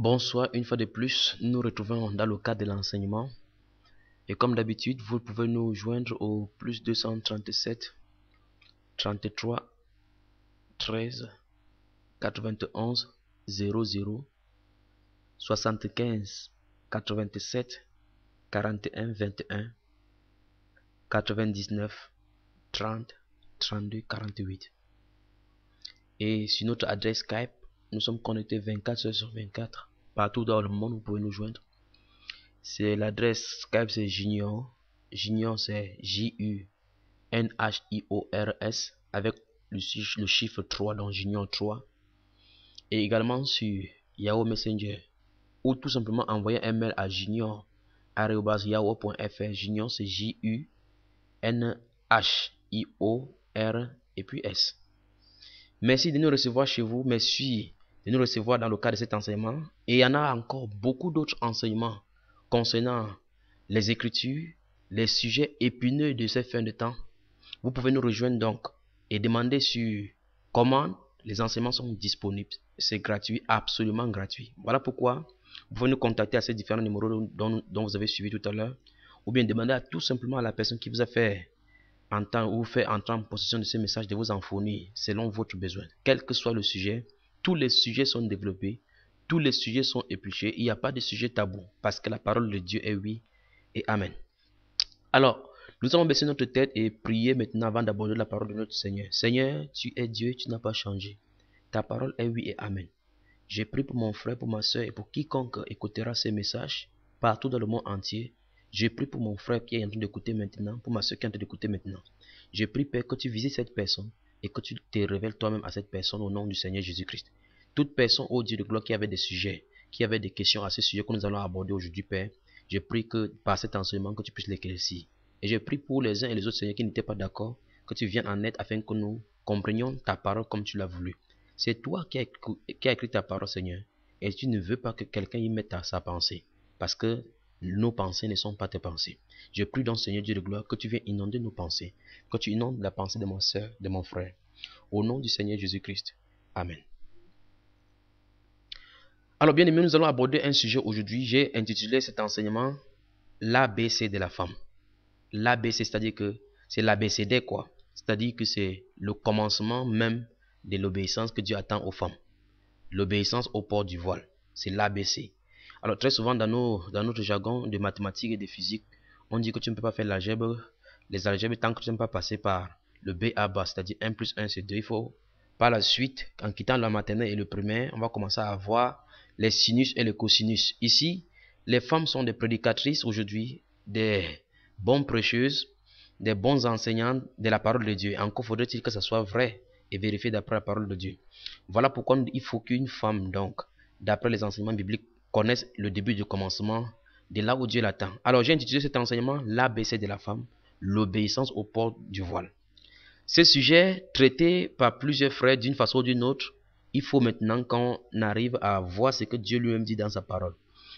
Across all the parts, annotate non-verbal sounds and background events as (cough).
Bonsoir, une fois de plus, nous retrouvons dans le cadre de l'enseignement. Et comme d'habitude, vous pouvez nous joindre au plus 237 33 13 91 00 75 87 41 21 99 30 32 48. Et sur notre adresse Skype, nous sommes connectés 24 sur 24 partout dans le monde, vous pouvez nous joindre. C'est l'adresse Skype, c'est Junior. Junior, c'est J-U-N-H-I-O-R-S avec le, le, chiffre 3 dans Junior 3. Et également sur Yahoo Messenger ou tout simplement envoyer un mail à junior yahoo.fr. Junior, c'est J-U-N-H-I-O-R et puis S. Merci de nous recevoir chez vous. Merci de nous recevoir dans le cadre de cet enseignement. Et il y en a encore beaucoup d'autres enseignements concernant les Écritures, les sujets épineux de ces fins de temps. Vous pouvez nous rejoindre donc et demander sur comment les enseignements sont disponibles. C'est gratuit, absolument gratuit. Voilà pourquoi vous pouvez nous contacter à ces différents numéros dont, vous avez suivi tout à l'heure ou bien demander tout simplement à la personne qui vous a fait entendre ou fait entrer en possession de ces messages de vous en fournir selon votre besoin, quel que soit le sujet tous les sujets sont développés, tous les sujets sont épluchés, il n'y a pas de sujet tabou, parce que la parole de Dieu est oui et Amen. Alors, nous allons baisser notre tête et prier maintenant avant d'aborder la parole de notre Seigneur. Seigneur, tu es Dieu, tu n'as pas changé. Ta parole est oui et Amen. J'ai prié pour mon frère, pour ma soeur et pour quiconque écoutera ces messages partout dans le monde entier. J'ai prié pour mon frère qui est en train d'écouter maintenant, pour ma soeur qui est en train d'écouter maintenant. J'ai prié, Père, que tu visites cette personne et que tu te révèles toi-même à cette personne au nom du Seigneur Jésus-Christ. Toute personne, au oh Dieu de gloire, qui avait des sujets, qui avait des questions à ce sujet que nous allons aborder aujourd'hui, Père, je prie que par cet enseignement, que tu puisses l'éclaircir. Et je prie pour les uns et les autres, Seigneur, qui n'étaient pas d'accord, que tu viennes en aide afin que nous comprenions ta parole comme tu l'as voulu. C'est toi qui qui as, écrit ta parole, Seigneur, et tu ne veux pas que quelqu'un y mette sa pensée, parce que nos pensées ne sont pas tes pensées. Je prie donc, Seigneur Dieu de gloire, que tu viennes inonder nos pensées, que tu inondes la pensée de mon soeur, de mon frère. Au nom du Seigneur Jésus-Christ. Amen. Alors bien aimé, nous allons aborder un sujet aujourd'hui. J'ai intitulé cet enseignement l'ABC de la femme. L'ABC, c'est-à-dire que c'est l'ABCD quoi. C'est-à-dire que c'est le commencement même de l'obéissance que Dieu attend aux femmes. L'obéissance au port du voile. C'est l'ABC. Alors très souvent dans, notre jargon de mathématiques et de physique, on dit que tu ne peux pas faire l'algèbre, les algèbres tant que tu n'aimes pas passer par le B à bas, c'est-à-dire 1 plus 1 c'est 2. faut par la suite, en quittant la maternelle et le primaire, on va commencer à voir les sinus et le cosinus. Ici, les femmes sont des prédicatrices aujourd'hui, des bonnes prêcheuses, des bonnes enseignantes de la parole de Dieu. Encore faudrait-il que ce soit vrai et vérifié d'après la parole de Dieu. Voilà pourquoi il faut qu'une femme, donc, d'après les enseignements bibliques, connaisse le début du commencement, de là où Dieu l'attend. Alors j'ai intitulé cet enseignement l'ABC de la femme, l'obéissance au port du voile. Ce sujet, traité par plusieurs frères d'une façon ou d'une autre, il faut maintenant qu'on arrive à voir ce que Dieu lui-même dit dans sa parole.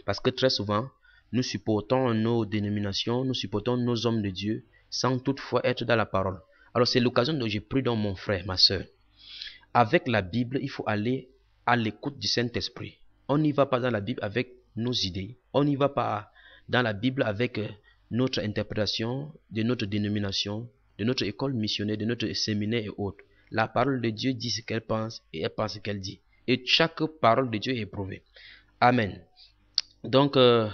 Parce que très souvent, nous supportons nos dénominations, nous supportons nos hommes de Dieu, sans toutefois être dans la parole. Alors c'est l'occasion dont j'ai pris dans mon frère, ma soeur. Avec la Bible, il faut aller à l'écoute du Saint-Esprit. On n'y va pas dans la Bible avec nos idées. On n'y va pas dans la Bible avec euh, notre interprétation de notre dénomination, de notre école missionnaire, de notre séminaire et autres. La parole de Dieu dit ce qu'elle pense et elle pense ce qu'elle dit. Et chaque parole de Dieu est éprouvée. Amen. Donc, euh,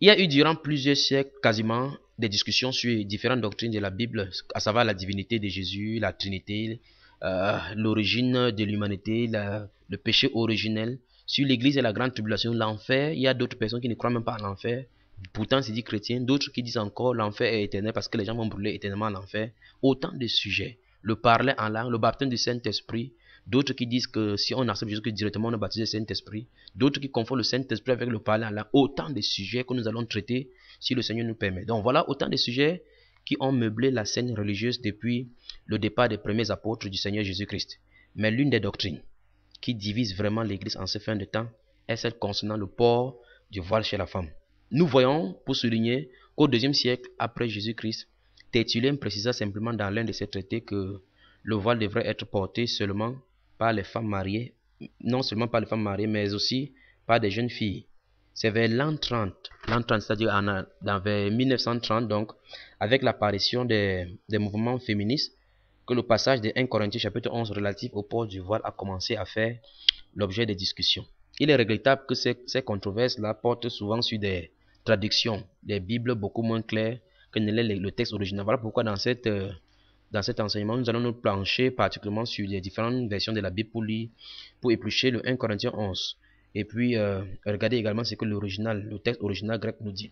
il y a eu durant plusieurs siècles quasiment des discussions sur différentes doctrines de la Bible, à savoir la divinité de Jésus, la Trinité, euh, l'origine de l'humanité, le péché originel, sur l'Église et la grande tribulation, l'enfer. Il y a d'autres personnes qui ne croient même pas à l'enfer. Pourtant, c'est dit chrétien. D'autres qui disent encore l'enfer est éternel parce que les gens vont brûler éternellement l'enfer. Autant de sujets le parler en langue, le baptême du Saint-Esprit, d'autres qui disent que si on accepte Jésus-Christ directement, on est baptisé Saint-Esprit, d'autres qui confondent le Saint-Esprit avec le parler en langue, autant de sujets que nous allons traiter si le Seigneur nous permet. Donc voilà autant de sujets qui ont meublé la scène religieuse depuis le départ des premiers apôtres du Seigneur Jésus-Christ. Mais l'une des doctrines qui divise vraiment l'Église en ces fins de temps est celle concernant le port du voile chez la femme. Nous voyons, pour souligner, qu'au deuxième siècle après Jésus-Christ, Tertullien précisa simplement dans l'un de ses traités que le voile devrait être porté seulement par les femmes mariées, non seulement par les femmes mariées, mais aussi par des jeunes filles. C'est vers l'an 30, l'an 30, c'est-à-dire vers 1930, donc, avec l'apparition des, mouvements féministes, que le passage de 1 Corinthiens chapitre 11 relatif au port du voile a commencé à faire l'objet des discussions. Il est regrettable que ces controverses-là portent souvent sur des traductions des Bibles beaucoup moins claires que ne le texte original. Voilà pourquoi dans, cette, euh, dans cet enseignement, nous allons nous plancher particulièrement sur les différentes versions de la Bible pour, pour éplucher le 1 Corinthiens 11. Et puis, regarder euh, regardez également ce que l'original, le texte original grec nous dit.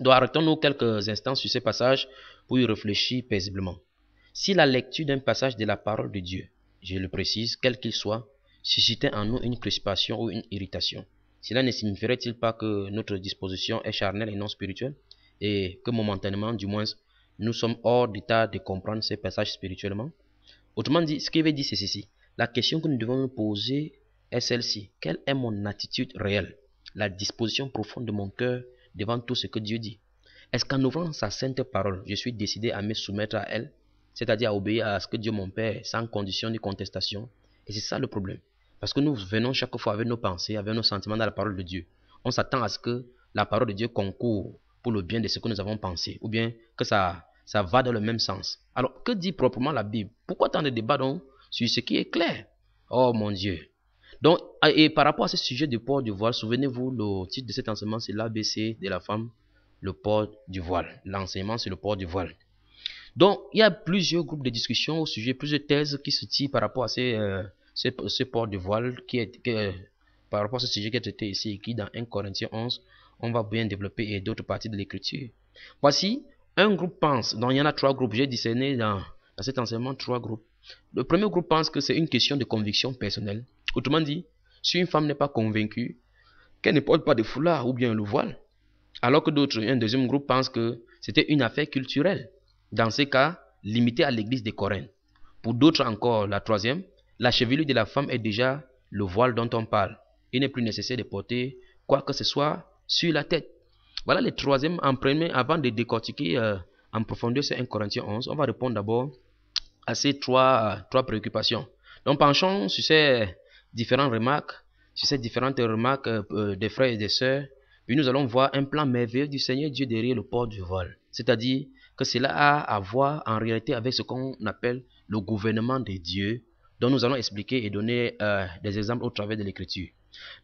Donc, arrêtons-nous quelques instants sur ces passages pour y réfléchir paisiblement. Si la lecture d'un passage de la parole de Dieu, je le précise, quel qu'il soit, suscitait en nous une crispation ou une irritation, cela ne signifierait-il pas que notre disposition est charnelle et non spirituelle et que momentanément, du moins, nous sommes hors d'état de comprendre ces passages spirituellement. Autrement dit, ce qu'il veut dire, c'est ceci. La question que nous devons nous poser est celle-ci. Quelle est mon attitude réelle La disposition profonde de mon cœur devant tout ce que Dieu dit. Est-ce qu'en ouvrant sa sainte parole, je suis décidé à me soumettre à elle, c'est-à-dire à obéir à ce que Dieu mon Père, sans condition ni contestation Et c'est ça le problème. Parce que nous venons chaque fois avec nos pensées, avec nos sentiments dans la parole de Dieu. On s'attend à ce que la parole de Dieu concourt pour le bien de ce que nous avons pensé, ou bien que ça, ça va dans le même sens. Alors, que dit proprement la Bible Pourquoi tant de débats donc sur ce qui est clair Oh mon Dieu Donc, ah, et par rapport à ce sujet du port du voile, souvenez-vous, le titre de cet enseignement, c'est l'ABC de la femme, le port du voile. L'enseignement, c'est le port du voile. Donc, il y a plusieurs groupes de discussion au sujet, plusieurs thèses qui se tirent par rapport à ces, euh, port du voile qui est, que par rapport à ce sujet qui a été ici, qui dans 1 Corinthiens 11, on va bien développer et d'autres parties de l'écriture. Voici, un groupe pense, donc il y en a trois groupes, j'ai discerné dans, cet enseignement trois groupes. Le premier groupe pense que c'est une question de conviction personnelle. Autrement dit, si une femme n'est pas convaincue qu'elle ne porte pas de foulard ou bien le voile, alors que d'autres, un deuxième groupe pense que c'était une affaire culturelle. Dans ces cas, limitée à l'église des Corinthe. Pour d'autres encore, la troisième, la chevelure de la femme est déjà le voile dont on parle. Il n'est plus nécessaire de porter quoi que ce soit sur la tête. Voilà le troisième en premier, avant de décortiquer euh, en profondeur ce 1 Corinthiens 11, on va répondre d'abord à ces trois, trois préoccupations. Donc penchons sur ces différentes remarques, sur ces différentes remarques euh, euh, des frères et des sœurs, puis nous allons voir un plan merveilleux du Seigneur Dieu derrière le port du vol. C'est-à-dire que cela a à voir en réalité avec ce qu'on appelle le gouvernement de Dieu, dont nous allons expliquer et donner des exemples au travers de l'Écriture.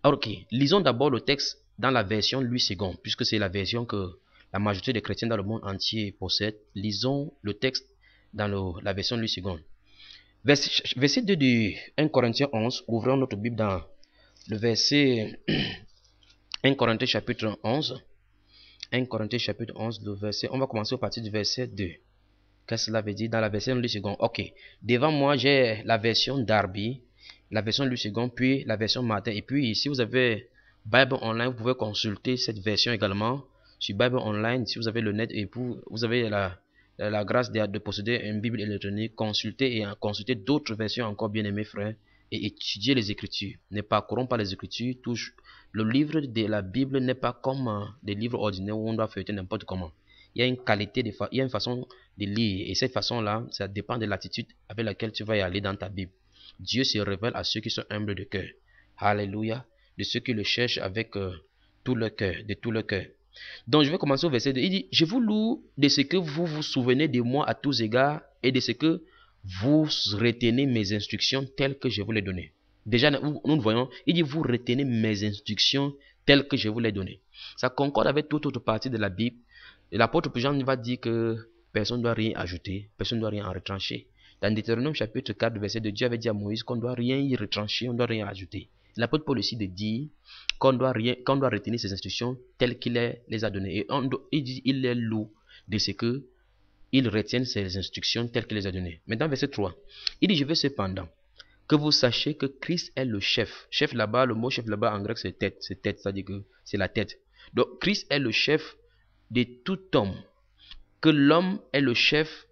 ok, lisons d'abord le texte dans la version Louis II, puisque c'est la version que la majorité des chrétiens dans le monde entier possède. lisons le texte dans la version Louis II. Verset, 2 du 1 Corinthiens 11, ouvrons notre Bible dans le verset 1 (clears throat) Corinthiens chapitre 11. 1 Corinthiens chapitre 11, le verset, on va commencer au partir du verset 2. Qu'est-ce que cela veut dire dans la version Louis II Ok. Devant moi, j'ai la version Darby, la version Louis II, puis la version Martin. Et puis, si vous avez Bible Online, vous pouvez consulter cette version également sur Bible Online. Si vous avez le net et vous, avez la, grâce de, posséder une Bible électronique, consultez et consultez d'autres versions encore bien aimées, frères et étudiez les Écritures. Ne parcourons pas les Écritures. Touche. Le livre de la Bible n'est pas comme euh, des livres ordinaires où on doit feuilleter n'importe comment. Il y a une qualité, il y a une façon de lire et cette façon-là, ça dépend de l'attitude avec laquelle tu vas y aller dans ta Bible. Dieu se révèle à ceux qui sont humbles de cœur. Alléluia de ceux qui le cherchent avec euh, tout le cœur, de tout le cœur. Donc je vais commencer au verset 2. Il dit, je vous loue de ce que vous vous souvenez de moi à tous égards et de ce que vous retenez mes instructions telles que je vous les donnais. Déjà, nous, le voyons, il dit, vous retenez mes instructions telles que je vous les donnais. Ça concorde avec toute autre partie de la Bible. L'apôtre Jean va dire que personne ne doit rien ajouter, personne ne doit rien en retrancher. Dans Deutéronome chapitre 4, verset 2, Dieu avait dit à Moïse qu'on ne doit rien y retrancher, on ne doit rien ajouter. L'apôtre Paul décide de dire qu'on doit, rien, qu'on doit retenir ses instructions telles qu'il les, a données. Et il, dit, il les loue de ce que ils ses ces instructions telles qu'il les a données. Maintenant, verset 3. Il dit, je veux cependant que vous sachiez que Christ est le chef. Chef là-bas, le mot chef là-bas en grec, c'est tête. C'est tête, ça dit que c'est la tête. Donc, Christ est le chef de tout homme. Que l'homme est le chef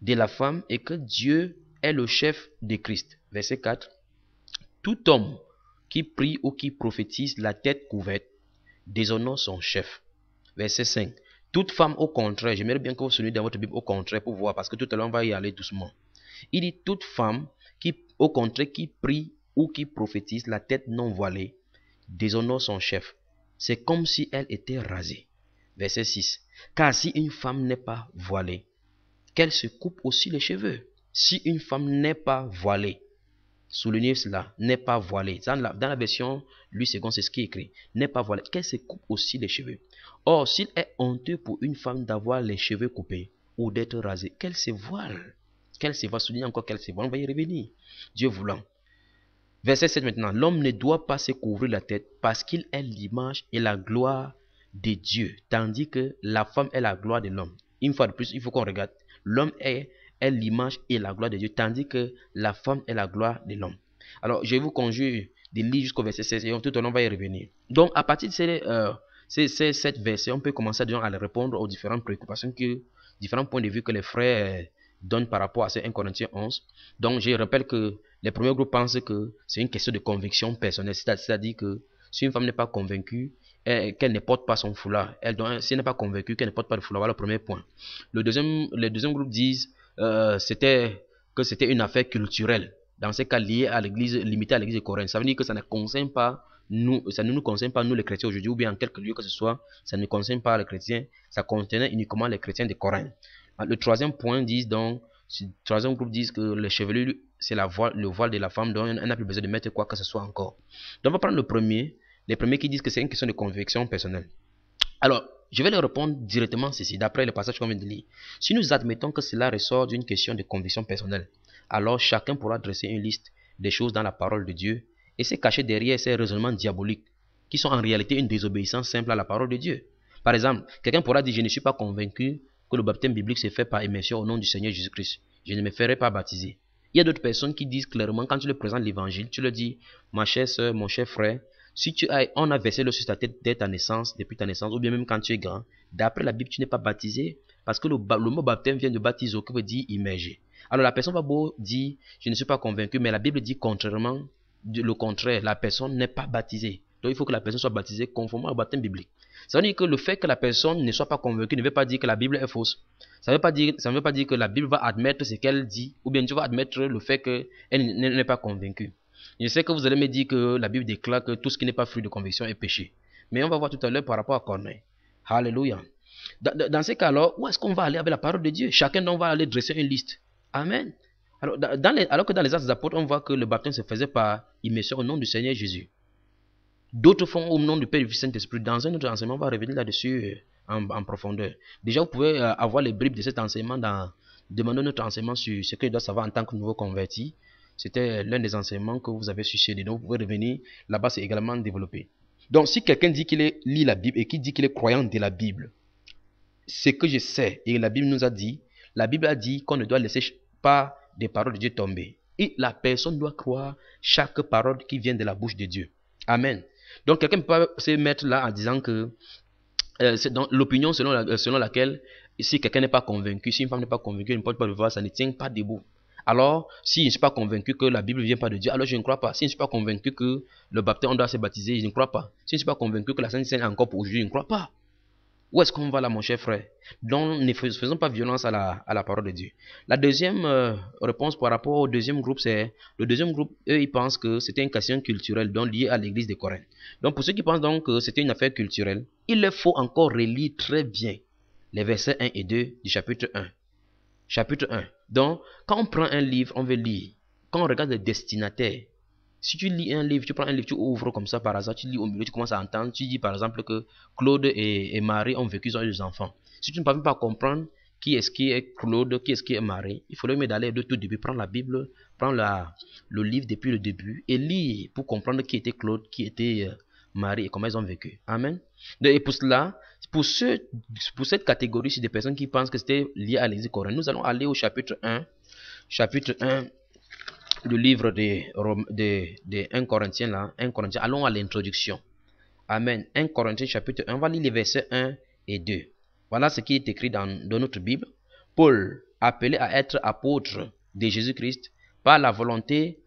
de la femme et que Dieu est le chef de Christ. Verset 4. Tout homme qui prie ou qui prophétise la tête couverte déshonore son chef. Verset 5. Toute femme, au contraire, j'aimerais bien que vous soyez dans votre Bible au contraire pour voir, parce que tout à l'heure, on va y aller doucement. Il dit toute femme qui, au contraire, qui prie ou qui prophétise la tête non voilée, déshonore son chef. C'est comme si elle était rasée. Verset 6. Car si une femme n'est pas voilée, qu'elle se coupe aussi les cheveux. Si une femme n'est pas voilée, souligner cela, n'est pas voilé. Dans la, dans la version, lui, second, c'est ce qui est écrit. N'est pas voilé. Qu'elle se coupe aussi les cheveux. Or, s'il est honteux pour une femme d'avoir les cheveux coupés ou d'être rasée, qu'elle se voile. Qu'elle se voile, souligne encore qu'elle se voile. On va y revenir. Dieu voulant. Verset 7 maintenant. L'homme ne doit pas se couvrir la tête parce qu'il est l'image et la gloire de Dieu, tandis que la femme est la gloire de l'homme. Une fois de plus, il faut qu'on regarde. L'homme est est l'image et la gloire de Dieu, tandis que la femme est la gloire de l'homme. Alors, je vous conjure de lire jusqu'au verset 16 et tout au long, on va y revenir. Donc, à partir de ces, euh, ces, cette on peut commencer à répondre aux différentes préoccupations, que, différents points de vue que les frères donnent par rapport à ces 1 Corinthiens 11. Donc, je rappelle que les premiers groupes pensent que c'est une question de conviction personnelle, c'est-à-dire que si une femme n'est pas convaincue, eh, qu'elle ne porte pas son foulard. Elle, doit, si elle n'est pas convaincue qu'elle ne porte pas le foulard, voilà le premier point. Le deuxième, le deuxième groupe disent euh, c'était que c'était une affaire culturelle. Dans ces cas liés à l'église, limitée à l'église de Corinthe. Ça veut dire que ça ne concerne pas nous, ça ne nous concerne pas nous les chrétiens aujourd'hui, ou bien en quelque lieu que ce soit, ça ne concerne pas les chrétiens, ça contenait uniquement les chrétiens de Corinthe. Ah, le troisième point disent donc, le troisième groupe dit que les cheveux c'est la voile, le voile de la femme, donc on n'a plus besoin de mettre quoi que ce soit encore. Donc on va prendre le premier, les premiers qui disent que c'est une question de conviction personnelle. Alors, je vais leur répondre directement ceci, d'après le passage qu'on vient de lire. Si nous admettons que cela ressort d'une question de conviction personnelle, alors chacun pourra dresser une liste des choses dans la parole de Dieu et se cacher derrière ces raisonnements diaboliques qui sont en réalité une désobéissance simple à la parole de Dieu. Par exemple, quelqu'un pourra dire Je ne suis pas convaincu que le baptême biblique se fait par immersion au nom du Seigneur Jésus-Christ. Je ne me ferai pas baptiser. Il y a d'autres personnes qui disent clairement, quand tu leur présentes l'évangile, tu leur dis Ma chère soeur, mon cher frère, si tu as, on a versé le sur ta tête dès ta naissance, depuis ta naissance, ou bien même quand tu es grand, d'après la Bible, tu n'es pas baptisé parce que le, mot baptême vient de baptiser, qui veut dire immerger. Alors la personne va beau dire, je ne suis pas convaincu, mais la Bible dit contrairement, le contraire, la personne n'est pas baptisée. Donc il faut que la personne soit baptisée conformément au baptême biblique. Ça veut dire que le fait que la personne ne soit pas convaincue ne veut pas dire que la Bible est fausse. Ça ne veut pas dire que la Bible va admettre ce qu'elle dit, ou bien tu vas admettre le fait qu'elle n'est pas convaincue. Je sais que vous allez me dire que la Bible déclare que tout ce qui n'est pas fruit de conviction est péché. Mais on va voir tout à l'heure par rapport à Corneille. Alléluia. Dans, ces cas-là, où est-ce qu'on va aller avec la parole de Dieu Chacun d'entre nous va aller dresser une liste. Amen. Alors, alors que dans les actes des apôtres, on voit que le baptême se faisait par immersion au nom du Seigneur Jésus. D'autres font au nom du Père et du Saint-Esprit. Dans un autre enseignement, on va revenir là-dessus euh, en, profondeur. Déjà, vous pouvez euh, avoir les bribes de cet enseignement dans demander notre enseignement sur ce que doit savoir en tant que nouveau converti. C'était l'un des enseignements que vous avez su donc Vous pouvez revenir. Là-bas, c'est également développé. Donc, si quelqu'un dit qu'il lit la Bible et qu'il dit qu'il est croyant de la Bible, c'est que je sais, et la Bible nous a dit, la Bible a dit qu'on ne doit laisser pas des paroles de Dieu tomber. Et la personne doit croire chaque parole qui vient de la bouche de Dieu. Amen. Donc, quelqu'un peut se mettre là en disant que euh, c'est l'opinion euh, selon, laquelle si quelqu'un n'est pas convaincu, si une femme n'est pas convaincue, elle ne peut pas le voir. ça ne tient pas debout. Alors, si je ne suis pas convaincu que la Bible ne vient pas de Dieu, alors je ne crois pas. Si je ne suis pas convaincu que le baptême, on doit se baptiser, je ne crois pas. Si je ne suis pas convaincu que la Sainte est encore pour aujourd'hui, je ne crois pas. Où est-ce qu'on va là, mon cher frère Donc, ne faisons pas violence à la, parole de Dieu. La deuxième euh, réponse par rapport au deuxième groupe, c'est le deuxième groupe, eux, ils pensent que c'était une question culturelle, donc liée à l'église de Corinthe. Donc, pour ceux qui pensent donc que c'était une affaire culturelle, il leur faut encore relire très bien les versets 1 et 2 du chapitre 1. Chapitre 1. Donc, quand on prend un livre, on veut lire. Quand on regarde le destinataire, si tu lis un livre, tu prends un livre, tu ouvres comme ça par hasard, tu lis au milieu, tu commences à entendre, tu dis par exemple que Claude et, Marie ont vécu, ils ont des enfants. Si tu ne parviens pas à comprendre qui est-ce qui est Claude, qui est-ce qui est Marie, il faudrait mieux d'aller de tout début, prendre la Bible, prendre la, le livre depuis le début et lire pour comprendre qui était Claude, qui était euh, Marie et comment ils ont vécu. Amen. Et pour cela, pour, pour cette catégorie c'est des personnes qui pensent que c'était lié à l'Église coréenne, nous allons aller au chapitre 1, chapitre 1 du livre des de, 1 Corinthiens. Là, 1 Allons à l'introduction. Amen. 1 Corinthiens chapitre 1, on va lire les versets 1 et 2. Voilà ce qui est écrit dans, dans notre Bible. Paul, appelé à être apôtre de Jésus-Christ par la volonté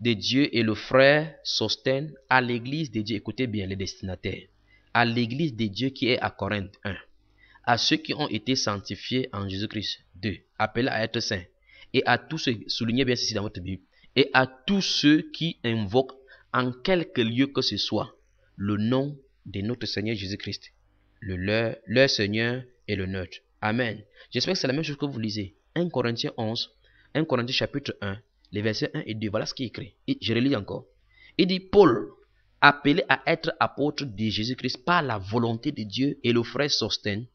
de Dieu et le frère Sostène à l'église de Dieu. Écoutez bien les destinataires à l'église de Dieu qui est à Corinthe 1, à ceux qui ont été sanctifiés en Jésus-Christ 2, appel à être saints, et à tous ceux, soulignez bien ceci dans votre Bible, et à tous ceux qui invoquent en quelque lieu que ce soit le nom de notre Seigneur Jésus-Christ, le leur, leur Seigneur et le nôtre. Amen. J'espère que c'est la même chose que vous lisez. 1 Corinthiens 11, 1 Corinthiens chapitre 1, les versets 1 et 2, voilà ce qui est écrit. Et je relis encore. Il dit, Paul, Appelé à être apôtre de Jésus-Christ par la volonté de Dieu et le frère Sosten,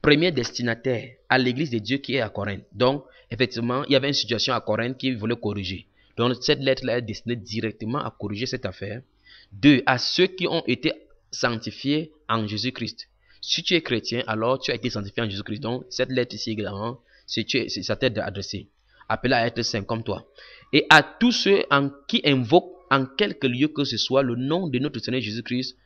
premier destinataire à l'église de Dieu qui est à Corinthe. Donc, effectivement, il y avait une situation à Corinthe qui voulait corriger. Donc, cette lettre-là est destinée directement à corriger cette affaire. Deux, à ceux qui ont été sanctifiés en Jésus-Christ. Si tu es chrétien, alors tu as été sanctifié en Jésus-Christ. Donc, cette lettre ici également, ça sa à adresser. Appelé à être saint comme toi. Et à tous ceux en qui invoquent en quelque lieu que ce soit le nom de notre Seigneur Jésus-Christ,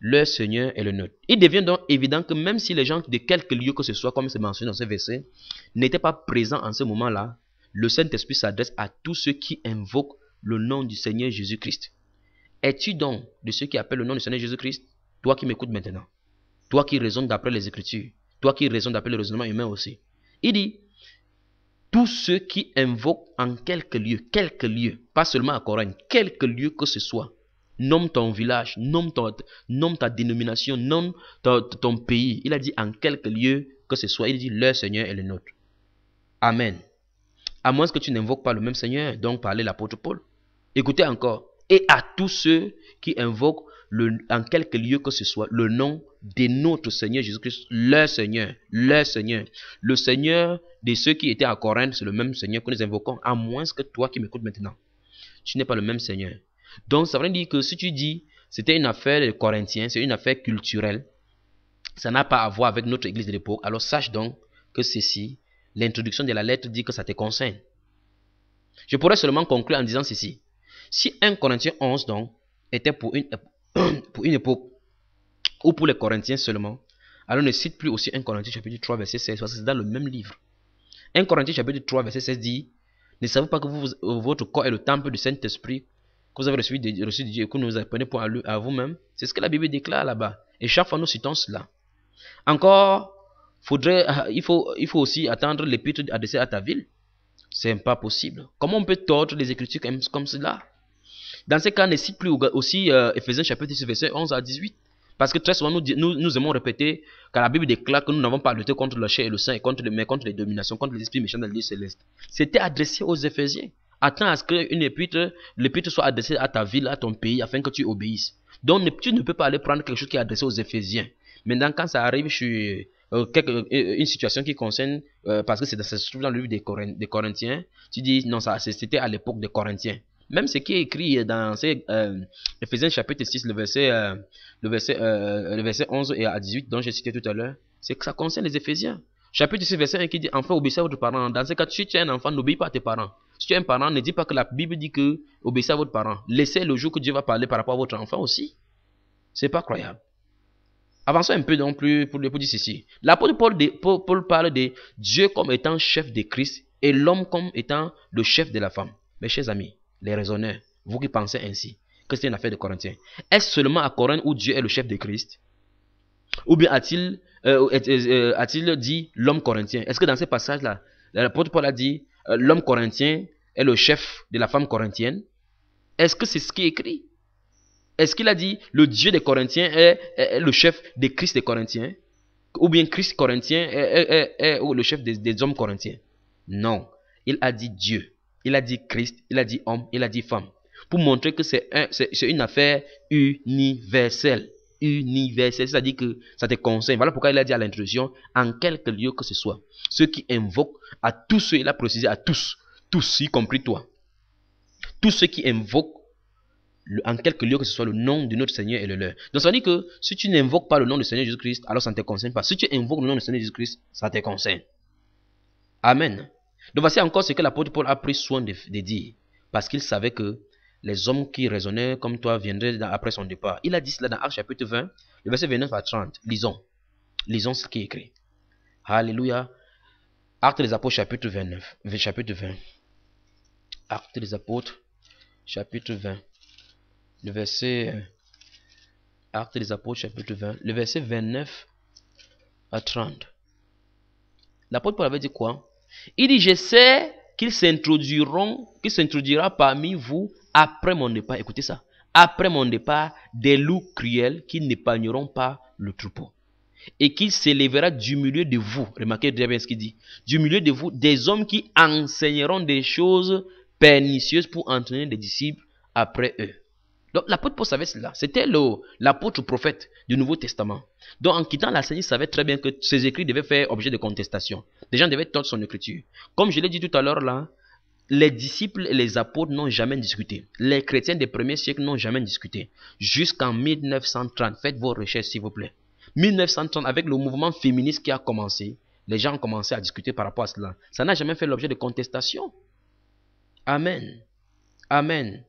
leur Seigneur est le nôtre. Il devient donc évident que même si les gens de quelque lieu que ce soit, comme c'est mentionné dans ce verset, n'étaient pas présents en ce moment-là, le Saint-Esprit s'adresse à tous ceux qui invoquent le nom du Seigneur Jésus-Christ. Es-tu donc de ceux qui appellent le nom du Seigneur Jésus-Christ Toi qui m'écoutes maintenant, toi qui raisonnes d'après les Écritures, toi qui raisonnes d'après le raisonnement humain aussi. Il dit, tous ceux qui invoquent en quelque lieu, quelque lieu, pas seulement à Coran, quelque lieu que ce soit. Nomme ton village, nomme, ton, nomme ta dénomination, nomme ton, ton, pays. Il a dit en quelque lieu que ce soit. Il dit leur Seigneur est le nôtre. Amen. À moins que tu n'invoques pas le même Seigneur, donc parlait l'apôtre Paul. Écoutez encore. Et à tous ceux qui invoquent en quelque lieu que ce soit, le nom de notre Seigneur Jésus-Christ, leur Seigneur, leur Seigneur. Le Seigneur de ceux qui étaient à Corinthe, c'est le même Seigneur que nous invoquons, à moins que toi qui m'écoutes maintenant. Tu n'es pas le même Seigneur. Donc ça veut dire que si tu dis, c'était une affaire de Corinthiens, c'est une affaire culturelle, ça n'a pas à voir avec notre église de l'époque, alors sache donc que ceci, l'introduction de la lettre dit que ça te concerne. Je pourrais seulement conclure en disant ceci. Si un Corinthiens 11, donc, était pour une, (clears throat) pour une époque ou pour les Corinthiens seulement, alors ne cite plus aussi 1 Corinthiens chapitre 3 verset 16 parce que c'est dans le même livre. 1 Corinthiens chapitre 3 verset 16 dit Ne savez-vous pas que votre corps est le temple du Saint-Esprit que vous avez reçu de, reçu Dieu et que vous vous apprenez pour à, à vous-même C'est ce que la Bible déclare là-bas. Et chaque fois nous citons cela. Encore, faudrait, ah, il, faut, il faut aussi attendre l'épître adressée à ta ville. C'est pas possible. Comment on peut tordre les écritures comme cela dans ce cas, ne cite plus aussi euh, Ephésiens chapitre 10 verset 11 à 18. Parce que très souvent, nous, nous, aimons répéter car la Bible déclare que nous n'avons pas lutté contre le chair et le sang, contre les, mais contre les dominations, contre les esprits méchants de lieux céleste. C'était adressé aux Ephésiens. Attends à ce que épître, l'épître soit adressée à ta ville, à ton pays, afin que tu obéisses. Donc, tu ne peux pas aller prendre quelque chose qui est adressé aux Ephésiens. Maintenant, quand ça arrive je euh, euh, une situation qui concerne, parce que ça se trouve dans le livre des, Corinthiens, tu dis, non, ça, c'était à l'époque des Corinthiens. Même ce qui est écrit dans euh, Ephésiens chapitre 6, le verset, euh, le, verset, euh, verset 11 et à 18, dont j'ai cité tout à l'heure, c'est que ça concerne les Ephésiens. Chapitre 6, verset 1 qui dit Enfin, obéissez à votre parent. Dans ce cas, si tu es un enfant, n'obéis pas à tes parents. Si tu es un parent, ne dis pas que la Bible dit que obéissez à votre parent. Laissez le jour que Dieu va parler par rapport à votre enfant aussi. C'est pas croyable. Avançons un peu donc plus pour, le dire ceci. L'apôtre Paul, Paul, parle de Dieu comme étant chef de Christ et l'homme comme étant le chef de la femme. Mes chers amis, les raisonneurs, vous qui pensez ainsi, que c'est une affaire de Corinthiens, est-ce seulement à Corinthe où Dieu est le chef de Christ Ou bien a-t-il euh, euh, dit l'homme corinthien Est-ce que dans ce passage-là, l'apôtre Paul a dit euh, l'homme corinthien est le chef de la femme corinthienne Est-ce que c'est ce qui est écrit Est-ce qu'il a dit le Dieu des Corinthiens est, le chef des Christ des Corinthiens Ou bien Christ corinthien est, le chef des hommes corinthiens Non, il a dit Dieu il a dit Christ, il a dit homme, il a dit femme. Pour montrer que c'est un, une affaire universelle. Universelle, c'est-à-dire que ça te concerne. Voilà pourquoi il a dit à l'introduction, en quelque lieu que ce soit. Ceux qui invoquent à tous ceux, il a précisé à tous, tous, y compris toi. Tous ceux qui invoquent en quelque lieu que ce soit le nom de notre Seigneur et le leur. Donc ça dit que si tu n'invoques pas le nom du Seigneur Jésus-Christ, alors ça ne te concerne pas. Si tu invoques le nom du Seigneur Jésus-Christ, ça te concerne. Amen. Donc voici encore ce que l'apôtre Paul a pris soin de, dire, parce qu'il savait que les hommes qui raisonnaient comme toi viendraient après son départ. Il a dit cela dans Actes chapitre 20, le verset 29 à 30. Lisons. Lisons ce qui est écrit. Alléluia. Actes des apôtres chapitre 29, chapitre 20. Actes des apôtres chapitre 20. Le verset Actes des apôtres chapitre 20, le verset 29 à 30. L'apôtre Paul avait dit quoi il dit, je sais qu'ils s'introduiront, qu'il s'introduira parmi vous après mon départ. Écoutez ça. Après mon départ, des loups cruels qui n'épargneront pas le troupeau. Et qu'il s'élèvera du milieu de vous. Remarquez très bien ce qu'il dit. Du milieu de vous, des hommes qui enseigneront des choses pernicieuses pour entraîner des disciples après eux. Donc l'apôtre Paul savoir cela. C'était l'apôtre prophète du Nouveau Testament. Donc en quittant la scène, il savait très bien que ces écrits devaient faire objet de contestation. Les gens devaient tordre son écriture. Comme je l'ai dit tout à l'heure là, les disciples et les apôtres n'ont jamais discuté. Les chrétiens des premiers siècles n'ont jamais discuté. Jusqu'en 1930. Faites vos recherches s'il vous plaît. 1930, avec le mouvement féministe qui a commencé, les gens ont commencé à discuter par rapport à cela. Ça n'a jamais fait l'objet de contestation. Amen. Amen.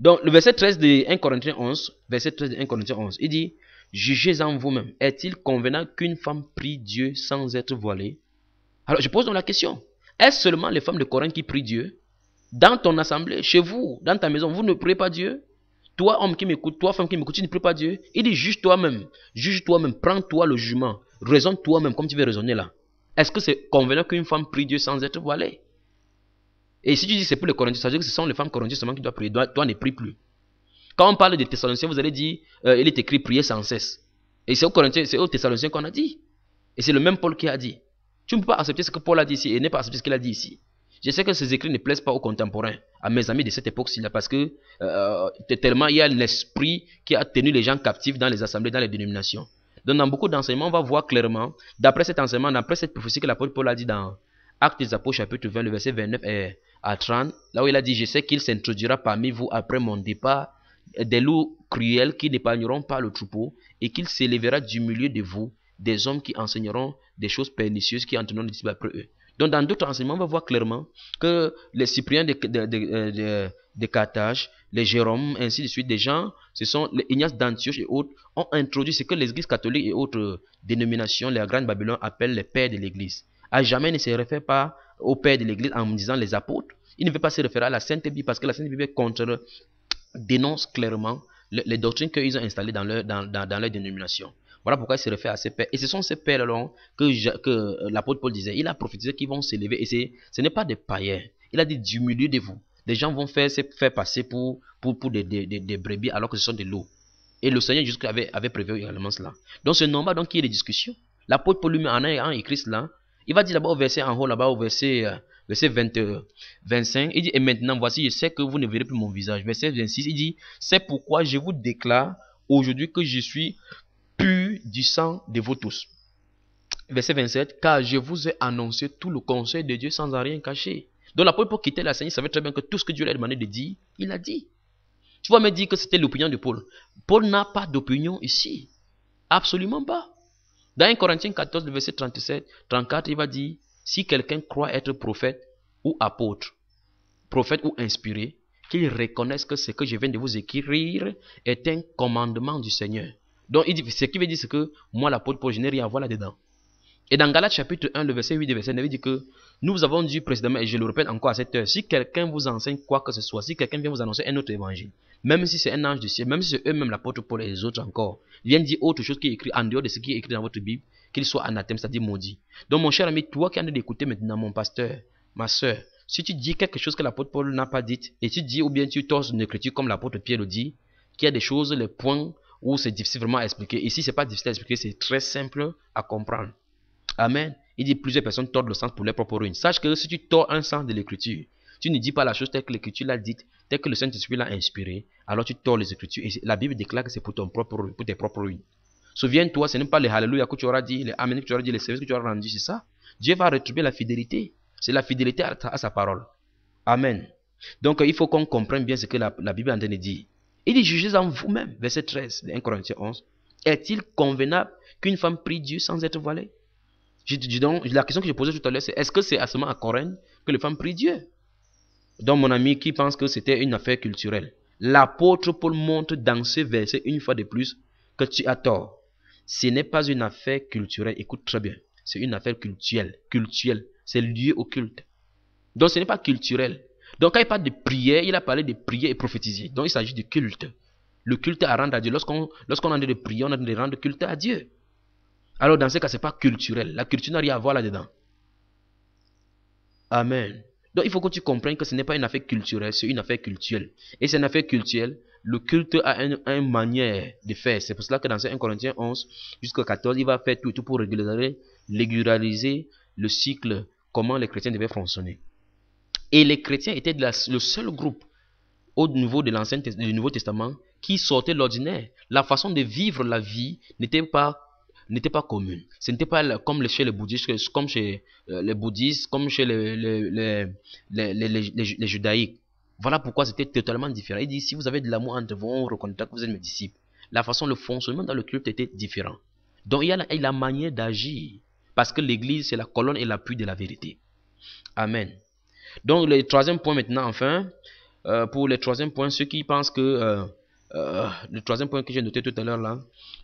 Donc, le verset 13 de 1 Corinthiens 11, verset 13 de 1 Corinthiens 11, il dit Jugez en vous-même. Est-il convenant qu'une femme prie Dieu sans être voilée Alors, je pose donc la question. Est-ce seulement les femmes de Corinth qui prient Dieu Dans ton assemblée, chez vous, dans ta maison, vous ne priez pas Dieu Toi, homme qui m'écoute, toi, femme qui m'écoute, tu ne pries pas Dieu Il dit juge toi-même. Juge toi-même. Prends-toi le jugement. Raisonne toi-même comme tu veux raisonner là. Est-ce que c'est convenant qu'une femme prie Dieu sans être voilée Et si tu dis c'est pour les Corinthiens, ça veut dire que ce sont les femmes corinthiennes seulement qui doivent prier. Toi, toi ne prie plus. Quand on parle des Thessaloniciens, vous allez dire, euh, il est écrit prier sans cesse. Et c'est au Thessaloniciens qu'on a dit. Et c'est le même Paul qui a dit. Tu ne peux pas accepter ce que Paul a dit ici et ne pas accepter ce qu'il a dit ici. Je sais que ces écrits ne plaisent pas aux contemporains, à mes amis de cette époque-ci, parce que euh, tellement il y a l'esprit qui a tenu les gens captifs dans les assemblées, dans les dénominations. Donc, dans beaucoup d'enseignements, on va voir clairement, d'après cet enseignement, d'après cette prophétie que l'apôtre Paul a dit dans Actes des Apôtres, chapitre 20, le verset 29 à 30, là où il a dit Je sais qu'il s'introduira parmi vous après mon départ des loups cruels qui n'épargneront pas le troupeau, et qu'il s'élèvera du milieu de vous des hommes qui enseigneront des choses pernicieuses qui en les disciples après eux. Donc, dans d'autres enseignements, on va voir clairement que les Cypriens euh, de, Carthage, les Jérômes, ainsi de suite, des gens, ce sont les Ignace d'Antioche et autres, ont introduit ce que l'Église catholique et autres dénominations, les grandes Babylone, appellent les pères de l'Église. A jamais ne se réfère pas aux pères de l'Église en disant les apôtres. Il ne veut pas se référer à la Sainte Bible parce que la Sainte Bible est contre dénoncent clairement les doctrines qu'ils ont installées dans leur, dans, dans, leur dénomination. Voilà pourquoi il se réfère à ces pères. Et ce sont ces pères-là que, que euh, l'apôtre Paul disait. Il a prophétisé qu'ils vont s'élever. Et ce n'est pas des païens. Il a dit du milieu de vous. Des gens vont faire, se faire passer pour, pour, pour des, des, des, brebis alors que ce sont des loups. Et le Seigneur avait, avait prévu également cela. Donc ce normal donc, qu'il y ait des discussions. L'apôtre Paul lui-même en écrit cela. Il va dire d'abord au verset en haut, là-bas au verset euh, Verset 20, 25, il dit, et maintenant, voici, je sais que vous ne verrez plus mon visage. Verset 26, il dit, c'est pourquoi je vous déclare aujourd'hui que je suis pur du sang de vous tous. Verset 27, car je vous ai annoncé tout le conseil de Dieu sans rien cacher. Donc la Paul pour quitter la Seigneur savait très bien que tout ce que Dieu lui a demandé de dire, il a dit. Tu vas me dire que c'était l'opinion de Paul. Paul n'a pas d'opinion ici. Absolument pas. Dans 1 Corinthiens 14, verset 37, 34, il va dire si quelqu'un croit être prophète ou apôtre, prophète ou inspiré, qu'il reconnaisse que ce que je viens de vous écrire est un commandement du Seigneur. Donc, il ce qui veut dire, c'est que moi, l'apôtre Paul, je n'ai rien à voir là-dedans. Et dans Galates chapitre 1, le verset 8 et verset 9, il dit que nous avons dit précédemment, et je le répète encore à cette heure, si quelqu'un vous enseigne quoi que ce soit, si quelqu'un vient vous annoncer un autre évangile, même si c'est un ange du ciel, même si c'est eux-mêmes l'apôtre Paul et les autres encore, viennent dire autre chose qui est écrit en dehors de ce qui est écrit dans votre Bible, qu'il soit anathème, c'est-à-dire maudit. Donc mon cher ami, toi qui en train d'écouter maintenant mon pasteur, ma soeur, si tu dis quelque chose que l'apôtre Paul n'a pas dit, et tu dis ou bien tu tords une écriture comme l'apôtre Pierre le dit, qu'il y a des choses, les points où c'est difficile vraiment à expliquer. Ici, c'est pas difficile à expliquer, c'est très simple à comprendre. Amen. Il dit plusieurs personnes tordent le sens pour leur propres ruines. Sache que si tu tords un sens de l'écriture, tu ne dis pas la chose telle que l'écriture l'a dite, telle que le Saint-Esprit l'a inspiré, alors tu tords les écritures. Et la Bible déclare que c'est pour, ton propre, pour tes propres ruines. Souviens-toi, ce n'est pas les Hallelujah que tu auras dit, les Amen que tu auras dit, les services que tu auras rendus, c'est ça. Dieu va retrouver la fidélité. C'est la fidélité à, sa parole. Amen. Donc, il faut qu'on comprenne bien ce que la, Bible en train de dire. Il dit, jugez en vous-même, verset 13 1 Corinthiens 11. Est-il convenable qu'une femme prie Dieu sans être voilée La question que je posais tout à l'heure, c'est est-ce que c'est à seulement à Corinthe que les femmes prient Dieu Donc, mon ami qui pense que c'était une affaire culturelle, l'apôtre Paul montre dans ce verset une fois de plus que tu as tort ce n'est pas une affaire culturelle, écoute très bien, c'est une affaire culturelle, culturelle, c'est lieu au culte. Donc ce n'est pas culturel. Donc quand il parle de prière, il a parlé de prière et prophétiser. Donc il s'agit du culte. Le culte à rendre à Dieu. Lorsqu'on lorsqu'on est de prier, on a de rendre culte à Dieu. Alors dans ce cas, ce n'est pas culturel. La culture n'a rien à voir là-dedans. Amen. Donc il faut que tu comprennes que ce n'est pas une affaire culturelle, c'est une affaire culturelle. Et c'est une affaire culturelle, le culte a une, manière de faire. C'est pour cela que dans 1 Corinthiens 11 jusqu'au 14, il va faire tout, tout pour régulariser, légaliser le cycle, comment les chrétiens devaient fonctionner. Et les chrétiens étaient le seul groupe au niveau de l'Ancien du Nouveau Testament qui sortait de l'ordinaire. La façon de vivre la vie n'était pas n'était pas commune. Ce n'était pas comme chez les bouddhistes, comme chez euh, les bouddhistes, comme chez les, les, les, les judaïques. Voilà pourquoi c'était totalement différent. Il dit, si vous avez de l'amour entre vous, on reconnaîtra que vous êtes mes disciples. La façon, le fonctionnement dans le culte était différent. Donc il y a la, manière d'agir. Parce que l'Église, c'est la colonne et l'appui de la vérité. Amen. Donc le troisième point maintenant, enfin, euh, pour le troisième point, ceux qui pensent que... Euh, euh, le troisième point que j'ai noté tout à l'heure là,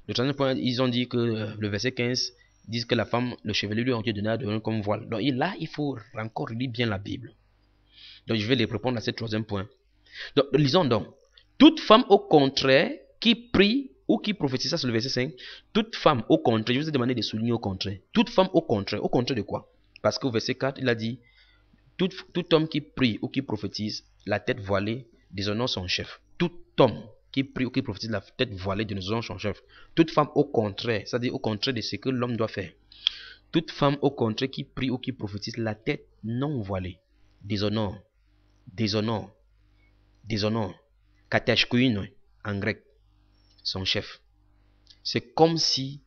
le troisième point, ils ont dit que le verset 15 disent que la femme, le chevalier lui ont été donné à devenir comme voile. Donc là, il faut encore lire bien la Bible. Donc, je vais les répondre à ce troisième point. Donc, lisons donc. Toute femme, au contraire, qui prie ou qui prophétise, ça c'est le verset 5, toute femme, au contraire, je vous ai demandé de souligner au contraire. Toute femme, au contraire, au contraire de quoi Parce qu'au verset 4, il a dit, tout, homme qui prie ou qui prophétise, la tête voilée, déshonore son chef. Tout homme qui prie ou qui prophétise, la tête voilée, déshonore son chef. Toute femme, au contraire, c'est-à-dire au contraire de ce que l'homme doit faire. Toute femme, au contraire, qui prie ou qui prophétise, la tête non voilée, déshonore déshonore, déshonore, katashkuin en grec, son chef. C'est comme si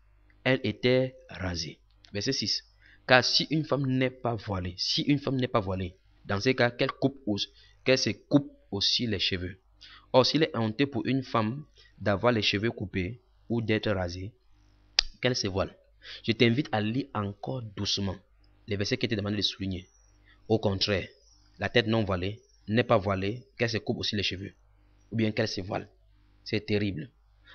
elle était rasée. Verset 6. Car si une femme n'est pas voilée, si une femme n'est pas voilée, dans ce cas, qu'elle coupe qu'elle se coupe aussi les cheveux. Or, s'il est honteux pour une femme d'avoir les cheveux coupés ou d'être rasée, qu'elle se voile. Je t'invite à lire encore doucement les versets qui étaient demandés de souligner. Au contraire, la tête non voilée, n'est pas voilée, qu'elle se coupe aussi les cheveux, ou bien qu'elle se voile. C'est terrible.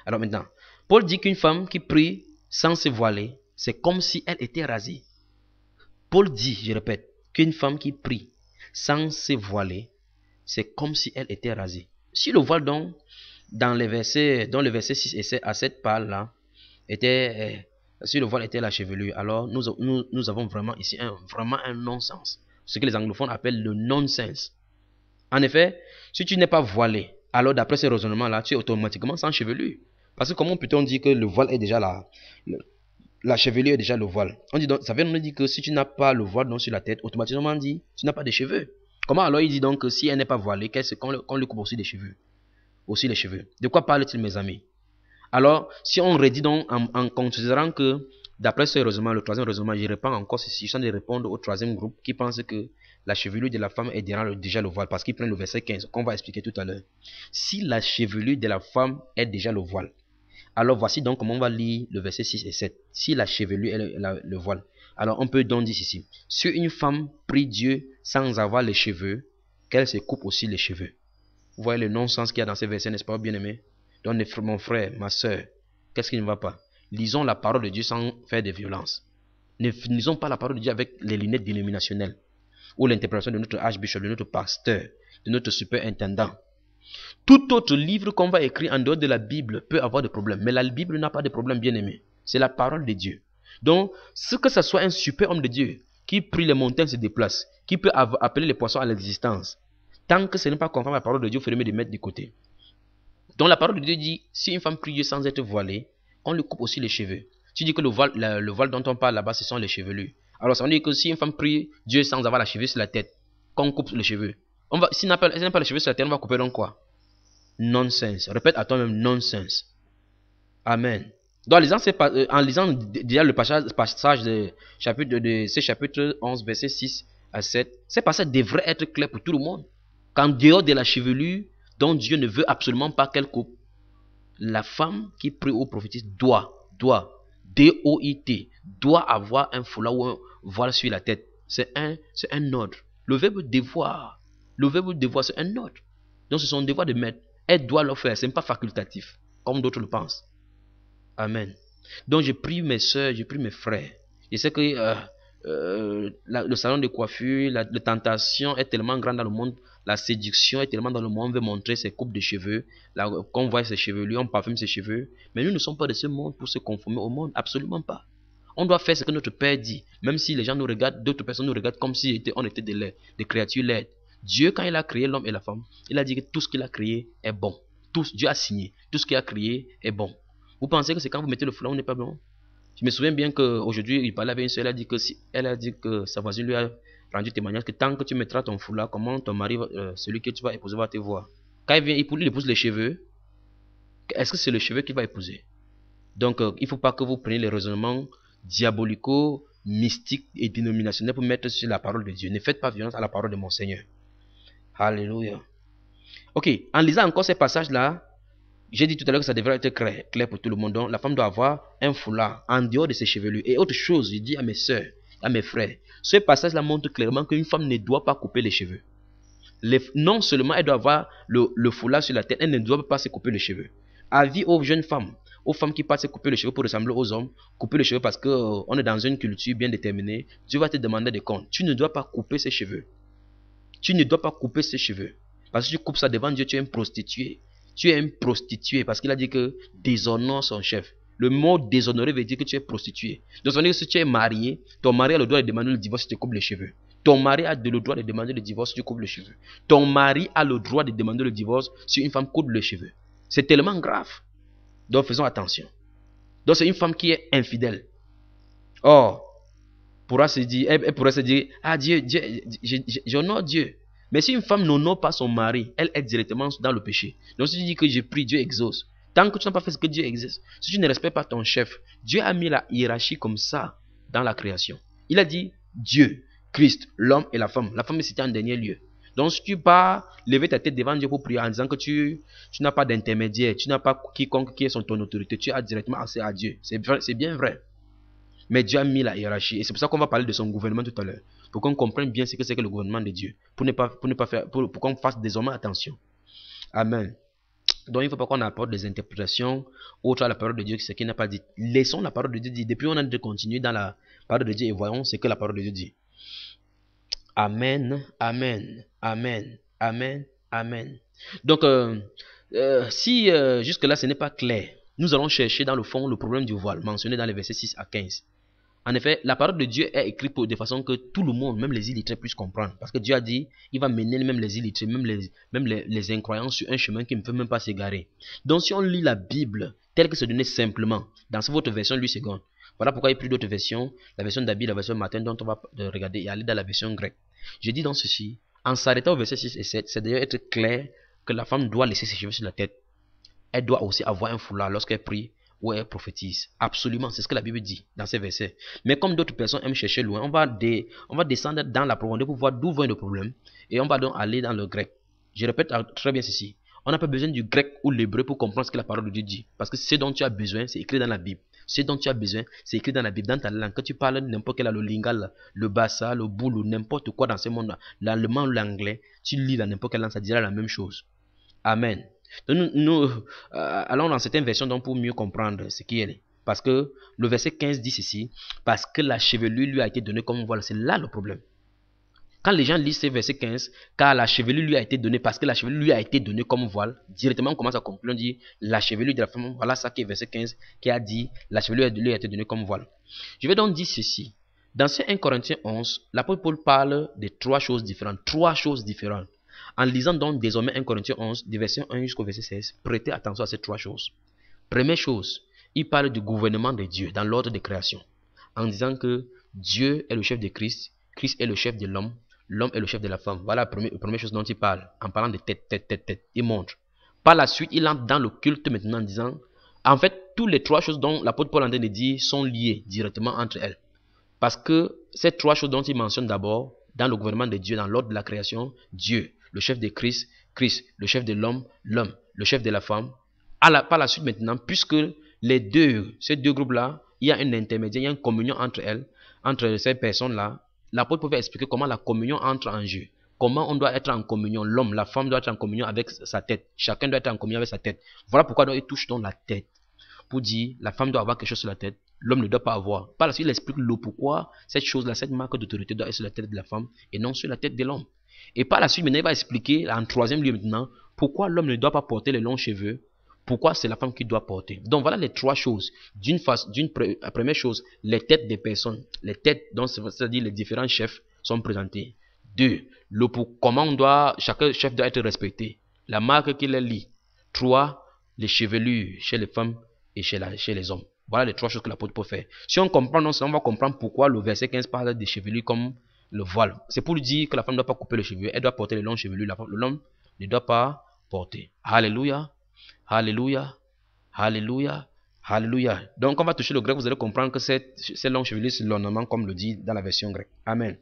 Alors maintenant, Paul dit qu'une femme qui prie sans se voiler, c'est comme si elle était rasée. Paul dit, je répète, qu'une femme qui prie sans se voiler, c'est comme si elle était rasée. Si le voile donc, dans les versets, dans le verset 6 et 7 à cette par là, était, euh, si le voile était la chevelure, alors nous, avons vraiment ici vraiment un non-sens. Ce que les anglophones appellent le non-sens. En effet, si tu n'es pas voilé, alors d'après ce raisonnement-là, tu es automatiquement sans chevelure. Parce que comment peut-on dire que le voile est déjà là la, chevelure est déjà le voile. On dit donc, ça veut dire que si tu n'as pas le voile donc sur la tête, automatiquement dit, tu n'as pas de cheveux. Comment alors il dit donc que si elle n'est pas voilée, qu'est-ce qu'on lui coupe aussi des cheveux Aussi les cheveux. De quoi parle-t-il, mes amis Alors, si on redit donc en, considérant que, d'après ce raisonnement, le troisième raisonnement, je réponds encore ceci, je de répondre au troisième groupe qui pense que la chevelure de la femme est déjà le voile, parce qu'il prend le verset 15, qu'on va expliquer tout à l'heure. Si la chevelure de la femme est déjà le voile, alors voici donc comment on va lire le verset 6 et 7. Si la chevelure est le, voile, alors on peut donc dire ici, si une femme prie Dieu sans avoir les cheveux, qu'elle se coupe aussi les cheveux. Vous voyez le non-sens qu'il y a dans ces versets, n'est-ce pas, bien-aimé Donc, mon frère, ma soeur, qu'est-ce qui ne va pas Lisons la parole de Dieu sans faire de violence. Ne lisons pas la parole de Dieu avec les lunettes dénominationnelles ou l'interprétation de notre archbishop, de notre pasteur, de notre superintendant. Tout autre livre qu'on va écrire en dehors de la Bible peut avoir des problèmes, mais la Bible n'a pas de problème, bien aimé. C'est la parole de Dieu. Donc, ce que ce soit un super homme de Dieu qui prie les montagnes se déplace, qui peut appeler les poissons à l'existence, tant que ce n'est pas conforme à la parole de Dieu, il faut les mettre de côté. Donc, la parole de Dieu dit si une femme prie sans être voilée, on lui coupe aussi les cheveux. Tu dis que le voile, le voile dont on parle là-bas, ce sont les chevelus. Alors, ça veut dire que si une femme prie Dieu sans avoir la chevelure sur la tête, qu'on coupe les cheveux. si elle n'a pas, la cheveux sur la tête, on va couper donc quoi Nonsense. Répète à toi-même, nonsense. Amen. Donc, en lisant, euh, déjà le passage de, chapitre, de ce chapitre 11, verset 6 à 7, ce passage devrait être clair pour tout le monde. Qu'en dehors de la chevelure, dont Dieu ne veut absolument pas qu'elle coupe, la femme qui prie au prophétisme doit, doit, D-O-I-T, doit avoir un foulard ou un, voilà sur la tête. C'est un, c'est un ordre. Le verbe devoir, le verbe devoir, c'est un ordre. Donc c'est son devoir de mettre. Elle doit le faire, ce pas facultatif, comme d'autres le pensent. Amen. Donc j'ai prie mes soeurs, j'ai prie mes frères. Je sais que euh, euh, le salon de coiffure, la, tentation est tellement grande dans le monde, la séduction est tellement dans le monde, on veut montrer ses coupes de cheveux, qu'on voit ses cheveux, lui on parfume ses cheveux. Mais nous ne sommes pas de ce monde pour se conformer au monde, absolument pas. On doit faire ce que notre Père dit. Même si les gens nous regardent, d'autres personnes nous regardent comme si on était des, des créatures laides. Dieu, quand il a créé l'homme et la femme, il a dit que tout ce qu'il a créé est bon. Tout, Dieu a signé. Tout ce qu'il a créé est bon. Vous pensez que c'est quand vous mettez le foulard, on n'est pas bon Je me souviens bien qu'aujourd'hui, il parlait avec une soeur, elle a dit que, elle a dit que sa voisine lui a rendu témoignage que tant que tu mettras ton foulard, comment ton mari, euh, celui que tu vas épouser, va te voir Quand il vient, il, les cheveux. Est-ce que c'est le cheveu qu'il va épouser donc, euh, il ne faut pas que vous preniez les raisonnements diabolico, mystique et dénominationnel pour mettre sur la parole de Dieu. Ne faites pas violence à la parole de mon Seigneur. Alléluia. Ok, en lisant encore ces passages-là, j'ai dit tout à l'heure que ça devrait être clair, pour tout le monde. Donc, la femme doit avoir un foulard en dehors de ses cheveux. Et autre chose, je dis à mes soeurs, à mes frères, ce passage-là montre clairement qu'une femme ne doit pas couper les cheveux. non seulement elle doit avoir le, foulard sur la tête, elle ne doit pas se couper les cheveux. Avis aux jeunes femmes, aux femmes qui passent couper les cheveux pour ressembler aux hommes, couper les cheveux parce qu'on euh, on est dans une culture bien déterminée, Dieu va te demander des comptes. Tu ne dois pas couper ses cheveux. Tu ne dois pas couper ses cheveux. Parce que tu coupes ça devant Dieu, tu es un prostitué. Tu es un prostitué parce qu'il a dit que déshonore son chef. Le mot déshonoré veut dire que tu es prostitué. Donc, ça que si tu es marié, ton mari a le droit de demander le divorce si tu coupes les cheveux. Ton mari a le droit de demander le divorce si tu coupes les cheveux. Ton mari a le droit de demander le divorce si une femme coupe les cheveux. C'est tellement grave. Donc faisons attention. Donc c'est une femme qui est infidèle. Or, pourra se dire, elle, pourrait se dire, ah Dieu, Dieu j'honore Dieu. Mais si une femme n'honore pas son mari, elle est directement dans le péché. Donc si tu dis que je prie, Dieu exauce. Tant que tu n'as pas fait ce que Dieu exauce, si tu ne respectes pas ton chef, Dieu a mis la hiérarchie comme ça dans la création. Il a dit Dieu, Christ, l'homme et la femme. La femme est citée en dernier lieu. Donc, si tu vas lever ta tête devant Dieu pour prier en disant que tu, tu n'as pas d'intermédiaire, tu n'as pas quiconque qui est son ton autorité, tu as directement accès à Dieu. C'est bien vrai. Mais Dieu a mis la hiérarchie. Et c'est pour ça qu'on va parler de son gouvernement tout à l'heure. Pour qu'on comprenne bien ce que c'est que le gouvernement de Dieu. Pour, ne pas, pour, ne pas faire, pour, qu'on fasse désormais attention. Amen. Donc, il ne faut pas qu'on apporte des interprétations Autre à la parole de Dieu que ce qu'il n'a pas dit. Laissons la parole de Dieu dire. Depuis, on a de continuer dans la parole de Dieu et voyons ce que la parole de Dieu dit. Amen, Amen, Amen, Amen, Amen. Donc, euh, euh, si euh, jusque-là ce n'est pas clair, nous allons chercher dans le fond le problème du voile mentionné dans les versets 6 à 15. En effet, la parole de Dieu est écrite de façon que tout le monde, même les illettrés, puisse comprendre. Parce que Dieu a dit, il va mener même les illettrés, même les, même les, les incroyants sur un chemin qui ne peut même pas s'égarer. Donc si on lit la Bible telle que c'est donnée simplement, dans votre version lui secondes, voilà pourquoi il a plus d'autres versions, la version d'Abi, la version Matin. dont on va regarder et aller dans la version grecque. Je dis dans ceci, en s'arrêtant au verset 6 et 7, c'est d'ailleurs être clair que la femme doit laisser ses cheveux sur la tête. Elle doit aussi avoir un foulard lorsqu'elle prie ou elle prophétise. Absolument, c'est ce que la Bible dit dans ces versets. Mais comme d'autres personnes aiment chercher loin, on va, on va descendre dans la profondeur pour voir d'où vient le problème. Et on va donc aller dans le grec. Je répète très bien ceci. On n'a pas besoin du grec ou l'hébreu pour comprendre ce que la parole de Dieu dit. Parce que ce dont tu as besoin, c'est écrit dans la Bible ce dont tu as besoin, c'est écrit dans la Bible, dans ta langue. Quand tu parles n'importe quel, le lingal, le bassa, le boulou, n'importe quoi dans ce monde, l'allemand ou l'anglais, tu lis dans n'importe quelle langue, ça dira la même chose. Amen. nous, euh, allons dans certaines versions donc, pour mieux comprendre ce qui est. Parce que le verset 15 dit ceci, parce que la chevelure lui a été donnée comme voilà. C'est là le problème. Quand les gens lisent ces versets 15, car la chevelure lui a été donnée, parce que la chevelure lui a été donnée comme voile, directement on commence à comprendre, on dit la chevelure de la femme, voilà ça qui est verset 15, qui a dit la chevelure lui a été donnée comme voile. Je vais donc dire ceci. Dans ce 1 Corinthiens 11, l'apôtre Paul parle de trois choses différentes. Trois choses différentes. En lisant donc désormais 1 Corinthiens 11, du verset 1 jusqu'au verset 16, prêtez attention à ces trois choses. Première chose, il parle du gouvernement de Dieu dans l'ordre de création, en disant que Dieu est le chef de Christ, Christ est le chef de l'homme, l'homme est le chef de la femme. Voilà la première, chose dont il parle, en parlant de tête, tête, tête, tête. Il montre. Par la suite, il entre dans le culte maintenant en disant, en fait, toutes les trois choses dont l'apôtre Paul en train sont liées directement entre elles. Parce que ces trois choses dont il mentionne d'abord, dans le gouvernement de Dieu, dans l'ordre de la création, Dieu, le chef de Christ, Christ, le chef de l'homme, l'homme, le chef de la femme. À par la suite maintenant, puisque les deux, ces deux groupes-là, il y a un intermédiaire, il y a une communion entre elles, entre ces personnes-là, l'apôtre pouvait expliquer comment la communion entre en jeu, comment on doit être en communion, l'homme, la femme doit être en communion avec sa tête, chacun doit être en communion avec sa tête. Voilà pourquoi il touche dans la tête, pour dire la femme doit avoir quelque chose sur la tête, l'homme ne doit pas avoir. Par la suite, il explique le pourquoi cette chose-là, cette marque d'autorité doit être sur la tête de la femme et non sur la tête de l'homme. Et par la suite, maintenant, il va expliquer, en troisième lieu maintenant, pourquoi l'homme ne doit pas porter les longs cheveux pourquoi c'est la femme qui doit porter Donc voilà les trois choses. D'une d'une première chose, les têtes des personnes, les têtes, c'est-à-dire les différents chefs sont présentés. Deux, le pour, comment on doit, chaque chef doit être respecté. La marque qui les lit. Trois, les chevelures chez les femmes et chez, chez les hommes. Voilà les trois choses que l'apôtre peut faire. Si on comprend, non, on va comprendre pourquoi le verset 15 parle des chevelures comme le voile. C'est pour dire que la femme ne doit pas couper les cheveux, elle doit porter les longs chevelures, l'homme ne doit pas porter. Alléluia. Alléluia, Alléluia, Alléluia. Donc, on va toucher le grec, vous allez comprendre que cette, ces longues c'est l'ornement, comme le dit dans la version grecque. Amen.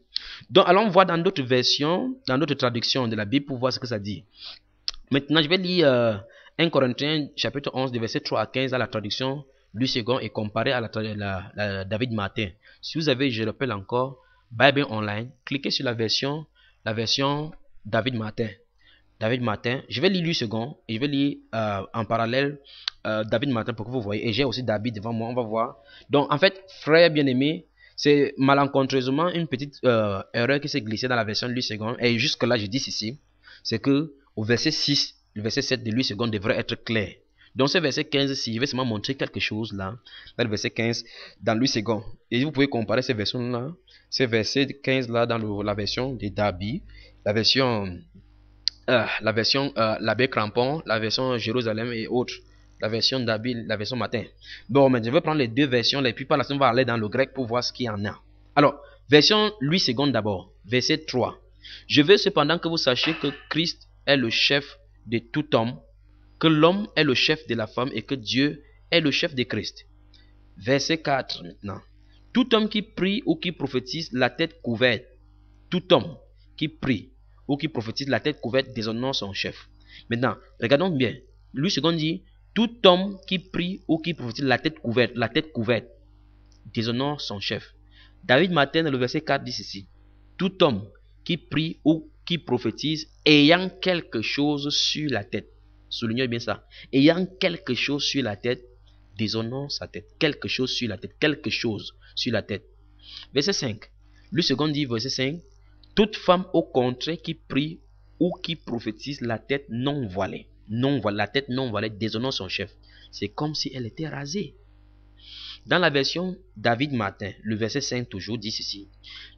Donc, allons voir dans d'autres versions, dans d'autres traductions de la Bible pour voir ce que ça dit. Maintenant, je vais lire 1 euh, Corinthiens, chapitre 11, verset 3 à 15, à la traduction du second et comparé à la, la, David Martin. Si vous avez, je rappelle encore, Bible Online, cliquez sur la version, la version David Martin. David Martin. Je vais lire lui second et je vais lire euh, en parallèle euh, David Martin pour que vous voyez. Et j'ai aussi David devant moi, on va voir. Donc en fait, frère bien-aimé, c'est malencontreusement une petite euh, erreur qui s'est glissée dans la version de lui second. Et jusque-là, je dis ici, c'est que au verset 6, le verset 7 de lui second devrait être clair. donc ce verset 15 si je vais seulement montrer quelque chose là, dans le verset 15, dans lui second. Et vous pouvez comparer ces versions là, ces versets 15 là dans la version de David, la version euh, la version euh, l'abbé Crampon, la version Jérusalem et autres, la version d'Abil, la version Matin. Bon, mais je vais prendre les deux versions et puis par la suite on va aller dans le grec pour voir ce qu'il y en a. Alors, version 8 secondes d'abord, verset 3. Je veux cependant que vous sachiez que Christ est le chef de tout homme, que l'homme est le chef de la femme et que Dieu est le chef de Christ. Verset 4 maintenant. Tout homme qui prie ou qui prophétise la tête couverte, tout homme qui prie ou qui prophétise la tête couverte déshonore son chef. Maintenant, regardons bien. Lui second dit, tout homme qui prie ou qui prophétise la tête couverte, la tête couverte, déshonore son chef. David Martin, le verset 4 dit ceci. Tout homme qui prie ou qui prophétise ayant quelque chose sur la tête. Soulignez bien ça. Ayant quelque chose sur la tête, déshonore sa tête. Quelque chose sur la tête. Quelque chose sur la tête. Verset 5. Lui second dit, verset 5. Toute femme au contraire qui prie ou qui prophétise la tête non voilée, non voilée, la tête non voilée déshonore son chef, c'est comme si elle était rasée. Dans la version David Martin, le verset 5 toujours dit ceci.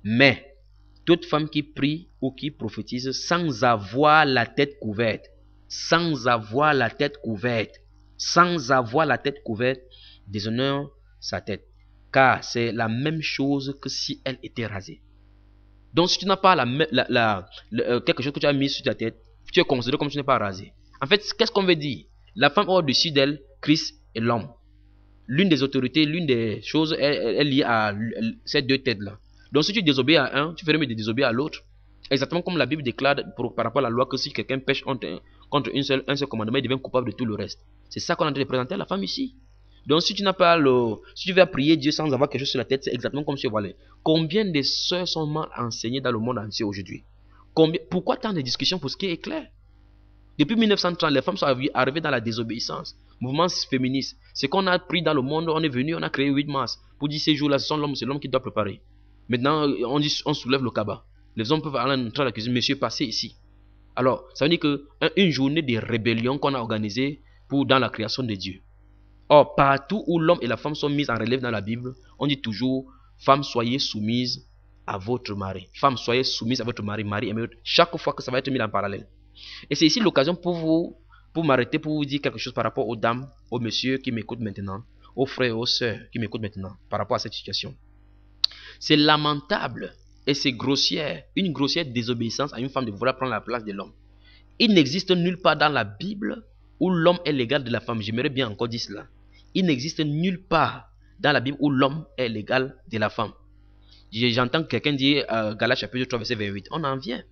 Mais toute femme qui prie ou qui prophétise sans avoir la tête couverte, sans avoir la tête couverte, sans avoir la tête couverte, déshonore sa tête. Car c'est la même chose que si elle était rasée. Donc, si tu n'as pas la, euh, quelque chose que tu as mis sur ta tête, tu es considéré comme tu n'es pas rasé. En fait, qu'est-ce qu'on veut dire La femme au-dessus d'elle, Christ et l'homme. L'une des autorités, l'une des choses est, est liée à ces deux têtes-là. Donc, si tu désobéis à un, tu ferais mieux de désobéir à l'autre. Exactement comme la Bible déclare pour, par rapport à la loi que si quelqu'un pêche contre, un, une un seul commandement, il devient coupable de tout le reste. C'est ça qu'on a présenter à la femme ici. Donc si tu n'as pas le... Si tu veux prier Dieu sans avoir quelque chose sur la tête, c'est exactement comme ce voilà. Combien de sœurs sont mal enseignées dans le monde entier aujourd'hui Combien... Pourquoi tant de discussions pour ce qui est clair Depuis 1930, les femmes sont arrivées dans la désobéissance. Mouvement féministe. Ce qu'on a pris dans le monde, on est venu, on a créé 8 mars. Pour dire ces jours-là, l'homme, c'est l'homme qui doit préparer. Maintenant, on, soulève le cabas. Les hommes peuvent aller entrer à la cuisine. Monsieur, passez ici. Alors, ça veut dire qu'une journée de rébellion qu'on a organisée pour, dans la création de Dieu. Or, partout où l'homme et la femme sont mis en relève dans la Bible, on dit toujours, femme, soyez soumise à votre mari. Femme, soyez soumise à votre mari. Marie, aimez Chaque fois que ça va être mis en parallèle. Et c'est ici l'occasion pour vous, pour m'arrêter, pour vous dire quelque chose par rapport aux dames, aux messieurs qui m'écoutent maintenant, aux frères aux sœurs qui m'écoutent maintenant, par rapport à cette situation. C'est lamentable et c'est grossière, une grossière désobéissance à une femme de vouloir prendre la place de l'homme. Il n'existe nulle part dans la Bible où l'homme est l'égal de la femme. J'aimerais bien encore dire cela. Il n'existe nulle part dans la Bible où l'homme est l'égal de la femme. J'entends quelqu'un dire euh, Galates chapitre 3 verset 28. On en vient.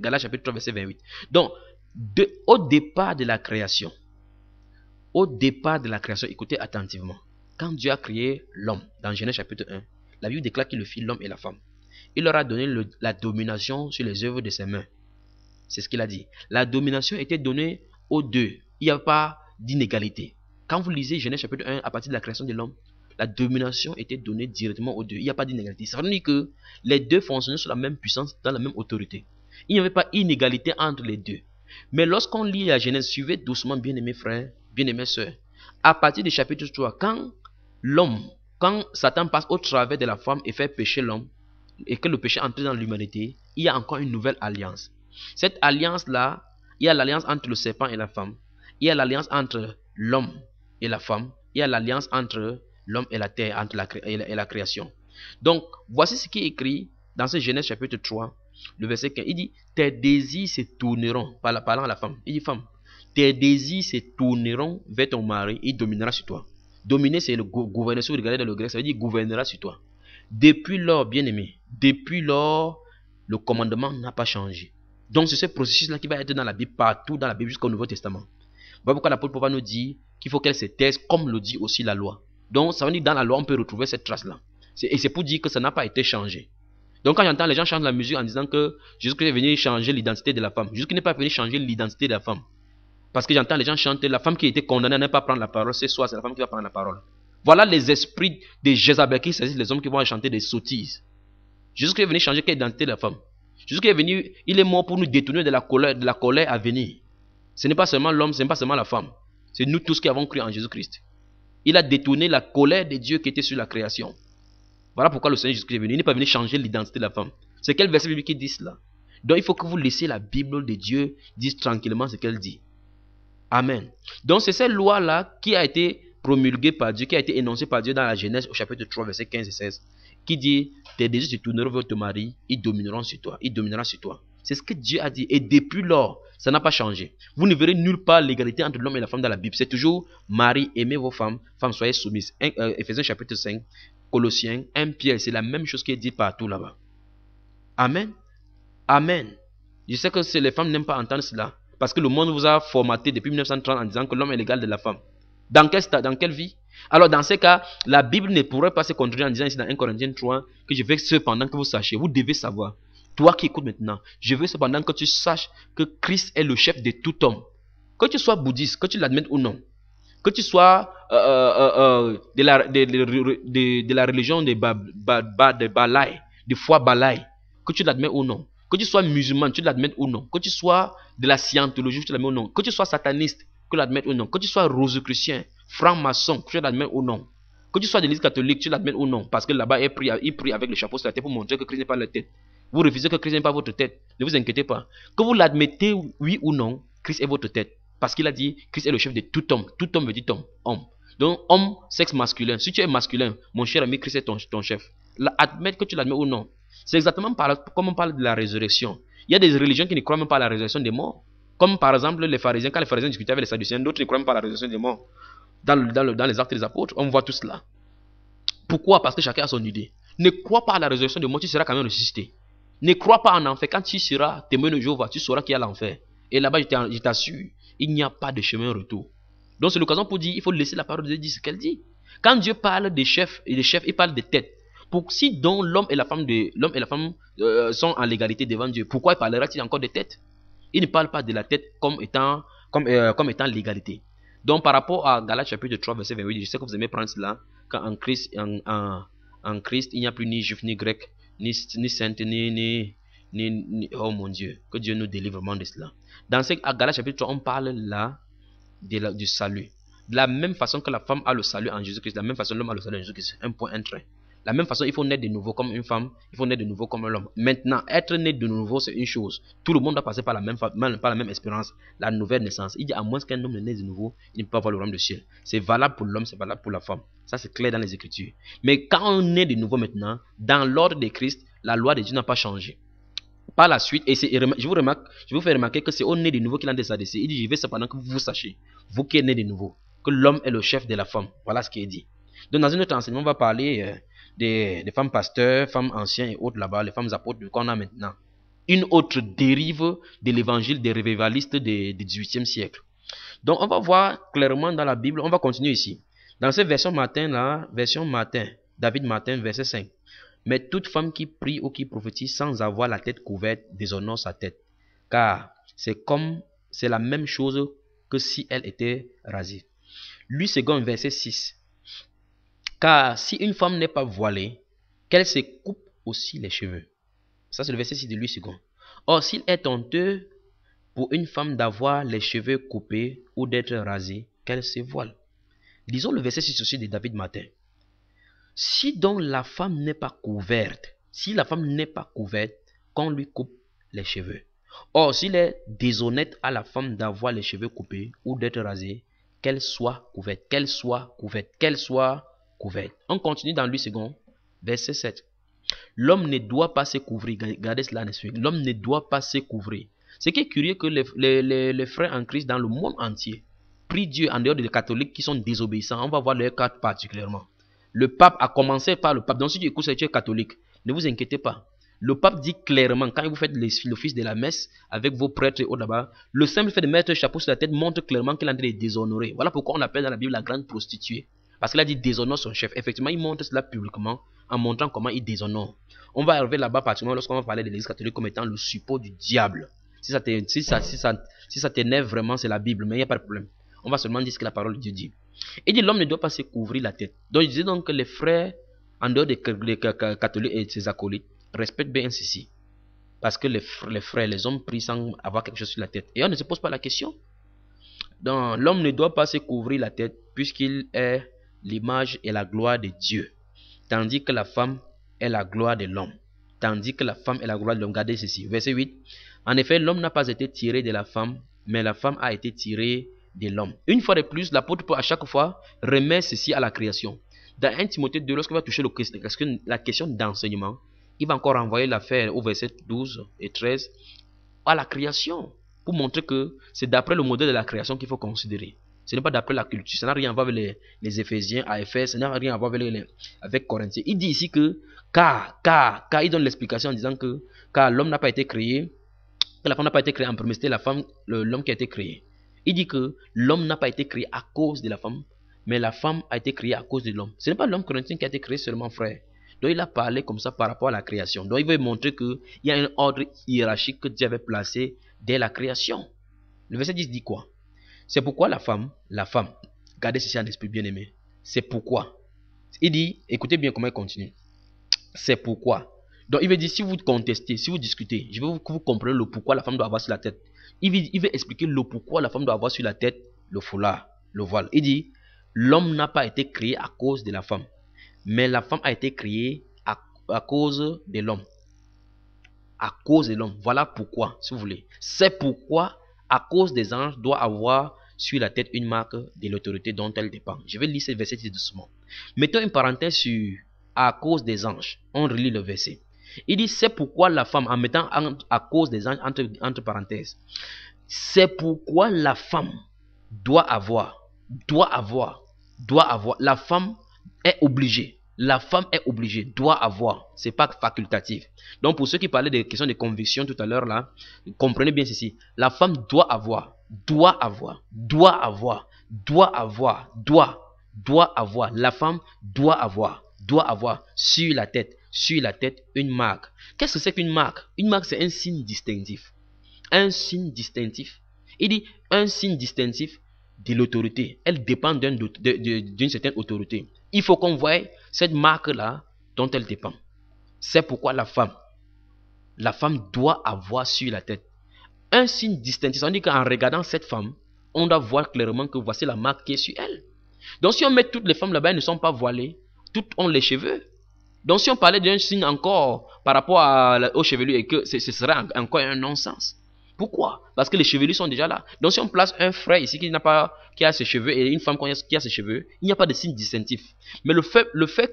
Galates chapitre 3 verset 28. Donc, de, au départ de la création, au départ de la création, écoutez attentivement. Quand Dieu a créé l'homme, dans Genèse chapitre 1, la Bible déclare qu'il le fit l'homme et la femme. Il leur a donné la domination sur les œuvres de ses mains. C'est ce qu'il a dit. La domination était donnée aux deux. Il n'y a pas d'inégalité. Quand vous lisez Genèse chapitre 1, à partir de la création de l'homme, la domination était donnée directement aux deux. Il n'y a pas d'inégalité. Ça veut dire que les deux fonctionnaient sur la même puissance, dans la même autorité. Il n'y avait pas d'inégalité entre les deux. Mais lorsqu'on lit la Genèse, suivez doucement, bien-aimés frères, bien-aimés sœurs. À partir du chapitre 3, quand l'homme, quand Satan passe au travers de la femme et fait pécher l'homme, et que le péché entre dans l'humanité, il y a encore une nouvelle alliance. Cette alliance-là, il y a l'alliance entre le serpent et la femme. Il y a l'alliance entre l'homme et la femme et à l'alliance entre l'homme et la terre, entre la, et la création. Donc, voici ce qui est écrit dans ce Genèse chapitre 3, le verset 15. Il dit, tes désirs se tourneront, parlant à la femme. Il dit, femme, tes désirs se tourneront vers ton mari, il dominera sur toi. Dominer, c'est le gouverner. Si vous regardez dans le grec, ça veut dire gouvernera sur toi. Depuis lors, bien-aimé, depuis lors, le commandement n'a pas changé. Donc, c'est ce processus-là qui va être dans la Bible, partout dans la Bible, jusqu'au Nouveau Testament. Voilà pourquoi l'apôtre Paul va nous dire qu'il faut qu'elle se taise, comme le dit aussi la loi. Donc, ça veut dire que dans la loi, on peut retrouver cette trace-là. Et c'est pour dire que ça n'a pas été changé. Donc, quand j'entends les gens chanter la musique en disant que Jésus-Christ est venu changer l'identité de la femme, Jésus-Christ n'est pas venu changer l'identité de la femme. Parce que j'entends les gens chanter, la femme qui a été condamnée à ne pas prendre la parole, c'est soit c'est la femme qui va prendre la parole. Voilà les esprits de Jézabel qui saisissent les hommes qui vont chanter des sottises. Jésus-Christ est venu changer l'identité de la femme. Jésus-Christ est venu, il est mort pour nous détourner de la colère, de la colère à venir. Ce n'est pas seulement l'homme, ce n'est pas seulement la femme. C'est nous tous qui avons cru en Jésus-Christ. Il a détourné la colère de Dieu qui était sur la création. Voilà pourquoi le Seigneur Jésus-Christ est venu. Il n'est pas venu changer l'identité de la femme. C'est quel verset biblique qui dit cela Donc il faut que vous laissiez la Bible de Dieu dire tranquillement ce qu'elle dit. Amen. Donc c'est cette loi-là qui a été promulguée par Dieu, qui a été énoncée par Dieu dans la Genèse au chapitre 3, versets 15 et 16, qui dit, tes désirs se tourneront vers ton mari, ils domineront sur toi, ils domineront sur toi. C'est ce que Dieu a dit. Et depuis lors, ça n'a pas changé. Vous ne verrez nulle part l'égalité entre l'homme et la femme dans la Bible. C'est toujours Marie, aimez vos femmes, femmes, soyez soumises. Euh, Ephésiens chapitre 5, Colossiens, 1 Pierre, c'est la même chose qui est dit partout là-bas. Amen. Amen. Je sais que les femmes n'aiment pas entendre cela. Parce que le monde vous a formaté depuis 1930 en disant que l'homme est l'égal de la femme. Dans quel dans quelle vie Alors, dans ces cas, la Bible ne pourrait pas se contredire en disant ici dans 1 Corinthiens 3 que je veux cependant que vous sachiez, vous devez savoir toi qui écoutes maintenant, je veux cependant que tu saches que Christ est le chef de tout homme. Que tu sois bouddhiste, que tu l'admettes ou non, que tu sois euh, euh, euh, de, la, la religion des de Balaï, de foi Balaï, que tu l'admettes ou non, que tu sois musulman, tu l'admettes ou non, que tu sois de la scientologie, tu l'admettes ou non, que tu sois sataniste, que tu l'admettes ou non, que tu sois rose-chrétien, franc-maçon, que tu l'admettes ou non, que tu sois de l'église catholique, tu l'admets ou non, parce que là-bas, il prie avec le chapeau sur la tête pour montrer que Christ n'est pas la tête. Vous refusez que Christ n'est pas votre tête. Ne vous inquiétez pas. Que vous l'admettez, oui ou non, Christ est votre tête. Parce qu'il a dit, Christ est le chef de tout homme. Tout homme veut dire homme. Homme. Donc, homme, sexe masculin. Si tu es masculin, mon cher ami, Christ est ton, chef. admettre que tu l'admets ou non. C'est exactement comme on parle de la résurrection. Il y a des religions qui ne croient même pas à la résurrection des morts. Comme par exemple les pharisiens, quand les pharisiens discutaient avec les sadduciens, d'autres ne croient même pas à la résurrection des morts. Dans, dans, dans les actes des apôtres, on voit tout cela. Pourquoi Parce que chacun a son idée. Ne crois pas à la résurrection des morts, tu seras quand même ressuscité. Ne crois pas en enfer. Quand tu seras témoin de Jéhovah, tu sauras qu'il y a l'enfer. Et là-bas, je t'assure, il n'y a pas de chemin retour. Donc c'est l'occasion pour dire, il faut laisser la parole de Dieu dire ce qu'elle dit. Quand Dieu parle des chefs et des chefs, il parle des têtes. Pour, si donc l'homme et la femme de et la femme euh, sont en légalité devant Dieu, pourquoi parlera-t-il encore des têtes Il ne parle pas de la tête comme étant comme, euh, comme étant légalité. Donc par rapport à Galates chapitre 3 verset 28, je sais que vous aimez prendre cela quand en Christ en, en Christ il n'y a plus ni juif ni grec, ni, ni ni, ni, ni, Oh mon Dieu, que Dieu nous délivre de cela. Dans ce, chapitre 3, on parle là de du salut. De la même façon que la femme a le salut en Jésus-Christ, de la même façon l'homme a le salut en Jésus-Christ. Un point, un trait la même façon, il faut naître de nouveau comme une femme, il faut naître de nouveau comme un homme. Maintenant, être né de nouveau, c'est une chose. Tout le monde doit passer par la même, par la même expérience, la nouvelle naissance. Il dit, à moins qu'un homme ne naisse de nouveau, il ne peut pas voir le royaume du ciel. C'est valable pour l'homme, c'est valable pour la femme. Ça, c'est clair dans les Écritures. Mais quand on est de nouveau maintenant, dans l'ordre de Christ, la loi de Dieu n'a pas changé par la suite, et je vous remarque, fais remarquer que c'est au né de nouveau qu'il en décide. Il dit, je vais cependant que vous sachiez, vous qui êtes né de nouveau, que l'homme est le chef de la femme. Voilà ce qui est dit. Donc dans un autre enseignement, on va parler euh, des, femmes pasteurs, femmes anciennes et autres là-bas, les femmes apôtres qu'on a maintenant. Une autre dérive de l'évangile des révivalistes du 18e siècle. Donc on va voir clairement dans la Bible, on va continuer ici. Dans cette version matin là, version matin, David Martin, verset 5. Mais toute femme qui prie ou qui prophétise sans avoir la tête couverte déshonore sa tête, car c'est comme c'est la même chose que si elle était rasée. Lui second verset 6. Car si une femme n'est pas voilée, qu'elle se coupe aussi les cheveux. Ça, c'est le verset 6 de Louis II. Or, s'il est honteux pour une femme d'avoir les cheveux coupés ou d'être rasée, qu'elle se voile. Lisons le verset 6 aussi de David Martin. Si donc la femme n'est pas couverte, si la femme n'est pas couverte, qu'on lui coupe les cheveux. Or, s'il est déshonnête à la femme d'avoir les cheveux coupés ou d'être rasée, qu'elle soit couverte, qu'elle soit couverte, qu'elle soit on continue dans 8 secondes, verset 7. L'homme ne doit pas se couvrir. Gardez cela, L'homme ne doit pas se couvrir. Ce qui est curieux que les, frères en Christ dans le monde entier prient Dieu en dehors des catholiques qui sont désobéissants. On va voir les cas particulièrement. Le pape a commencé par le pape. Donc si tu écoutes, tu es catholique. Ne vous inquiétez pas. Le pape dit clairement, quand vous faites l'office de la messe avec vos prêtres et autres là-bas, le simple fait de mettre un chapeau sur la tête montre clairement qu'il est en Voilà pourquoi on appelle dans la Bible la grande prostituée. Parce qu'il a dit déshonore son chef. Effectivement, il montre cela publiquement en montrant comment il déshonore. On va arriver là-bas particulièrement lorsqu'on va parler de l'Église catholique comme étant le support du diable. Si ça t'énerve si ça, si vraiment, c'est la Bible, mais il n'y a pas de problème. On va seulement dire ce que la parole de Dieu dit. Il dit l'homme ne doit pas se couvrir la tête. Donc il dit donc que les frères, en dehors des catholiques et de ses acolytes, respectent bien ceci. Parce que les les frères, les hommes prient sans avoir quelque chose sur la tête. Et on ne se pose pas la question. Donc l'homme ne doit pas se couvrir la tête puisqu'il est L'image est la gloire de Dieu, tandis que la femme est la gloire de l'homme. Tandis que la femme est la gloire de l'homme. Regardez ceci, verset 8. En effet, l'homme n'a pas été tiré de la femme, mais la femme a été tirée de l'homme. Une fois de plus, l'apôtre peut à chaque fois remet ceci à la création. Dans 1 Timothée 2, lorsqu'on va toucher la question d'enseignement, il va encore envoyer l'affaire au verset 12 et 13 à la création pour montrer que c'est d'après le modèle de la création qu'il faut considérer. Ce n'est pas d'après la culture. Ça n'a rien à voir avec les, les Éphésiens, AFS. Ça n'a rien à voir avec, Corinthiens. Il dit ici que, car, car, car, il donne l'explication en disant que, car l'homme n'a pas été créé, que la femme n'a pas été créée en premier. C'était la femme, l'homme qui a été créé. Il dit que l'homme n'a pas été créé à cause de la femme, mais la femme a été créée à cause de l'homme. Ce n'est pas l'homme corinthien qui a été créé seulement, frère. Donc il a parlé comme ça par rapport à la création. Donc il veut montrer qu'il y a un ordre hiérarchique que Dieu avait placé dès la création. Le verset 10 dit quoi c'est pourquoi la femme, la femme, gardez ceci en esprit bien aimé. C'est pourquoi. Il dit, écoutez bien comment il continue. C'est pourquoi. Donc il veut dire, si vous contestez, si vous discutez, je veux que vous compreniez le pourquoi la femme doit avoir sur la tête. Il veut, expliquer le pourquoi la femme doit avoir sur la tête le foulard, le voile. Il dit, l'homme n'a pas été créé à cause de la femme, mais la femme a été créée à cause de l'homme. À cause de l'homme. Voilà pourquoi, si vous voulez. C'est pourquoi à cause des anges, doit avoir sur la tête une marque de l'autorité dont elle dépend. Je vais lire ce verset doucement. Mettons une parenthèse sur à cause des anges. On relit le verset. Il dit c'est pourquoi la femme, en mettant à cause des anges entre, entre parenthèses, c'est pourquoi la femme doit avoir, doit avoir, doit avoir, la femme est obligée la femme est obligée, doit avoir. C'est pas facultatif. Donc pour ceux qui parlaient des questions de conviction tout à l'heure là, comprenez bien ceci. La femme doit avoir, doit avoir, doit avoir, doit avoir, doit, doit avoir. La femme doit avoir, doit avoir sur la tête, sur la tête une marque. Qu'est-ce que c'est qu'une marque Une marque c'est un signe distinctif. Un signe distinctif. Il dit un signe distinctif de l'autorité. Elle dépend d'une certaine autorité. Il faut qu'on voie cette marque-là dont elle dépend. C'est pourquoi la femme, la femme doit avoir sur la tête un signe distinctif. On dit qu'en regardant cette femme, on doit voir clairement que voici la marque qui est sur elle. Donc si on met toutes les femmes là-bas, elles ne sont pas voilées, toutes ont les cheveux. Donc si on parlait d'un signe encore par rapport à, aux chevelures et que ce serait encore un non-sens. Pourquoi Parce que les chevelus sont déjà là. Donc si on place un frère ici qui n'a pas qui a ses cheveux et une femme qui a ses cheveux, il n'y a pas de signe distinctif. Mais le fait,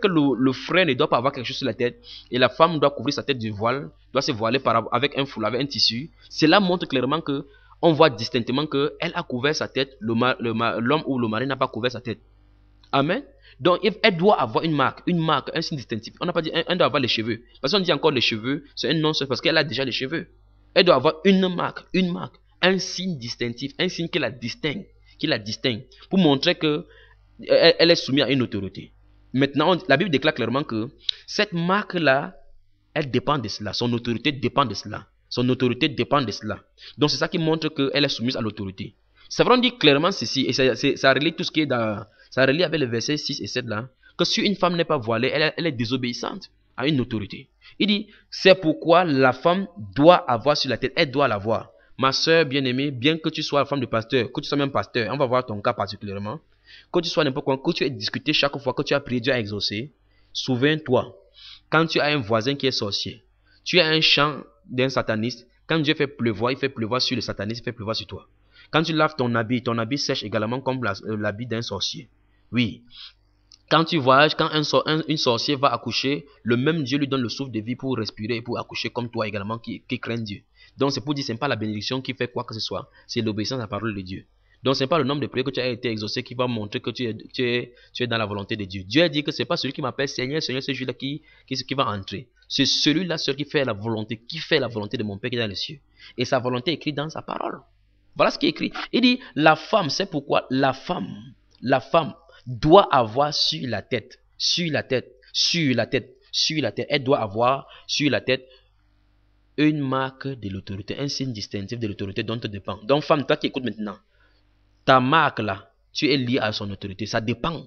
que le, frère ne doit pas avoir quelque chose sur la tête et la femme doit couvrir sa tête du voile, doit se voiler par, avec un foulard, avec un tissu, cela montre clairement que on voit distinctement que elle a couvert sa tête, l'homme ou le mari n'a pas couvert sa tête. Amen. Donc, elle doit avoir une marque, une marque, un signe distinctif. On n'a pas dit, un doit avoir les cheveux. Parce qu'on dit encore les cheveux, c'est un non parce qu'elle a déjà les cheveux. Elle doit avoir une marque, une marque, un signe distinctif, un signe qui la distingue, qui la distingue, pour montrer que euh, elle, est soumise à une autorité. Maintenant, la Bible déclare clairement que cette marque-là, elle dépend de cela, son autorité dépend de cela. Son autorité dépend de cela. Donc c'est ça qui montre qu'elle est soumise à l'autorité. Ça veut dit clairement ceci, et ça, relie tout ce qui est dans, ça relie avec le verset 6 et 7 là, que si une femme n'est pas voilée, elle est désobéissante à une autorité. Il dit, c'est pourquoi la femme doit avoir sur la tête, elle doit l'avoir. Ma soeur bien-aimée, bien que tu sois la femme de pasteur, que tu sois même pasteur, on va voir ton cas particulièrement, que tu sois n'importe quoi, que tu aies discuté chaque fois que tu as prié Dieu à exaucer, souviens-toi, quand tu as un voisin qui est sorcier, tu as un chant d'un sataniste, quand Dieu fait pleuvoir, il fait pleuvoir sur le sataniste, il fait pleuvoir sur toi. Quand tu laves ton habit, ton habit sèche également comme euh, l'habit d'un sorcier. Oui, quand tu voyages, quand une sorcière va accoucher, le même Dieu lui donne le souffle de vie pour respirer et pour accoucher comme toi également qui, qui craint Dieu. Donc c'est pour dire que ce n'est pas la bénédiction qui fait quoi que ce soit, c'est l'obéissance à la parole de Dieu. Donc ce n'est pas le nombre de prières que tu as été exaucé qui va montrer que tu es, dans la volonté de Dieu. Dieu a dit que ce n'est pas celui qui m'appelle Seigneur, Seigneur, c'est celui-là qui, qui, va entrer. C'est celui-là, celui qui fait la volonté, qui fait la volonté de mon Père qui est dans les cieux. Et sa volonté est écrite dans sa parole. Voilà ce qui est écrit. Il dit, la femme, c'est pourquoi la femme, la femme doit avoir sur la tête, sur la tête, sur la tête, sur la tête. Elle doit avoir sur la tête une marque de l'autorité, un signe distinctif de l'autorité dont elle dépend. Donc, femme, toi qui écoutes maintenant, ta marque là, tu es liée à son autorité. Ça dépend.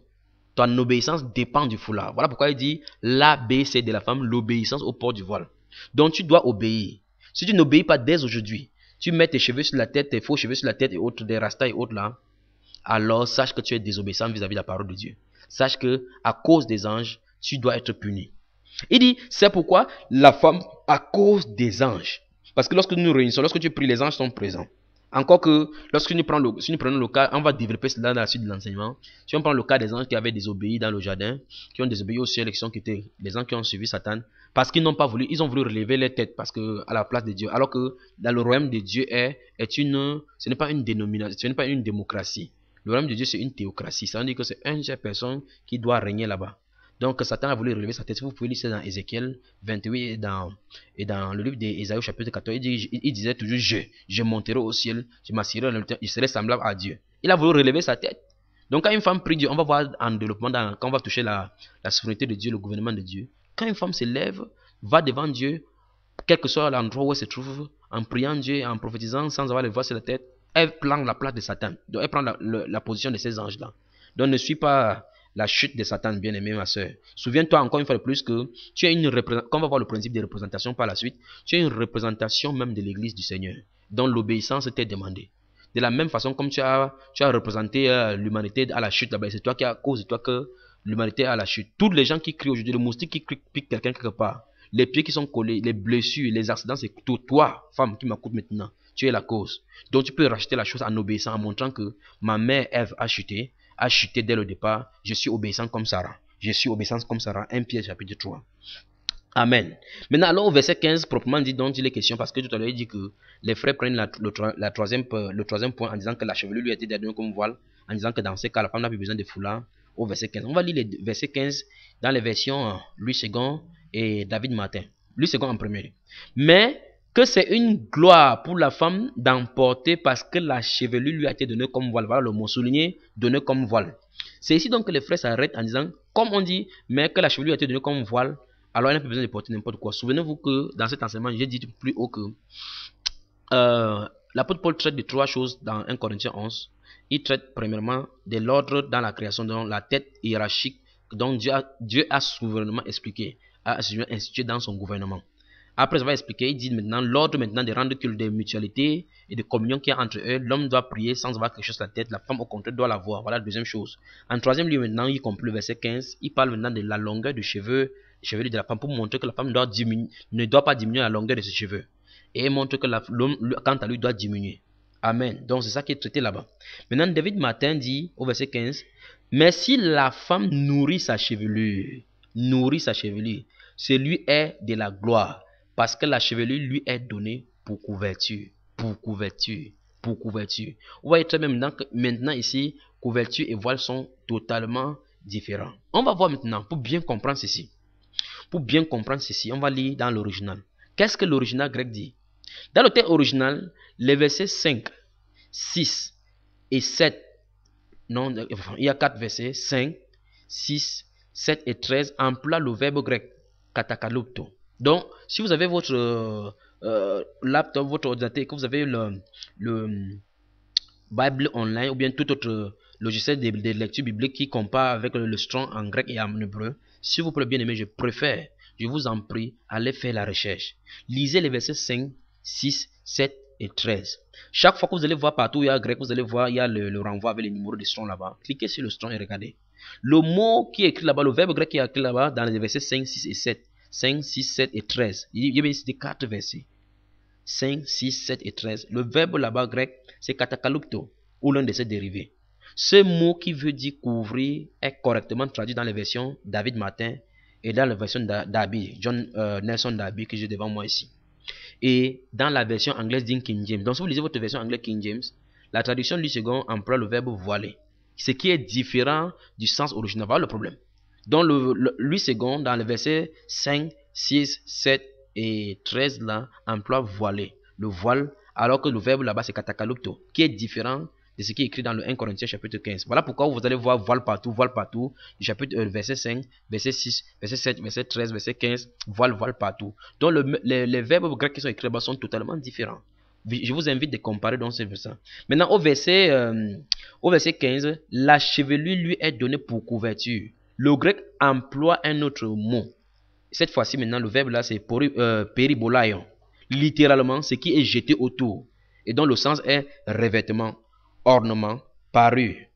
Ton obéissance dépend du foulard. Voilà pourquoi il dit l'ABC de la femme, l'obéissance au port du voile. Donc, tu dois obéir. Si tu n'obéis pas dès aujourd'hui, tu mets tes cheveux sur la tête, tes faux cheveux sur la tête et autres, des rastas et autres là, alors sache que tu es désobéissant vis-à-vis de la parole de Dieu. Sache que, à cause des anges, tu dois être puni. Il dit, c'est pourquoi la femme, à cause des anges, parce que lorsque nous nous réunissons, lorsque tu pries, les anges sont présents. Encore que, lorsque nous prenons le, si nous prenons le cas, on va développer cela dans la suite de l'enseignement. Si on prend le cas des anges qui avaient désobéi dans le jardin, qui ont désobéi aux sélections, qui étaient les anges qui ont suivi Satan, parce qu'ils n'ont pas voulu, ils ont voulu relever les têtes parce que, à la place de Dieu. Alors que, dans le royaume de Dieu est, est une, ce n'est pas une dénomination, ce n'est pas une démocratie. Le royaume de Dieu, c'est une théocratie. Ça veut dire que c'est une seule personne qui doit régner là-bas. Donc, Satan a voulu relever sa tête. Vous pouvez lire ça dans Ézéchiel 28 et dans, et dans le livre d'Ésaïe, chapitre 14. Il, disait toujours Je, je monterai au ciel, je m'assirai le temps, je serai semblable à Dieu. Il a voulu relever sa tête. Donc, quand une femme prie Dieu, on va voir en développement, quand on va toucher la, la souveraineté de Dieu, le gouvernement de Dieu, quand une femme s'élève, va devant Dieu, quel que soit l'endroit où elle se trouve, en priant Dieu, en prophétisant sans avoir les voix sur la tête, elle prend la place de Satan. Donc, elle prend la, position de ces anges-là. Donc, ne suis pas la chute de Satan, bien-aimé, ma soeur. Souviens-toi encore une fois de plus que tu es une représentation, va voir le principe des représentations par la suite, tu es une représentation même de l'Église du Seigneur, dont l'obéissance était demandée. De la même façon comme tu as, tu as représenté euh, l'humanité à la chute là c'est toi qui as causé toi que l'humanité à la chute. Tous les gens qui crient aujourd'hui, le moustique qui pique quelqu'un quelque part, les pieds qui sont collés, les blessures, les accidents, c'est tout toi, femme, qui m'écoute maintenant tu es la cause. Donc tu peux racheter la chose en obéissant, en montrant que ma mère Ève a chuté, a chuté dès le départ, je suis obéissant comme Sarah. Je suis obéissant comme Sarah. 1 Pierre chapitre 3. Amen. Maintenant, alors au verset 15, proprement dit, dont il est question, parce que tout à l'heure, il dit que les frères prennent la, le, troisième, euh, le troisième point en disant que la chevelure lui a été comme voile, en disant que dans ce cas, la femme n'a plus besoin de foulard, au verset 15. On va lire le verset 15 dans les versions euh, Louis II et David Martin. Louis II en premier. Mais que c'est une gloire pour la femme d'emporter parce que la chevelure lui a été donnée comme voile. Voilà le mot souligné, donné comme voile. C'est ici donc que les frères s'arrêtent en disant, comme on dit, mais que la chevelure a été donnée comme voile, alors elle n'a plus besoin de porter n'importe quoi. Souvenez-vous que dans cet enseignement, j'ai dit plus haut que euh, l'apôtre Paul traite de trois choses dans 1 Corinthiens 11. Il traite premièrement de l'ordre dans la création, dans la tête hiérarchique dont Dieu a, Dieu a souverainement expliqué, a institué dans son gouvernement. Après avoir expliquer, il dit maintenant l'ordre maintenant de rendre culte de mutualité et de communion qu'il y a entre eux. L'homme doit prier sans avoir quelque chose sur la tête. La femme, au contraire, doit l'avoir. Voilà la deuxième chose. En troisième lieu, maintenant, il conclut le verset 15. Il parle maintenant de la longueur du cheveu, cheveux de la femme pour montrer que la femme ne doit pas diminuer la longueur de ses cheveux. Et il montre que l'homme, quant à lui, doit diminuer. Amen. Donc c'est ça qui est traité là-bas. Maintenant, David Martin dit au verset 15, Mais si la femme nourrit sa chevelure, nourrit sa chevelure, celui est de la gloire. Parce que la chevelure lui est donnée pour couverture, pour couverture, pour couverture. Vous voyez très bien maintenant, maintenant ici, couverture et voile sont totalement différents. On va voir maintenant, pour bien comprendre ceci. Pour bien comprendre ceci, on va lire dans l'original. Qu'est-ce que l'original grec dit Dans le texte original, les versets 5, 6 et 7, non, il y a 4 versets, 5, 6, 7 et 13 emploient le verbe grec katakalopto donc, si vous avez votre euh, euh, laptop, votre ordinateur, que vous avez le, Bible online ou bien tout autre logiciel de, lecture biblique qui compare avec le, strong en grec et en hébreu, si vous plaît, bien aimé, je préfère, je vous en prie, allez faire la recherche. Lisez les versets 5, 6, 7 et 13. Chaque fois que vous allez voir partout, il y a grec, vous allez voir, il y a le, renvoi avec les numéros de strong là-bas. Cliquez sur le strong et regardez. Le mot qui est écrit là-bas, le verbe grec qui est écrit là-bas dans les versets 5, 6 et 7, 5, 6, 7 et 13. Il y a bien des 4 versets. 5, 6, 7 et 13. Le verbe là-bas grec, c'est katakalupto, ou l'un de ses dérivés. Ce mot qui veut dire couvrir est correctement traduit dans les versions David Martin et dans la version d'Abi, John euh, Nelson d'Abi que j'ai devant moi ici. Et dans la version anglaise d'In King James. Donc si vous lisez votre version anglaise King James, la traduction du second emploie le verbe voiler, ce qui est différent du sens original. Voilà le problème. Dans le, lui second, dans le verset 5, 6, 7 et 13, là, emploie voilé. Le voile, alors que le verbe là-bas, c'est katakalopto, qui est différent de ce qui est écrit dans le 1 Corinthiens chapitre 15. Voilà pourquoi vous allez voir voile partout, voile partout, chapitre euh, verset 5, verset 6, verset 7, verset 13, verset 15, voile, voile partout. Donc les, verbes grecs qui sont écrits là-bas sont totalement différents. Je vous invite de comparer dans ces versets. Maintenant, au verset, euh, au verset 15, la chevelure lui est donnée pour couverture le grec emploie un autre mot. Cette fois-ci, maintenant, le verbe là, c'est euh, Littéralement, ce qui est jeté autour. Et dont le sens est revêtement, ornement, paru.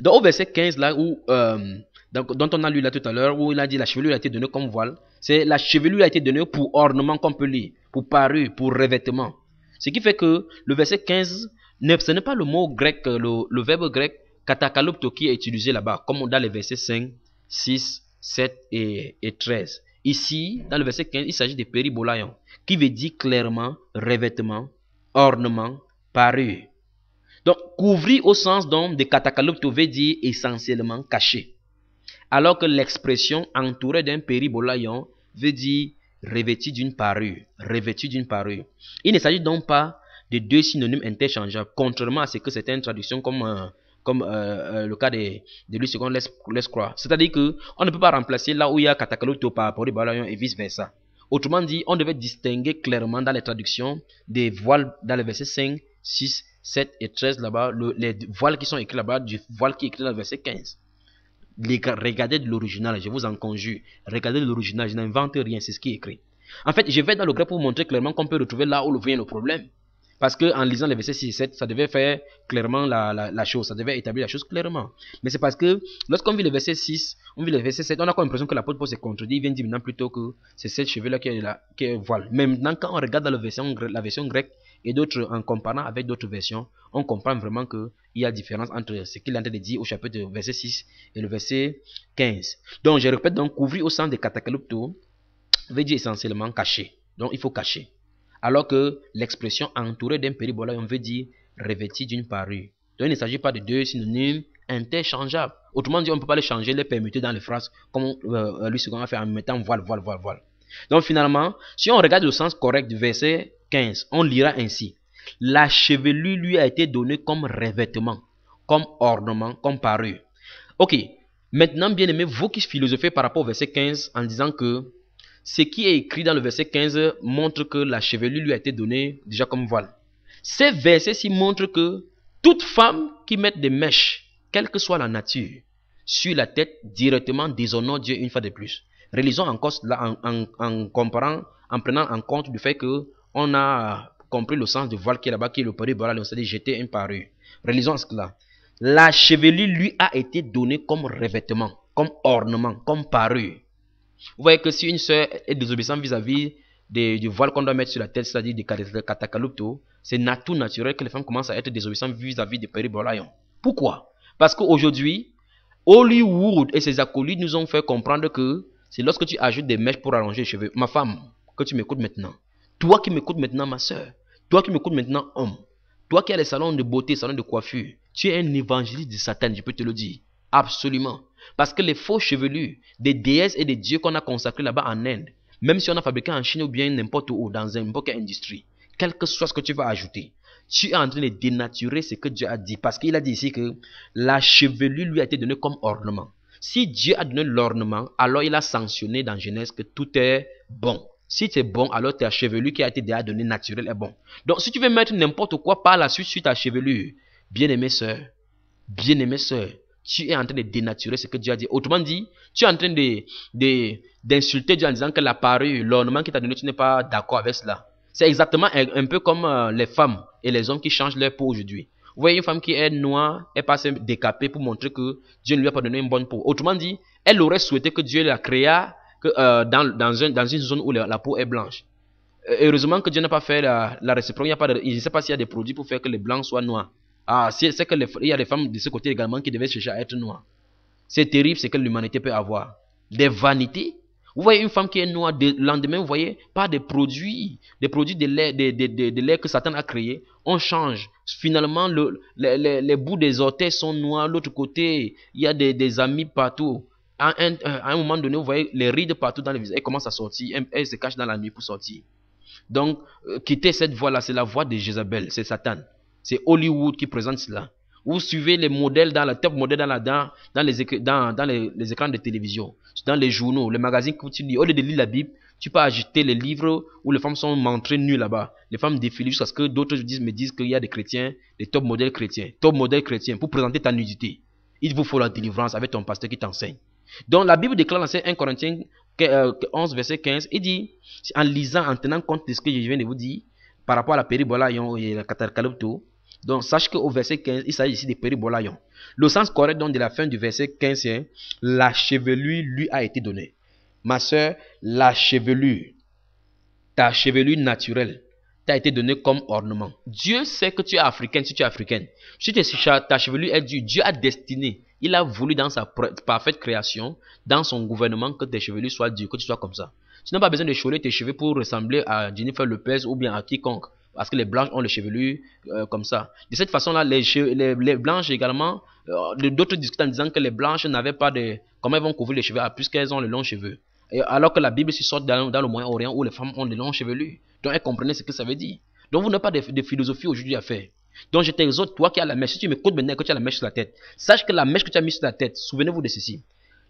Donc, au verset 15, là, où, euh, dont on a lu là tout à l'heure, où il a dit la chevelure a été donnée comme voile, c'est la chevelure a été donnée pour ornement qu'on peut lire, pour paru, pour revêtement. Ce qui fait que le verset 15, ce n'est pas le mot grec, le verbe grec Catacalopto qui est utilisé là-bas, comme dans les versets 5, 6, 7 et, 13. Ici, dans le verset 15, il s'agit de péribolaïon, hein, qui veut dire clairement revêtement, ornement, parure. Donc, couvrir au sens donc de catacalopto veut dire essentiellement caché. Alors que l'expression entourée d'un péribolaïon hein, veut dire revêtu d'une parure, revêtu d'une parure. Il ne s'agit donc pas de deux synonymes interchangeables, contrairement à ce que certaines traductions comme euh, comme euh, euh, le cas de, de Louis II laisse, croire. C'est-à-dire qu'on ne peut pas remplacer là où il y a Katakaloto par rapport au et vice-versa. Autrement dit, on devait distinguer clairement dans les traductions des voiles dans les versets 5, 6, 7 et 13 là-bas, les voiles qui sont écrits là-bas du voile qui est écrit dans le verset 15. regardez de l'original, je vous en conjure. Regardez de l'original, je n'invente rien, c'est ce qui est écrit. En fait, je vais dans le grec pour vous montrer clairement qu'on peut retrouver là où vient le problème. Parce qu'en lisant le verset 6 et 7, ça devait faire clairement la, chose, ça devait établir la chose clairement. Mais c'est parce que lorsqu'on vit le verset 6, on vit le verset 7, on a comme l'impression que l'apôtre Paul se contredit, il vient dire maintenant plutôt que c'est cette cheveux-là qui est, là, qui voile. maintenant, quand on regarde dans la version, grecque et d'autres, en comparant avec d'autres versions, on comprend vraiment qu'il y a différence entre ce qu'il a en dire au chapitre verset 6 et le verset 15. Donc, je répète, donc, couvrir au sein des catacalopto veut dire essentiellement cacher. Donc, il faut cacher alors que l'expression entourée d'un on veut dire revêti d'une parure. Donc il ne s'agit pas de deux synonymes interchangeables. Autrement dit, on ne peut pas les changer, les permuter dans les phrases comme euh, lui, ce fait en mettant voile, voile, voile, voile. Donc finalement, si on regarde le sens correct du verset 15, on lira ainsi. La chevelure lui a été donnée comme revêtement, comme ornement, comme parure. Ok, maintenant bien aimé, vous qui philosophez par rapport au verset 15 en disant que ce qui est écrit dans le verset 15 montre que la chevelure lui a été donnée déjà comme voile. Ces versets-ci montrent que toute femme qui met des mèches, quelle que soit la nature, sur la tête directement déshonore Dieu une fois de plus. Réalisons encore cela en, comparant, en prenant en compte le fait que on a compris le sens du voile qui est là-bas, qui est le voilà, on s'est dit jeter un paru. Réalisons cela. La chevelure lui a été donnée comme revêtement, comme ornement, comme paru. Vous voyez que si une sœur est désobéissante vis-à-vis du voile qu'on doit mettre sur la tête, c'est-à-dire du katakalupto, c'est tout naturel que les femmes commencent à être désobéissantes vis-à-vis des péribolaïons. Pourquoi Parce qu'aujourd'hui, Hollywood et ses acolytes nous ont fait comprendre que c'est lorsque tu ajoutes des mèches pour allonger les cheveux. Ma femme, que tu m'écoutes maintenant. Toi qui m'écoutes maintenant, ma sœur, Toi qui m'écoutes maintenant, homme. Toi qui as les salons de beauté, salons de coiffure. Tu es un évangéliste de Satan, je peux te le dire. Absolument. Parce que les faux chevelus des déesses et des dieux qu'on a consacrés là-bas en Inde, même si on a fabriqué en Chine ou bien n'importe où, dans un quelle industrie, quel que soit ce que tu vas ajouter, tu es en train de dénaturer ce que Dieu a dit. Parce qu'il a dit ici que la chevelure lui a été donnée comme ornement. Si Dieu a donné l'ornement, alors il a sanctionné dans Genèse que tout est bon. Si c'est bon, alors ta chevelure qui a été déjà donnée naturelle est bon. Donc si tu veux mettre n'importe quoi par la suite sur ta chevelure, bien aimé sœur, bien aimé sœur, tu es en train de dénaturer ce que Dieu a dit. Autrement dit, tu es en train d'insulter de, d'insulter Dieu en disant que la parure, l'ornement qu'il t'a donné, tu n'es pas d'accord avec cela. C'est exactement un, peu comme euh, les femmes et les hommes qui changent leur peau aujourd'hui. Vous voyez une femme qui est noire, elle passe décapée pour montrer que Dieu ne lui a pas donné une bonne peau. Autrement dit, elle aurait souhaité que Dieu la créât euh, dans, dans, dans, une zone où la, peau est blanche. Euh, heureusement que Dieu n'a pas fait la, la réciproque. Il, ne sait pas s'il y a des produits pour faire que les blancs soient noirs. Ah, c'est que il y a des femmes de ce côté également qui devaient chercher à être noires. C'est terrible ce que l'humanité peut avoir. Des vanités. Vous voyez une femme qui est noire, le lendemain, vous voyez, pas des produits, des produits de l'air de, de, de, que Satan a créé. On change. Finalement, les bouts des orteils sont noirs. L'autre côté, il y a des, amis partout. À un, moment donné, vous voyez les rides partout dans le visage. Elle commence à sortir. Elle, elle se cache dans la nuit pour sortir. Donc, euh, quitter cette voie-là, c'est la voie de Jézabel, c'est Satan. C'est Hollywood qui présente cela. Vous suivez les modèles dans la top modèle dans, la, dans, dans, les, dans, dans les, écrans de télévision, dans les journaux, les magazines que tu lis. Au lieu de lire la Bible, tu peux ajouter les livres où les femmes sont montrées nues là-bas. Les femmes défilent jusqu'à ce que d'autres disent, me disent qu'il y a des chrétiens, des top modèles chrétiens, top modèles chrétiens, pour présenter ta nudité. Il vous faut la délivrance avec ton pasteur qui t'enseigne. Donc la Bible déclare dans 1 Corinthiens 11, euh, verset 15, il dit, en lisant, en tenant compte de ce que je viens de vous dire, par rapport à la péribola et la donc, sache qu'au verset 15, il s'agit ici de péribolaion. Le sens correct donc de la fin du verset 15, hein, la chevelure lui a été donnée. Ma soeur, la chevelure, ta chevelure naturelle, t'a été donnée comme ornement. Dieu sait que tu es africaine si tu es africaine. Si ta chevelure est due, Dieu a destiné. Il a voulu dans sa parfaite création, dans son gouvernement, que tes chevelures soient dues, que tu sois comme ça. Tu n'as pas besoin de choler tes cheveux pour ressembler à Jennifer Lopez ou bien à quiconque. Parce que les blanches ont les cheveux euh, comme ça. De cette façon-là, les, les, blanches également, euh, d'autres discutent en disant que les blanches n'avaient pas de... Comment elles vont couvrir les cheveux ah, puisqu'elles ont les longs cheveux alors que la Bible se sort dans, le Moyen-Orient où les femmes ont les longs chevelus. Donc elles comprenaient ce que ça veut dire. Donc vous n'avez pas de, philosophie aujourd'hui à faire. Donc je t'exhorte, toi qui as la mèche, si tu m'écoutes maintenant que tu as la mèche sur la tête, sache que la mèche que tu as mise sur la tête, souvenez-vous de ceci.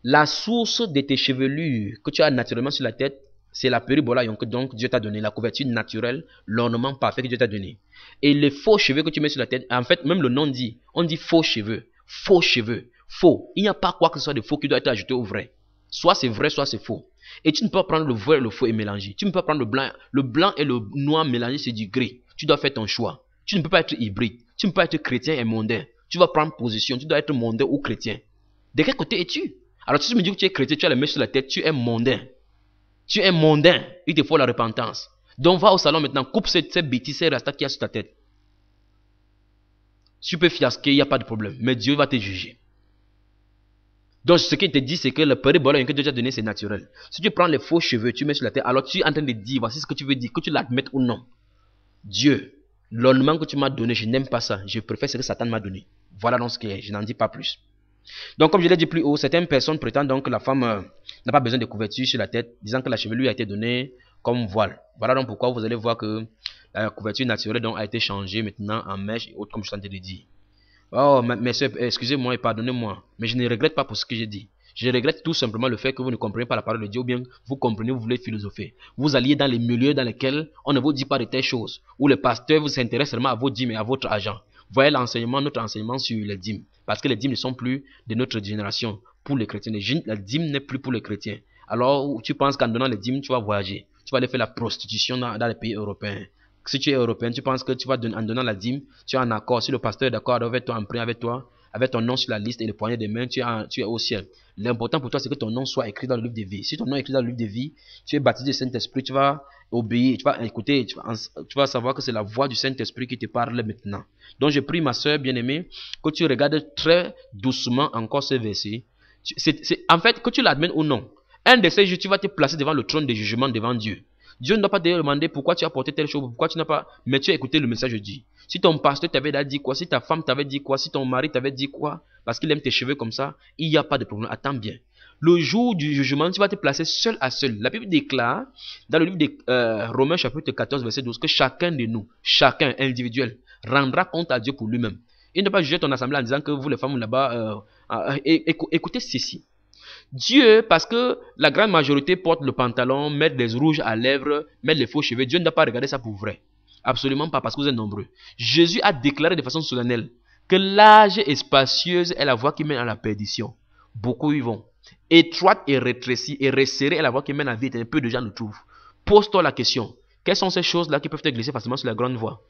La source de tes chevelures que tu as naturellement sur la tête c'est la péribola que donc Dieu t'a donné, la couverture naturelle, l'ornement parfait que Dieu t'a donné. Et les faux cheveux que tu mets sur la tête, en fait, même le nom dit, on dit faux cheveux, faux cheveux, faux. Il n'y a pas quoi que ce soit de faux qui doit être ajouté au vrai. Soit c'est vrai, soit c'est faux. Et tu ne peux pas prendre le vrai et le faux et mélanger. Tu ne peux pas prendre le blanc, le blanc et le noir mélangés, c'est du gris. Tu dois faire ton choix. Tu ne peux pas être hybride. Tu ne peux pas être chrétien et mondain. Tu vas prendre position. Tu dois être mondain ou chrétien. De quel côté es-tu Alors si tu me dis que tu es chrétien, tu as les mains sur la tête, tu es mondain. Tu es mondain, il te faut la repentance. Donc va au salon maintenant, coupe cette, bêtise, cette rasta qu'il y a sur ta tête. tu peux fiasquer, il n'y a pas de problème. Mais Dieu va te juger. Donc ce qu'il te dit, c'est que le péribola que Dieu t'a donné, c'est naturel. Si tu prends les faux cheveux, tu mets sur la tête, alors tu es en train de dire, voici ce que tu veux dire, que tu l'admettes ou non. Dieu, l'ornement que tu m'as donné, je n'aime pas ça. Je préfère ce que Satan m'a donné. Voilà donc ce qu'il Je n'en dis pas plus. Donc, comme je l'ai dit plus haut, certaines personnes prétendent donc que la femme euh, n'a pas besoin de couverture sur la tête, disant que la chevelure a été donnée comme voile. Voilà donc pourquoi vous allez voir que la couverture naturelle a été changée maintenant en mèche et autres, comme je vous de dire. Oh, mais excusez-moi et pardonnez-moi, mais je ne regrette pas pour ce que j'ai dit. Je regrette tout simplement le fait que vous ne comprenez pas la parole de Dieu ou bien vous comprenez, vous voulez philosopher. Vous alliez dans les milieux dans lesquels on ne vous dit pas de telles choses, où le pasteur vous intéresse seulement à vos dîmes et à votre argent. Voyez l'enseignement, notre enseignement sur les dîmes, parce que les dîmes ne sont plus de notre génération pour les chrétiens. La dîme n'est plus pour les chrétiens. Alors, tu penses qu'en donnant la dîme tu vas voyager. Tu vas aller faire la prostitution dans, les pays européens. Si tu es européen, tu penses que tu vas en donnant la dîme, tu es en accord. Si le pasteur est d'accord avec toi, en prière avec toi, avec ton nom sur la liste et le poignet des mains, tu es, tu es au ciel. L'important pour toi, c'est que ton nom soit écrit dans le livre de vie. Si ton nom est écrit dans le livre de vie, tu es baptisé du Saint-Esprit, tu vas obéir, tu vas écouter, tu vas, tu vas savoir que c'est la voix du Saint-Esprit qui te parle maintenant. Donc, je prie, ma soeur bien-aimée, que tu regardes très doucement encore ce verset c'est, en fait, que tu l'admènes ou non, un de ces jours, tu vas te placer devant le trône de jugement devant Dieu. Dieu ne doit pas te demander pourquoi tu as porté telle chose, pourquoi tu n'as pas. Mais tu as écouté le message de Si ton pasteur t'avait dit quoi, si ta femme t'avait dit quoi, si ton mari t'avait dit quoi, parce qu'il aime tes cheveux comme ça, il n'y a pas de problème. Attends bien. Le jour du jugement, tu vas te placer seul à seul. La Bible déclare, dans le livre de euh, Romains chapitre 14, verset 12, que chacun de nous, chacun individuel, rendra compte à Dieu pour lui-même. Il ne doit pas juger ton assemblée en disant que vous, les femmes là-bas, euh, ah, ah, écoutez ceci. Dieu, parce que la grande majorité porte le pantalon, met des rouges à lèvres, met les faux cheveux, Dieu ne doit pas regarder ça pour vrai. Absolument pas, parce que vous êtes nombreux. Jésus a déclaré de façon solennelle que l'âge et spacieuse est la voie qui mène à la perdition. Beaucoup y vont. Étroite et rétrécie et resserrée est la voie qui mène à la vie. Et peu de gens le trouvent. Pose-toi la question. Quelles sont ces choses-là qui peuvent te glisser facilement sur la grande voie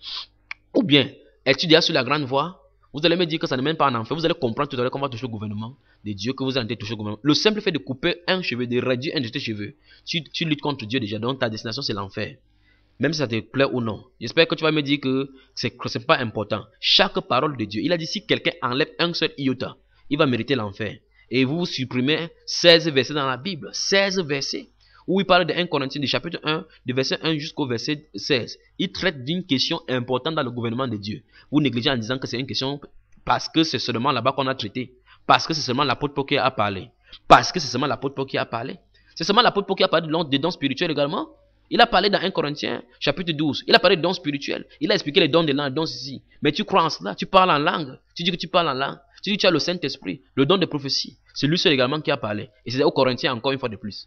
Ou bien, es-tu déjà sur la grande voie vous allez me dire que ça ne mène pas en enfer. Vous allez comprendre tout à l'heure qu'on va toucher gouvernement de Dieu, que vous allez toucher au gouvernement. Le simple fait de couper un cheveu, de réduire un de tes cheveux, tu, tu luttes contre Dieu déjà. Donc ta destination, c'est l'enfer. Même si ça te plaît ou non. J'espère que tu vas me dire que ce n'est pas important. Chaque parole de Dieu, il a dit si quelqu'un enlève un seul iota, il va mériter l'enfer. Et vous supprimez 16 versets dans la Bible. 16 versets où il parle de 1 Corinthiens du chapitre 1, du verset 1 jusqu'au verset 16. Il traite d'une question importante dans le gouvernement de Dieu. Vous négligez en disant que c'est une question parce que c'est seulement là-bas qu'on a traité, parce que c'est seulement l'apôtre Paul qui a parlé, parce que c'est seulement l'apôtre Paul qui a parlé. C'est seulement l'apôtre Paul qui a parlé des dons spirituels également. Il a parlé dans 1 Corinthiens, chapitre 12. Il a parlé de dons spirituels. Il a expliqué les dons de langue, les dons ici. Mais tu crois en cela, tu parles en langue. Tu dis que tu parles en langue. Tu dis que tu as le Saint-Esprit, le don de prophétie. C'est lui seul également qui a parlé. Et c'est au Corinthiens encore une fois de plus.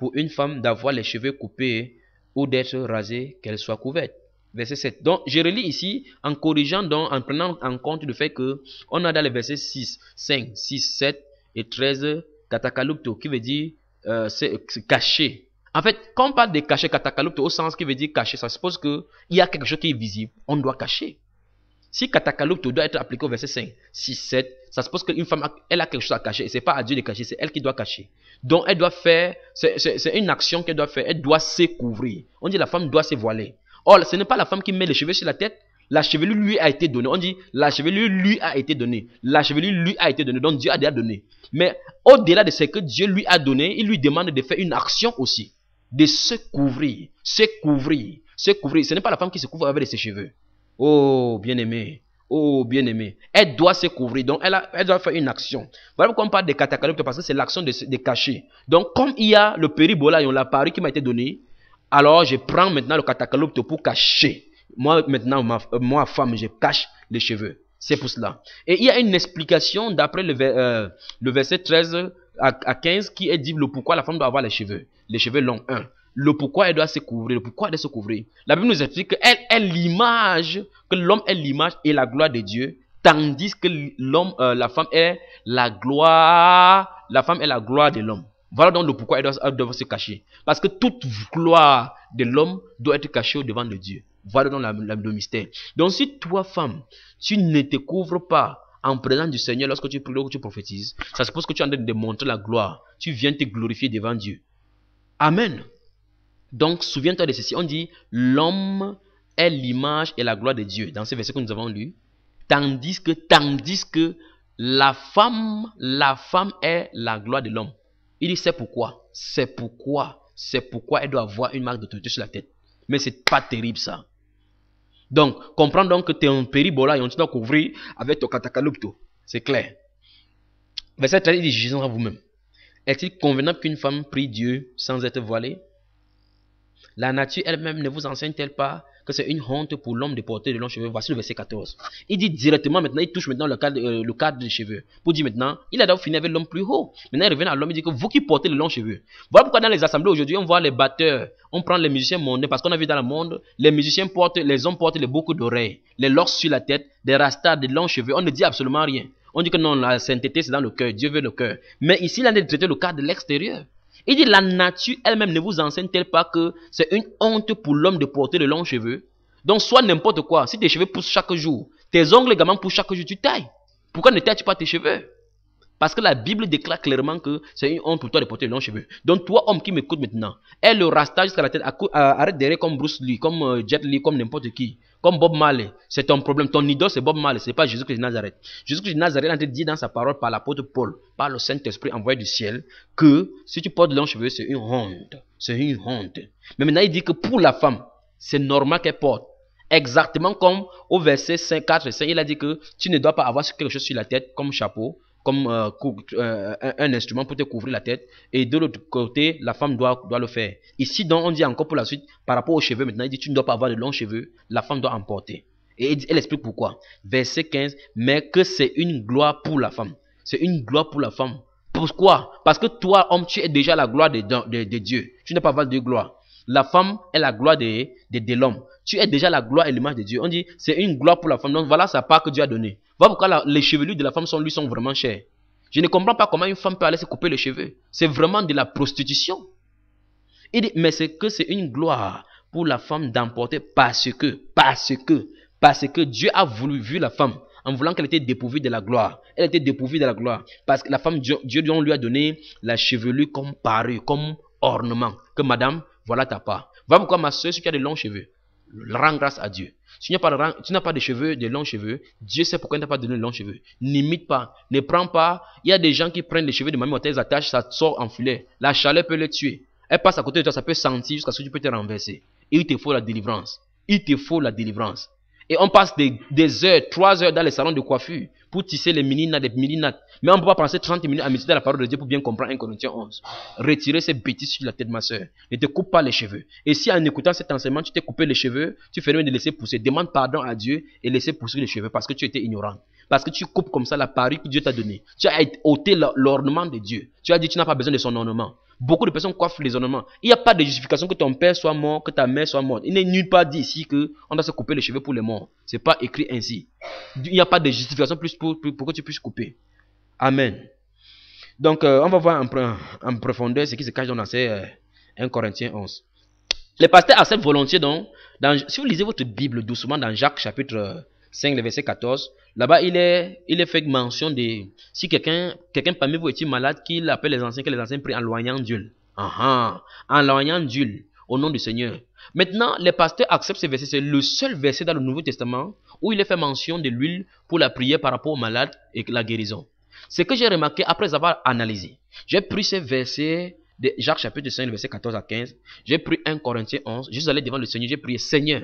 pour une femme d'avoir les cheveux coupés ou d'être rasée, qu'elle soit couverte. Verset 7. Donc, je relis ici en corrigeant, donc, en prenant en compte le fait que on a dans les versets 6, 5, 6, 7 et 13 katakalupto qui veut dire euh, cacher. caché. En fait, quand on parle de cacher katakalupto au sens qui veut dire cacher, ça suppose qu'il y a quelque chose qui est visible. On doit cacher. Si katakalupto doit être appliqué au verset 5, 6, 7, ça suppose qu'une femme, a, elle a quelque chose à cacher. Et ce n'est pas à Dieu de cacher, c'est elle qui doit cacher. Donc, elle doit faire, c'est une action qu'elle doit faire. Elle doit se couvrir. On dit la femme doit se voiler. Or, ce n'est pas la femme qui met les cheveux sur la tête. La chevelure lui a été donnée. On dit la chevelure lui a été donnée. La chevelure lui a été donnée. Donc, Dieu a déjà donné. Mais au-delà de ce que Dieu lui a donné, il lui demande de faire une action aussi. De se couvrir. Se couvrir. Se couvrir. Ce n'est pas la femme qui se couvre avec ses cheveux. Oh, bien-aimé. Oh, bien-aimé, elle doit se couvrir, donc elle, doit faire une action. Voilà pourquoi on parle des catacalyptes, parce que c'est l'action de, cacher. Donc, comme il y a le péribola, la parure qui m'a été donnée, alors je prends maintenant le catacalypte pour cacher. Moi, maintenant, euh, moi, femme, je cache les cheveux. C'est pour cela. Et il y a une explication d'après le, euh, verset 13 à, 15 qui est dit pourquoi la femme doit avoir les cheveux. Les cheveux longs, 1 le pourquoi elle doit se couvrir, pourquoi elle se couvrir. La Bible nous explique qu'elle est l'image, que l'homme est l'image et la gloire de Dieu, tandis que l'homme, euh, la femme est la gloire, la femme est la gloire de l'homme. Voilà donc le pourquoi elle doit, se cacher. Parce que toute gloire de l'homme doit être cachée devant de Dieu. Voilà donc le mystère. Donc si toi, femme, tu ne te couvres pas en présence du Seigneur lorsque tu prêches lorsque tu prophétises, ça suppose que tu es en train de démontrer la gloire. Tu viens te glorifier devant Dieu. Amen. Donc, souviens-toi de ceci. On dit, l'homme est l'image et la gloire de Dieu. Dans ces versets que nous avons lu. Tandis que, tandis que la femme, la femme est la gloire de l'homme. Il dit, c'est pourquoi. C'est pourquoi. C'est pourquoi elle doit avoir une marque d'autorité sur la tête. Mais c'est pas terrible ça. Donc, comprends donc que tu es en péribola et on doit couvrir avec ton katakalupto. C'est clair. Verset 13, il dit, jugez à vous-même. Est-il convenable qu'une femme prie Dieu sans être voilée la nature elle-même ne vous enseigne-t-elle pas que c'est une honte pour l'homme de porter de longs cheveux Voici le verset 14. Il dit directement maintenant, il touche maintenant le cadre, euh, le des cheveux. Pour dire maintenant, il a d'abord fini avec l'homme plus haut. Maintenant, il revient à l'homme et dit que vous qui portez de longs cheveux. Voilà pourquoi dans les assemblées aujourd'hui, on voit les batteurs, on prend les musiciens mondains parce qu'on a vu dans le monde, les musiciens portent, les hommes portent les boucles d'oreilles, les locks sur la tête, des rastas, des longs cheveux. On ne dit absolument rien. On dit que non, la sainteté c'est dans le cœur, Dieu veut le cœur. Mais ici, il a traité le cadre de l'extérieur. Il dit, la nature elle-même ne vous enseigne-t-elle pas que c'est une honte pour l'homme de porter de longs cheveux Donc, soit n'importe quoi. Si tes cheveux poussent chaque jour, tes ongles également poussent chaque jour, tu tailles. Pourquoi ne tailles-tu pas tes cheveux Parce que la Bible déclare clairement que c'est une honte pour toi de porter de longs cheveux. Donc, toi, homme qui m'écoute maintenant, elle le rasta jusqu'à la tête, euh, arrête d'errer comme Bruce Lee, comme euh, Jet Lee, comme n'importe qui. Comme Bob Marley, c'est ton problème. Ton idole, c'est Bob Marley, n'est pas Jésus-Christ de Nazareth. Jésus-Christ de Nazareth a dit dans sa parole par l'apôtre Paul, par le Saint-Esprit envoyé du ciel, que si tu portes de longs cheveux, c'est une honte. C'est une honte. Mais maintenant, il dit que pour la femme, c'est normal qu'elle porte. Exactement comme au verset 5, 4 et 5, il a dit que tu ne dois pas avoir quelque chose sur la tête comme chapeau, comme euh, euh, un instrument pour te couvrir la tête. Et de l'autre côté, la femme doit, le faire. Ici, donc, on dit encore pour la suite, par rapport aux cheveux, maintenant, il dit, tu ne dois pas avoir de longs cheveux, la femme doit en porter. Et elle explique pourquoi. Verset 15, mais que c'est une gloire pour la femme. C'est une gloire pour la femme. Pourquoi Parce que toi, homme, tu es déjà la gloire de, de, Dieu. Tu n'as pas avoir de gloire. La femme est la gloire de, de l'homme. Tu es déjà la gloire et l'image de Dieu. On dit, c'est une gloire pour la femme. Donc voilà sa part que Dieu a donnée. Voilà pourquoi les cheveux de la femme sont, lui sont vraiment chers. Je ne comprends pas comment une femme peut aller se couper les cheveux. C'est vraiment de la prostitution. mais c'est que c'est une gloire pour la femme d'emporter parce que, parce que, parce que Dieu a voulu, vu la femme, en voulant qu'elle était dépourvue de la gloire. Elle était dépourvue de la gloire. Parce que la femme, Dieu, lui a donné la chevelure comme parure, comme ornement. Que madame, voilà ta part. Voilà pourquoi ma soeur, si tu as de longs cheveux, Rends grâce à Dieu. Si tu n'as pas, de cheveux, de longs cheveux, Dieu sait pourquoi il t'a pas donné de longs cheveux. N'imite pas, ne prends pas. Il y a des gens qui prennent les cheveux de mamie, ils attachent, ça sort en filet. La chaleur peut les tuer. Elle passe à côté de toi, ça peut sentir jusqu'à ce que tu peux te renverser. il te faut la délivrance. Il te faut la délivrance. Et on passe des heures, trois heures dans les salons de coiffure pour tisser les mini-nattes, les mini Mais on ne peut pas penser 30 minutes à méditer la parole de Dieu pour bien comprendre 1 Corinthiens 11. Retirez ces bêtises sur la tête, de ma soeur. Ne te coupe pas les cheveux. Et si en écoutant cet enseignement, tu t'es coupé les cheveux, tu ferais mieux de laisser pousser. Demande pardon à Dieu et laisser pousser les cheveux parce que tu étais ignorant. Parce que tu coupes comme ça la parure que Dieu t'a donnée. Tu as ôté l'ornement de Dieu. Tu as dit tu n'as pas besoin de son ornement. Beaucoup de personnes coiffent les ornements. Il n'y a pas de justification que ton père soit mort, que ta mère soit morte. Il n'est nulle part dit ici qu'on doit se couper les cheveux pour les morts. Ce n'est pas écrit ainsi. Il n'y a pas de justification plus pour, que tu puisses couper. Amen. Donc, euh, on va voir en, profondeur ce qui se cache dans 1 euh, Corinthiens 11. Les pasteurs acceptent volontiers donc, si vous lisez votre Bible doucement dans Jacques chapitre 5, verset 14. Là-bas, il est, il fait mention de si quelqu'un quelqu'un parmi vous est malade, qu'il appelle les anciens, que les anciens prient en loignant d'huile. Ah, ah, en loignant d'huile, au nom du Seigneur. Maintenant, les pasteurs acceptent ce verset. C'est le seul verset dans le Nouveau Testament où il est fait mention de l'huile pour la prière par rapport aux malades et la guérison. Ce que j'ai remarqué après avoir analysé, j'ai pris ce verset de Jacques chapitre 5, verset 14 à 15. J'ai pris 1 Corinthiens 11. Je suis allé devant le Seigneur, j'ai prié Seigneur.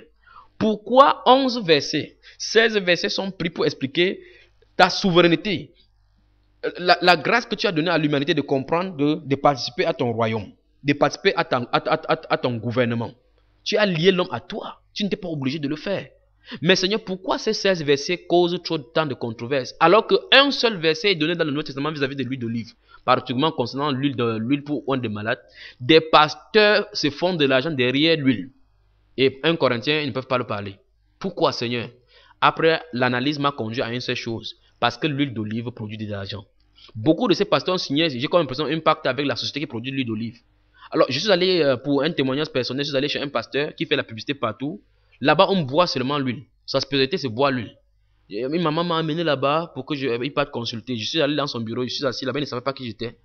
Pourquoi 11 versets 16 versets sont pris pour expliquer ta souveraineté, la, grâce que tu as donnée à l'humanité de comprendre, de, participer à ton royaume, de participer à ton, gouvernement. Tu as lié l'homme à toi. Tu n'étais pas obligé de le faire. Mais Seigneur, pourquoi ces 16 versets causent trop de temps de controverses alors qu'un seul verset est donné dans le Nouveau Testament vis-à-vis de l'huile d'olive, particulièrement concernant l'huile l'huile pour un des malades Des pasteurs se font de l'argent derrière l'huile. Et un Corinthien, ils ne peuvent pas le parler. Pourquoi, Seigneur Après, l'analyse m'a conduit à une seule chose. Parce que l'huile d'olive produit des l'argent. Beaucoup de ces pasteurs ont signé, j'ai comme impression un pacte avec la société qui produit l'huile d'olive. Alors, je suis allé euh, pour un témoignage personnel, je suis allé chez un pasteur qui fait la publicité partout. Là-bas, on boit seulement l'huile. Sa spécialité, c'est boire l'huile. Ma maman m'a amené là-bas pour que je euh, parte consulter. Je suis allé dans son bureau, je suis assis là-bas, il ne savait pas qui j'étais.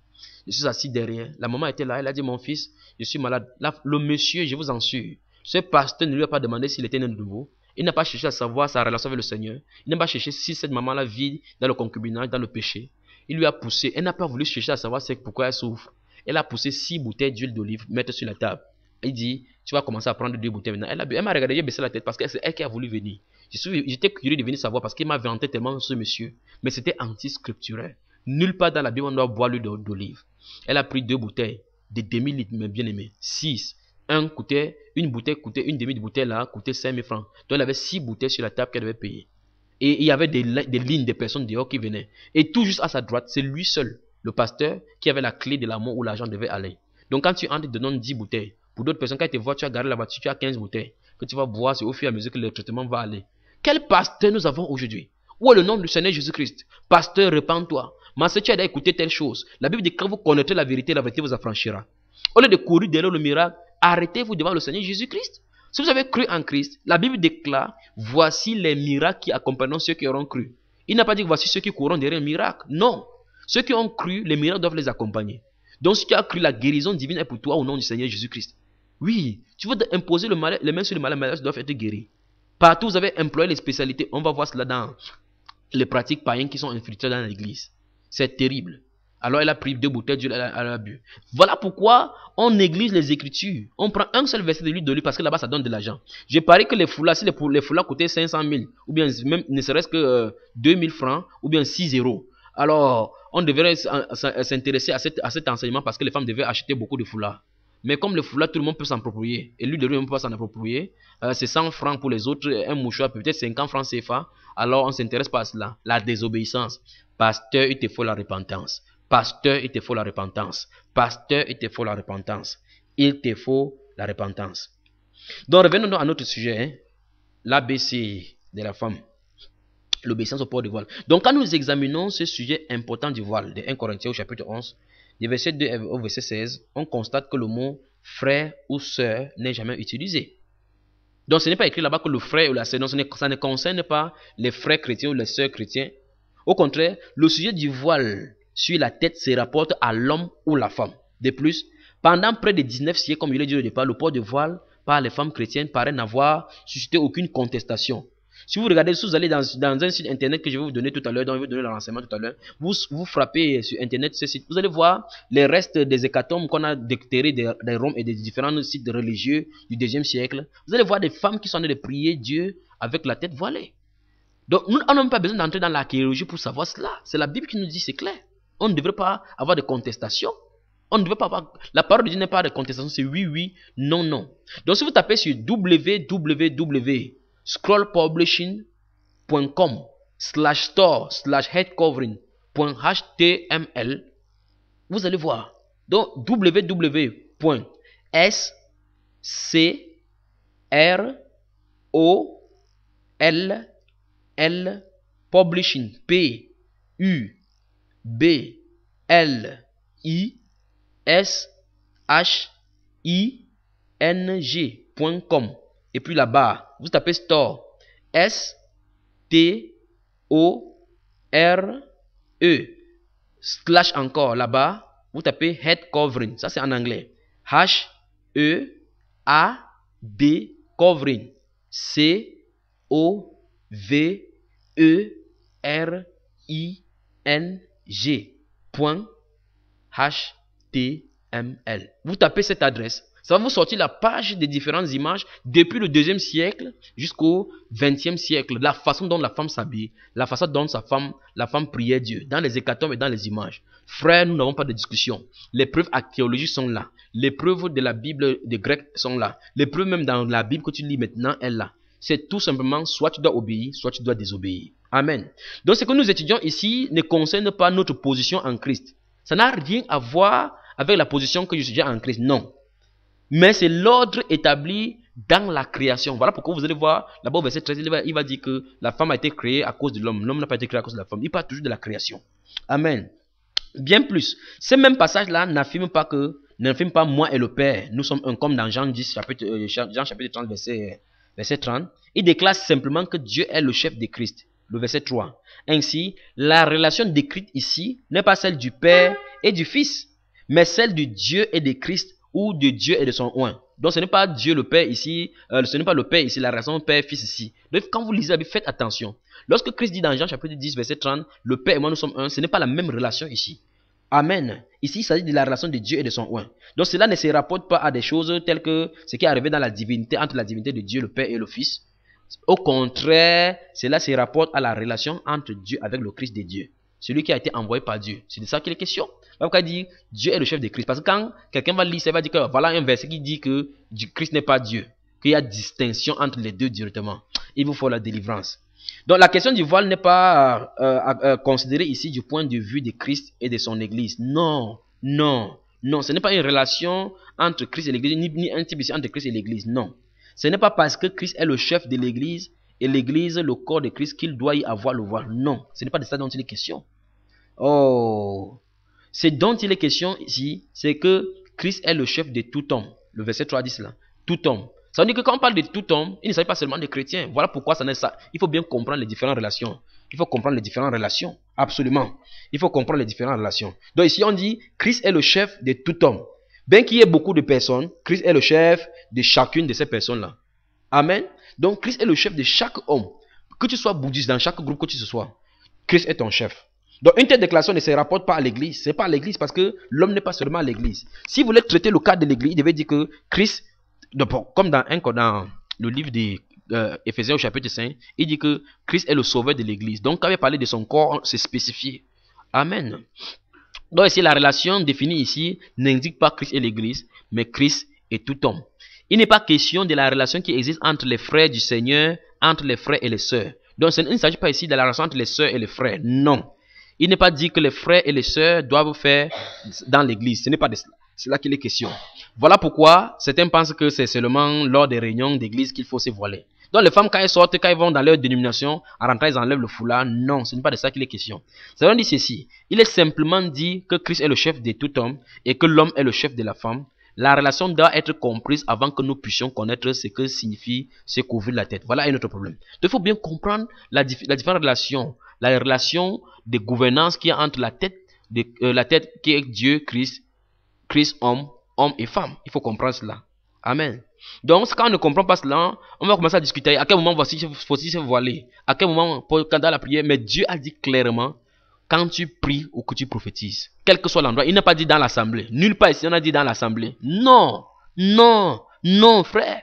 Je suis assis derrière. La maman était là, elle a dit Mon fils, je suis malade. le monsieur, je vous en suis. Ce pasteur ne lui a pas demandé s'il était né de nouveau. Il n'a pas cherché à savoir sa relation avec le Seigneur. Il n'a pas cherché si cette maman-là vit dans le concubinage, dans le péché. Il lui a poussé. Elle n'a pas voulu chercher à savoir pourquoi elle souffre. Elle a poussé six bouteilles d'huile d'olive, mettre sur la table. Il dit, tu vas commencer à prendre deux bouteilles maintenant. Elle, m'a regardé, j'ai baissé la tête parce que c'est elle qui a voulu venir. J'étais curieux de venir savoir parce qu'il m'a vanté tellement ce monsieur. Mais c'était anti scripturaire Nulle part dans la Bible on doit boire l'huile d'olive. Elle a pris deux bouteilles de demi litres mes bien aimés Six un coûtait, une bouteille coûtait, une demi-bouteille là coûtait 5000 francs. Donc elle avait 6 bouteilles sur la table qu'elle devait payer. Et il y avait des, lignes de personnes dehors qui venaient. Et tout juste à sa droite, c'est lui seul, le pasteur, qui avait la clé de l'amour où l'argent devait aller. Donc quand tu entres, tu donnes 10 bouteilles. Pour d'autres personnes, quand tu te voient, tu as gardé la voiture, tu as 15 bouteilles. Que tu vas voir, c'est au fur et à mesure que le traitement va aller. Quel pasteur nous avons aujourd'hui Où est le nom du Seigneur Jésus-Christ Pasteur, repends-toi. si tu as écouté telle chose. La Bible dit quand vous connaîtrez la vérité, la vérité vous affranchira. Au lieu de courir derrière le miracle, Arrêtez-vous devant le Seigneur Jésus-Christ. Si vous avez cru en Christ, la Bible déclare, voici les miracles qui accompagneront ceux qui auront cru. Il n'a pas dit, voici ceux qui courront derrière un miracle. Non. Ceux qui ont cru, les miracles doivent les accompagner. Donc si tu as cru, la guérison divine est pour toi au nom du Seigneur Jésus-Christ. Oui, tu veux imposer le les mains sur le malheur, malades doivent être guéris. Partout, vous avez employé les spécialités. On va voir cela dans les pratiques païennes qui sont infiltrées dans l'église. C'est terrible. Alors elle a pris deux bouteilles d'huile, elle, bu. Voilà pourquoi on néglige les écritures. On prend un seul verset de l'huile de lui parce que là-bas ça donne de l'argent. Je parie que les foulards, si les, foulards coûtaient 500 000, ou bien même ne serait-ce que 2 euh, 000 francs, ou bien 6 euros, alors on devrait s'intéresser à, cet enseignement parce que les femmes devaient acheter beaucoup de foulards. Mais comme le foulard, tout le monde peut s'en approprier. Et lui, de lui, on peut pas s'en approprier. Euh, c'est 100 francs pour les autres, un mouchoir, peut-être 50 francs CFA. Alors, on ne s'intéresse pas à cela. La désobéissance. Pasteur, il te faut la repentance. Pasteur, il te faut la repentance. Pasteur, il te faut la repentance. Il te faut la repentance. Donc revenons à notre sujet, hein. l'ABC de la femme, l'obéissance au port du voile. Donc quand nous examinons ce sujet important du voile, de 1 Corinthiens au chapitre 11, des verset 2 euh, au verset 16, on constate que le mot frère ou sœur n'est jamais utilisé. Donc ce n'est pas écrit là-bas que le frère ou la sœur, ça ne concerne pas les frères chrétiens ou les sœurs chrétiens. Au contraire, le sujet du voile sur la tête se rapporte à l'homme ou la femme. De plus, pendant près de 19 siècles, comme je l'ai dit au départ, le port de voile par les femmes chrétiennes paraît n'avoir suscité aucune contestation. Si vous regardez, si vous allez dans, un site internet que je vais vous donner tout à l'heure, dont je vais vous donner le renseignement tout à l'heure, vous, vous frappez sur internet ce site, vous allez voir les restes des hécatombes qu'on a déterrés des, Roms et des différents sites religieux du deuxième siècle. Vous allez voir des femmes qui sont en train de prier Dieu avec la tête voilée. Donc nous n'avons pas besoin d'entrer dans l'archéologie pour savoir cela. C'est la Bible qui nous dit, c'est clair. On ne devrait pas avoir de contestation. On ne devrait pas avoir... La parole de Dieu n'est pas de contestation, c'est oui, oui, non, non. Donc si vous tapez sur www.scrollpublishing.com slash store slash headcovering.html, vous allez voir. Donc L Publishing, P, U, B L I S H I N G.com et puis là-bas, vous tapez store S T O R E slash encore là-bas, vous tapez head covering, ça c'est en anglais. H E A D covering C O V E R I N g.html. Vous tapez cette adresse. Ça va vous sortir la page des différentes images depuis le deuxième siècle jusqu'au 20e siècle. La façon dont la femme s'habille, la façon dont sa femme, la femme priait Dieu, dans les hécatombes et dans les images. Frères, nous n'avons pas de discussion. Les preuves archéologiques sont là. Les preuves de la Bible des Grecs sont là. Les preuves même dans la Bible que tu lis maintenant sont là c'est tout simplement soit tu dois obéir, soit tu dois désobéir. Amen. Donc ce que nous étudions ici ne concerne pas notre position en Christ. Ça n'a rien à voir avec la position que je suis en Christ, non. Mais c'est l'ordre établi dans la création. Voilà pourquoi vous allez voir, là-bas au verset 13, il va, dire que la femme a été créée à cause de l'homme, l'homme n'a pas été créé à cause de la femme. Il parle toujours de la création. Amen. Bien plus, ce même passage-là n'affirme pas que, n'affirme pas moi et le Père, nous sommes un comme dans Jean 10, chapitre, euh, Jean chapitre 30, verset verset 30, il déclare simplement que Dieu est le chef de Christ, le verset 3. Ainsi, la relation décrite ici n'est pas celle du Père et du Fils, mais celle de Dieu et de Christ ou de Dieu et de son oint. Donc ce n'est pas Dieu le Père ici, euh, ce n'est pas le Père ici, la raison Père-Fils ici. Donc quand vous lisez faites attention. Lorsque Christ dit dans Jean chapitre 10, verset 30, le Père et moi nous sommes un, ce n'est pas la même relation ici. Amen. Ici, il s'agit de la relation de Dieu et de son oin. Donc cela ne se rapporte pas à des choses telles que ce qui est arrivé dans la divinité, entre la divinité de Dieu, le Père et le Fils. Au contraire, cela se rapporte à la relation entre Dieu avec le Christ de Dieu. Celui qui a été envoyé par Dieu. C'est de ça qu'il est question. Pourquoi dit Dieu est le chef de Christ Parce que quand quelqu'un va lire, ça va dire que voilà un verset qui dit que Christ n'est pas Dieu. Qu'il y a distinction entre les deux directement. Il vous faut la délivrance. Donc la question du voile n'est pas euh, euh, considérée ici du point de vue de Christ et de son Église. Non, non, non. Ce n'est pas une relation entre Christ et l'Église, ni, un type ici entre Christ et l'Église. Non. Ce n'est pas parce que Christ est le chef de l'Église et l'Église, le corps de Christ, qu'il doit y avoir le voile. Non, ce n'est pas de ça dont il est question. Oh, ce dont il est question ici, c'est que Christ est le chef de tout homme. Le verset 3 dit cela. Tout homme, ça veut dire que quand on parle de tout homme, il ne s'agit pas seulement des chrétiens. Voilà pourquoi ça n'est ça. Il faut bien comprendre les différentes relations. Il faut comprendre les différentes relations. Absolument. Il faut comprendre les différentes relations. Donc ici, on dit, Christ est le chef de tout homme. Bien qu'il y ait beaucoup de personnes, Christ est le chef de chacune de ces personnes-là. Amen. Donc Christ est le chef de chaque homme. Que tu sois bouddhiste, dans chaque groupe que tu sois, Christ est ton chef. Donc une telle déclaration ne se rapporte pas à l'Église. Ce n'est pas à l'Église parce que l'homme n'est pas seulement à l'Église. Si vous voulez traiter le cas de l'Église, il devait dire que Christ comme dans, le livre des euh, au chapitre 5, il dit que Christ est le sauveur de l'Église. Donc, quand il parlait de son corps, c'est spécifié. Amen. Donc ici, la relation définie ici n'indique pas Christ et l'Église, mais Christ et tout homme. Il n'est pas question de la relation qui existe entre les frères du Seigneur, entre les frères et les sœurs. Donc il ne s'agit pas ici de la relation entre les sœurs et les frères. Non. Il n'est pas dit que les frères et les sœurs doivent faire dans l'Église. Ce n'est pas de cela. C'est là qu'il est question. Voilà pourquoi certains pensent que c'est seulement lors des réunions d'église qu'il faut se voiler. Donc les femmes, quand elles sortent, quand elles vont dans leur dénomination, à rentrer, elles enlèvent le foulard. Non, ce n'est pas de ça qu'il est question. Ça veut dire ceci. Il est simplement dit que Christ est le chef de tout homme et que l'homme est le chef de la femme. La relation doit être comprise avant que nous puissions connaître ce que signifie se couvrir la tête. Voilà un autre problème. il faut bien comprendre la, différente relation. La relation de gouvernance qui est entre la tête, de, euh, la tête qui est Dieu, Christ Christ homme, homme et femme. Il faut comprendre cela. Amen. Donc, quand on ne comprend pas cela, on va commencer à discuter. À quel moment voici, faut-il se voiler À quel moment, quand dans la prière, mais Dieu a dit clairement, quand tu pries ou que tu prophétises, quel que soit l'endroit, il n'a pas dit dans l'assemblée. Nulle part ici, on a dit dans l'assemblée. Non, non, non, frère.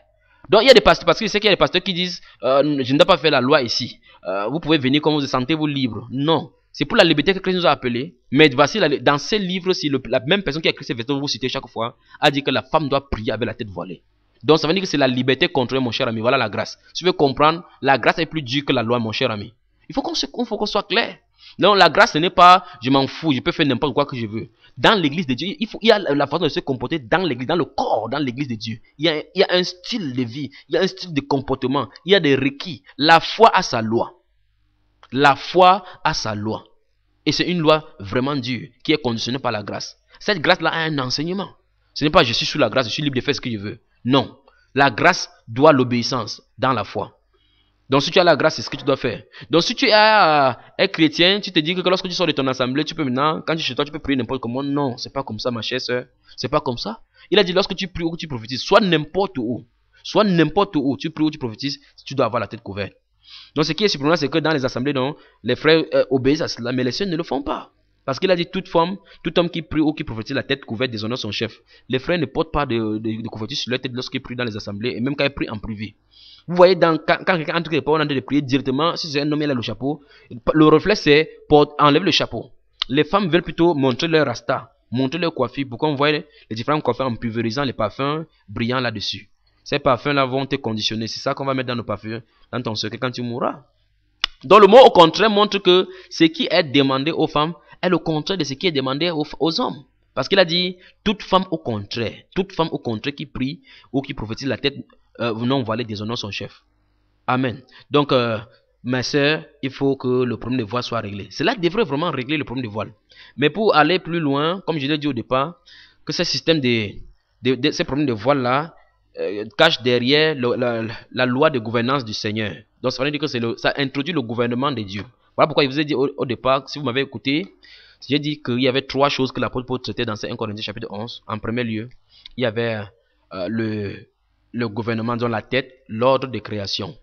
Donc, il y a des pasteurs, parce que je qu'il y a des pasteurs qui disent, euh, je ne dois pas faire la loi ici. Euh, vous pouvez venir comme vous sentez, vous libre. Non. C'est pour la liberté que Christ nous a appelé. Mais voici, dans ce livre, si la même personne qui a écrit ces versets, vous citez chaque fois, a dit que la femme doit prier avec la tête voilée. Donc ça veut dire que c'est la liberté contrôlée, mon cher ami. Voilà la grâce. Si tu veux comprendre, la grâce est plus dure que la loi, mon cher ami. Il faut qu'on soit clair. Non, la grâce, ce n'est pas je m'en fous, je peux faire n'importe quoi que je veux. Dans l'église de Dieu, il, y a la façon de se comporter dans l'église, dans le corps, dans l'église de Dieu. Il y, a, il y a un style de vie, il y a un style de comportement, il y a des requis. La foi a sa loi. La foi a sa loi. Et c'est une loi vraiment dure qui est conditionnée par la grâce. Cette grâce-là a un enseignement. Ce n'est pas je suis sous la grâce, je suis libre de faire ce que je veux. Non. La grâce doit l'obéissance dans la foi. Donc si tu as la grâce, c'est ce que tu dois faire. Donc si tu es, euh, chrétien, tu te dis que lorsque tu sors de ton assemblée, tu peux maintenant, quand tu es chez toi, tu peux prier n'importe comment. Non, c'est pas comme ça, ma chère soeur. C'est pas comme ça. Il a dit lorsque tu pries ou que tu prophétises, soit n'importe où, soit n'importe où, tu pries ou tu prophétises, tu dois avoir la tête couverte. Donc ce qui est surprenant, c'est que dans les assemblées, donc les frères euh, obéissent à cela, mais les sœurs ne le font pas. Parce qu'il a dit toute femme, tout homme qui prie ou qui prophétise la tête couverte déshonore son chef. Les frères ne portent pas de, de, couverture sur la tête lorsqu'ils prient dans les assemblées et même quand ils prient en privé. Vous voyez, dans, quand, quand quelqu'un entre les portes, on de prier directement, si c'est un homme, il a le chapeau. Le reflet, c'est enlève le chapeau. Les femmes veulent plutôt montrer leur rasta, montrer leur coiffure pour qu'on voit les différents coiffures en pulvérisant les parfums brillant là-dessus. Ces parfums-là vont te conditionner. C'est ça qu'on va mettre dans nos parfums, dans ton secret quand tu mourras. Donc le mot au contraire montre que ce qui est demandé aux femmes est le contraire de ce qui est demandé aux, hommes. Parce qu'il a dit, toute femme au contraire, toute femme au contraire qui prie ou qui prophétise la tête euh, non voilée déshonore son chef. Amen. Donc, ma euh, mes il faut que le problème de voile soit réglé. C'est là Cela devrait vraiment régler le problème de voile. Mais pour aller plus loin, comme je l'ai dit au départ, que ce système de, de, de ces problèmes de voile-là euh, cache derrière la, loi de gouvernance du Seigneur. Donc ça veut dire que ça introduit le gouvernement de Dieu. Voilà pourquoi je vous ai dit au, départ, si vous m'avez écouté, j'ai dit qu'il y avait trois choses que l'apôtre Paul traiter dans 1 Corinthiens chapitre 11. En premier lieu, il y avait euh, le, le gouvernement dans la tête, l'ordre de création.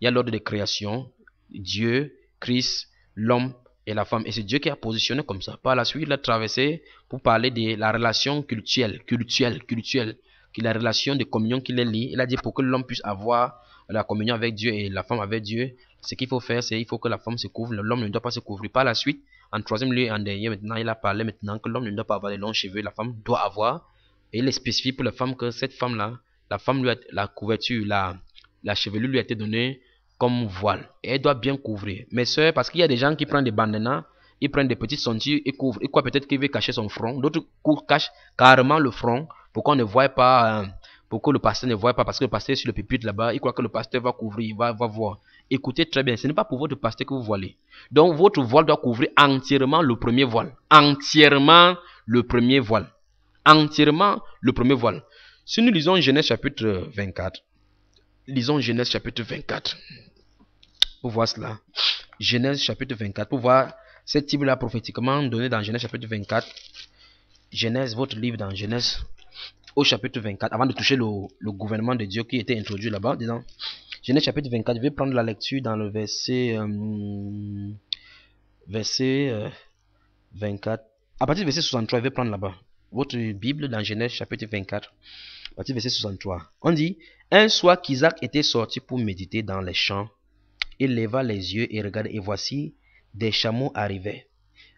Il y a l'ordre de création, Dieu, Christ, l'homme et la femme. Et c'est Dieu qui a positionné comme ça. Par la suite, il a traversé pour parler de la relation culturelle, culturelle, culturelle que la relation de communion qui les lie. Il a dit pour que l'homme puisse avoir la communion avec Dieu et la femme avec Dieu, ce qu'il faut faire, c'est il faut que la femme se couvre. L'homme ne doit pas se couvrir. Par la suite, en troisième lieu, en dernier, maintenant, il a parlé maintenant que l'homme ne doit pas avoir de longs cheveux, la femme doit avoir. Et il est spécifié pour la femme que cette femme-là, la femme lui la couverture, la, la chevelure lui a été donnée comme voile. Et elle doit bien couvrir. Mais soeurs, parce qu'il y a des gens qui prennent des bandanas, ils prennent des petites sentiers et couvrent. Et quoi, peut-être qu'il veut cacher son front. D'autres cachent carrément le front pourquoi on ne voit pas, hein, pourquoi le pasteur ne voit pas Parce que le pasteur est sur le pépite là-bas, il croit que le pasteur va couvrir, il va, va voir. Écoutez très bien, ce n'est pas pour votre pasteur que vous voilez. Donc votre voile doit couvrir entièrement le premier voile. Entièrement le premier voile. Entièrement le premier voile. Si nous lisons Genèse chapitre 24, lisons Genèse chapitre 24. Pour voir cela. Genèse chapitre 24. Pour voir cette type-là prophétiquement donnée dans Genèse chapitre 24. Genèse, votre livre dans Genèse au chapitre 24, avant de toucher le, gouvernement de Dieu qui était introduit là-bas, disons, Genèse chapitre 24, je vais prendre la lecture dans le verset, euh, verset 24. Euh, à partir du verset 63, je vais prendre là-bas votre Bible dans Genèse chapitre 24, à partir du verset 63. On dit, un soir qu'Isaac était sorti pour méditer dans les champs, il leva les yeux et regarde et voici, des chameaux arrivaient.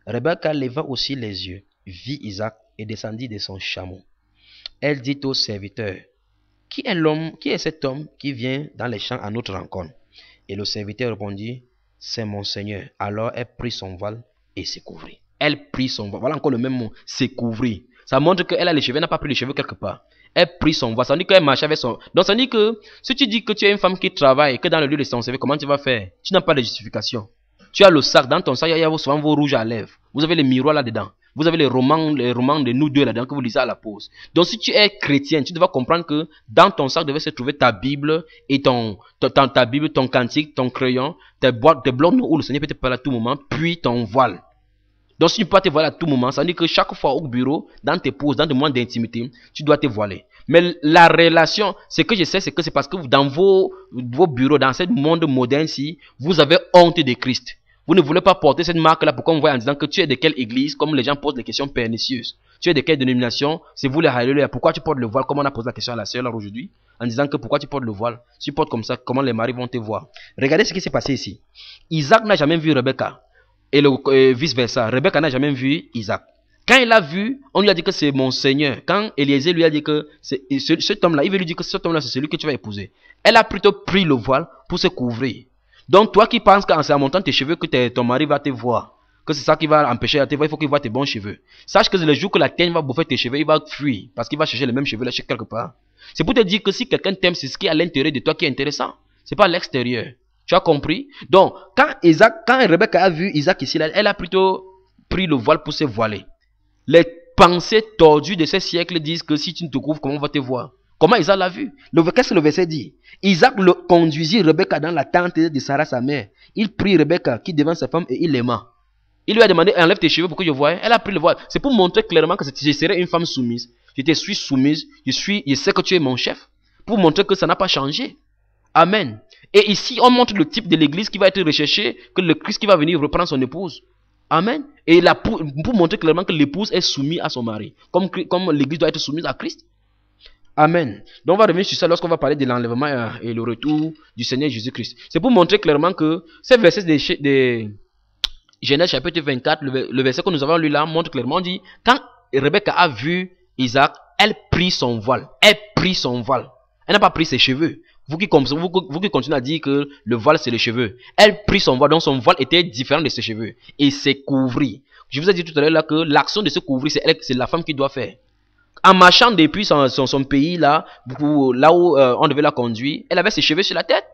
Rebecca leva aussi les yeux, vit Isaac et descendit de son chameau elle dit au serviteur, Qui est cet homme qui vient dans les champs à notre rencontre Et le serviteur répondit, C'est mon Seigneur. Alors elle prit son voile et s'est couvrit. Elle prit son voile. Voilà encore le même mot, s'est couvrie. Ça montre qu'elle a les cheveux, n'a pas pris les cheveux quelque part. Elle prit son voile. Ça veut dire qu'elle marchait avec son. Donc ça veut que si tu dis que tu es une femme qui travaille, que dans le lieu de son service, comment tu vas faire Tu n'as pas de justification. Tu as le sac, dans ton sac, il y a souvent vos rouges à lèvres. Vous avez le miroir là-dedans. Vous avez les romans, les romans de nous deux là-dedans que vous lisez à la pause. Donc si tu es chrétien, tu dois comprendre que dans ton sac devait se trouver ta Bible et ton, ta, Bible, ton cantique, ton crayon, tes boîtes, de blocs où le Seigneur peut te parler à tout moment, puis ton voile. Donc si tu ne peux pas te voiler à tout moment, ça veut dire que chaque fois au bureau, dans tes pauses, dans le monde d'intimité, tu dois te voiler. Mais la relation, ce que je sais, c'est que c'est parce que dans vos, vos bureaux, dans ce monde moderne-ci, vous avez honte de Christ. Vous ne voulez pas porter cette marque-là pour qu'on voit en disant que tu es de quelle église, comme les gens posent des questions pernicieuses. Tu es de quelle dénomination C'est vous les hallelujah. Pourquoi tu portes le voile Comme on a posé la question à la sœur aujourd'hui, en disant que pourquoi tu portes le voile tu portes comme ça, comment les maris vont te voir Regardez ce qui s'est passé ici. Isaac n'a jamais vu Rebecca. Et vice-versa. Rebecca n'a jamais vu Isaac. Quand il l'a vu, on lui a dit que c'est mon Seigneur. Quand Eliezer lui a dit que ce, cet homme-là, il veut lui dire que cet homme-là, c'est celui que tu vas épouser. Elle a plutôt pris le voile pour se couvrir. Donc toi qui penses qu'en montant tes cheveux que ton mari va te voir, que c'est ça qui va empêcher à te voir, il faut qu'il voit tes bons cheveux. Sache que le jour que la teigne va bouffer tes cheveux, il va fuir parce qu'il va chercher les mêmes cheveux là chez quelque part. C'est pour te dire que si quelqu'un t'aime, c'est ce qui est à l'intérieur de toi qui est intéressant. Ce n'est pas l'extérieur. Tu as compris Donc, quand, Isaac, quand Rebecca a vu Isaac ici, elle a plutôt pris le voile pour se voiler. Les pensées tordues de ces siècles disent que si tu ne te couvres, comment on va te voir Comment Isaac l'a vu Qu'est-ce que le verset dit Isaac conduisit Rebecca dans la tente de Sarah, sa mère. Il prit Rebecca, qui devint sa femme, et il l'aima. Il lui a demandé Enlève tes cheveux pour que je voie. Elle a pris le voile. C'est pour montrer clairement que je serai une femme soumise. Je te suis soumise. Je, suis, je sais que tu es mon chef. Pour montrer que ça n'a pas changé. Amen. Et ici, on montre le type de l'église qui va être recherchée, que le Christ qui va venir reprendre son épouse. Amen. Et pour, pour montrer clairement que l'épouse est soumise à son mari, comme, comme l'église doit être soumise à Christ. Amen. Donc on va revenir sur ça lorsqu'on va parler de l'enlèvement euh, et le retour du Seigneur Jésus-Christ. C'est pour montrer clairement que ces versets de Genèse chapitre 24, le, verset que nous avons lu là, montre clairement, dit, quand Rebecca a vu Isaac, elle prit son voile. Elle prit son voile. Elle n'a pas pris ses cheveux. Vous qui, vous qui, continuez à dire que le voile c'est les cheveux. Elle prit son voile, donc son voile était différent de ses cheveux. Et s'est couvrit. Je vous ai dit tout à l'heure là que l'action de se couvrir, c'est la femme qui doit faire en marchant depuis son, pays là, là où euh, on devait la conduire, elle avait ses cheveux sur la tête.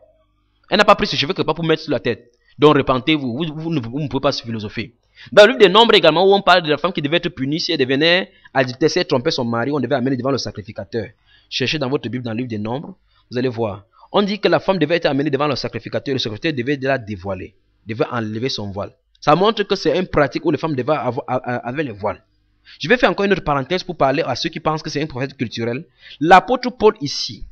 Elle n'a pas pris ses cheveux que pas pour mettre sur la tête. Donc repentez-vous, vous, ne, pouvez pas se philosopher. Dans le livre des nombres également, où on parle de la femme qui devait être punie si elle devenait elle tromper son mari, on devait amener devant le sacrificateur. Cherchez dans votre Bible, dans le livre des nombres, vous allez voir. On dit que la femme devait être amenée devant le sacrificateur, le sacrificateur devait la dévoiler, devait enlever son voile. Ça montre que c'est une pratique où les femmes devaient avoir, le voiles. Je vais faire encore une autre parenthèse pour parler à ceux qui pensent que c'est un prophète culturel. L'apôtre Paul ici,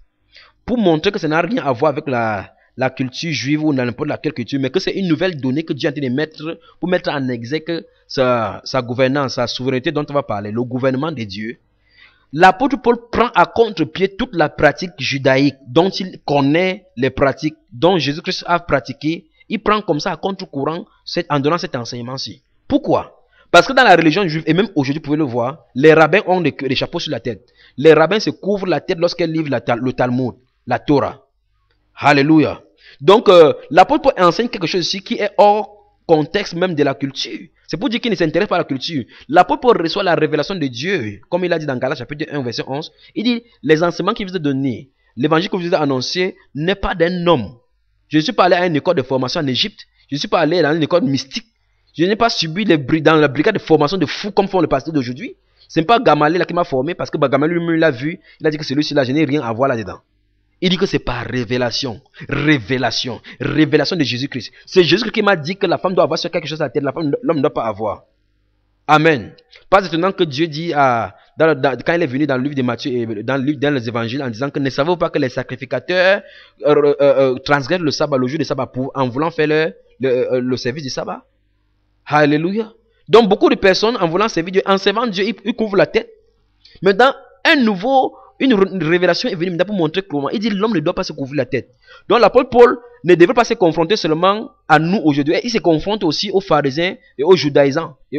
pour montrer que ça n'a rien à voir avec la, la culture juive ou n'importe laquelle culture, mais que c'est une nouvelle donnée que Dieu a de mettre pour mettre en exergue sa, gouvernance, sa souveraineté dont on va parler, le gouvernement de dieux. L'apôtre Paul prend à contre-pied toute la pratique judaïque dont il connaît les pratiques, dont Jésus-Christ a pratiqué. Il prend comme ça à contre-courant en donnant cet enseignement-ci. Pourquoi parce que dans la religion juive, et même aujourd'hui, vous pouvez le voir, les rabbins ont des, chapeaux sur la tête. Les rabbins se couvrent la tête lorsqu'ils livrent le Talmud, la Torah. Alléluia. Donc, euh, l'apôtre enseigne quelque chose ici qui est hors contexte même de la culture. C'est pour dire qu'il ne s'intéresse pas à la culture. L'apôtre reçoit la révélation de Dieu, comme il a dit dans Galates chapitre 1, verset 11. Il dit, les enseignements qu'il vous a donnés, l'évangile que vous a annoncé, n'est pas d'un homme. Je ne suis pas allé à une école de formation en Égypte. Je ne suis pas allé dans une école mystique. Je n'ai pas subi les dans la brigade de formation de fous comme font le pasteurs d'aujourd'hui. Ce n'est pas Gamalé qui m'a formé parce que bah, Gamalé lui-même l'a vu. Il a dit que celui-ci-là, je n'ai rien à voir là-dedans. Il dit que c'est pas révélation, révélation, révélation de Jésus-Christ. C'est Jésus-Christ qui m'a dit que la femme doit avoir sur quelque chose à la tête, l'homme ne doit pas avoir. Amen. Pas étonnant que Dieu dit à, quand il est venu dans le livre de Matthieu et dans, dans les évangiles en disant que ne savez-vous pas que les sacrificateurs euh, euh, euh, transgressent le sabbat, le jour du sabbat, en voulant faire le service du sabbat Alléluia. Donc beaucoup de personnes, en voulant servir Dieu, en servant Dieu, ils, couvrent la tête. Maintenant, un nouveau, une révélation est venue pour montrer comment. Il dit l'homme ne doit pas se couvrir la tête. Donc l'apôtre Paul ne devait pas se confronter seulement à nous aujourd'hui. Il se confronte aussi aux pharisiens et aux judaïsans et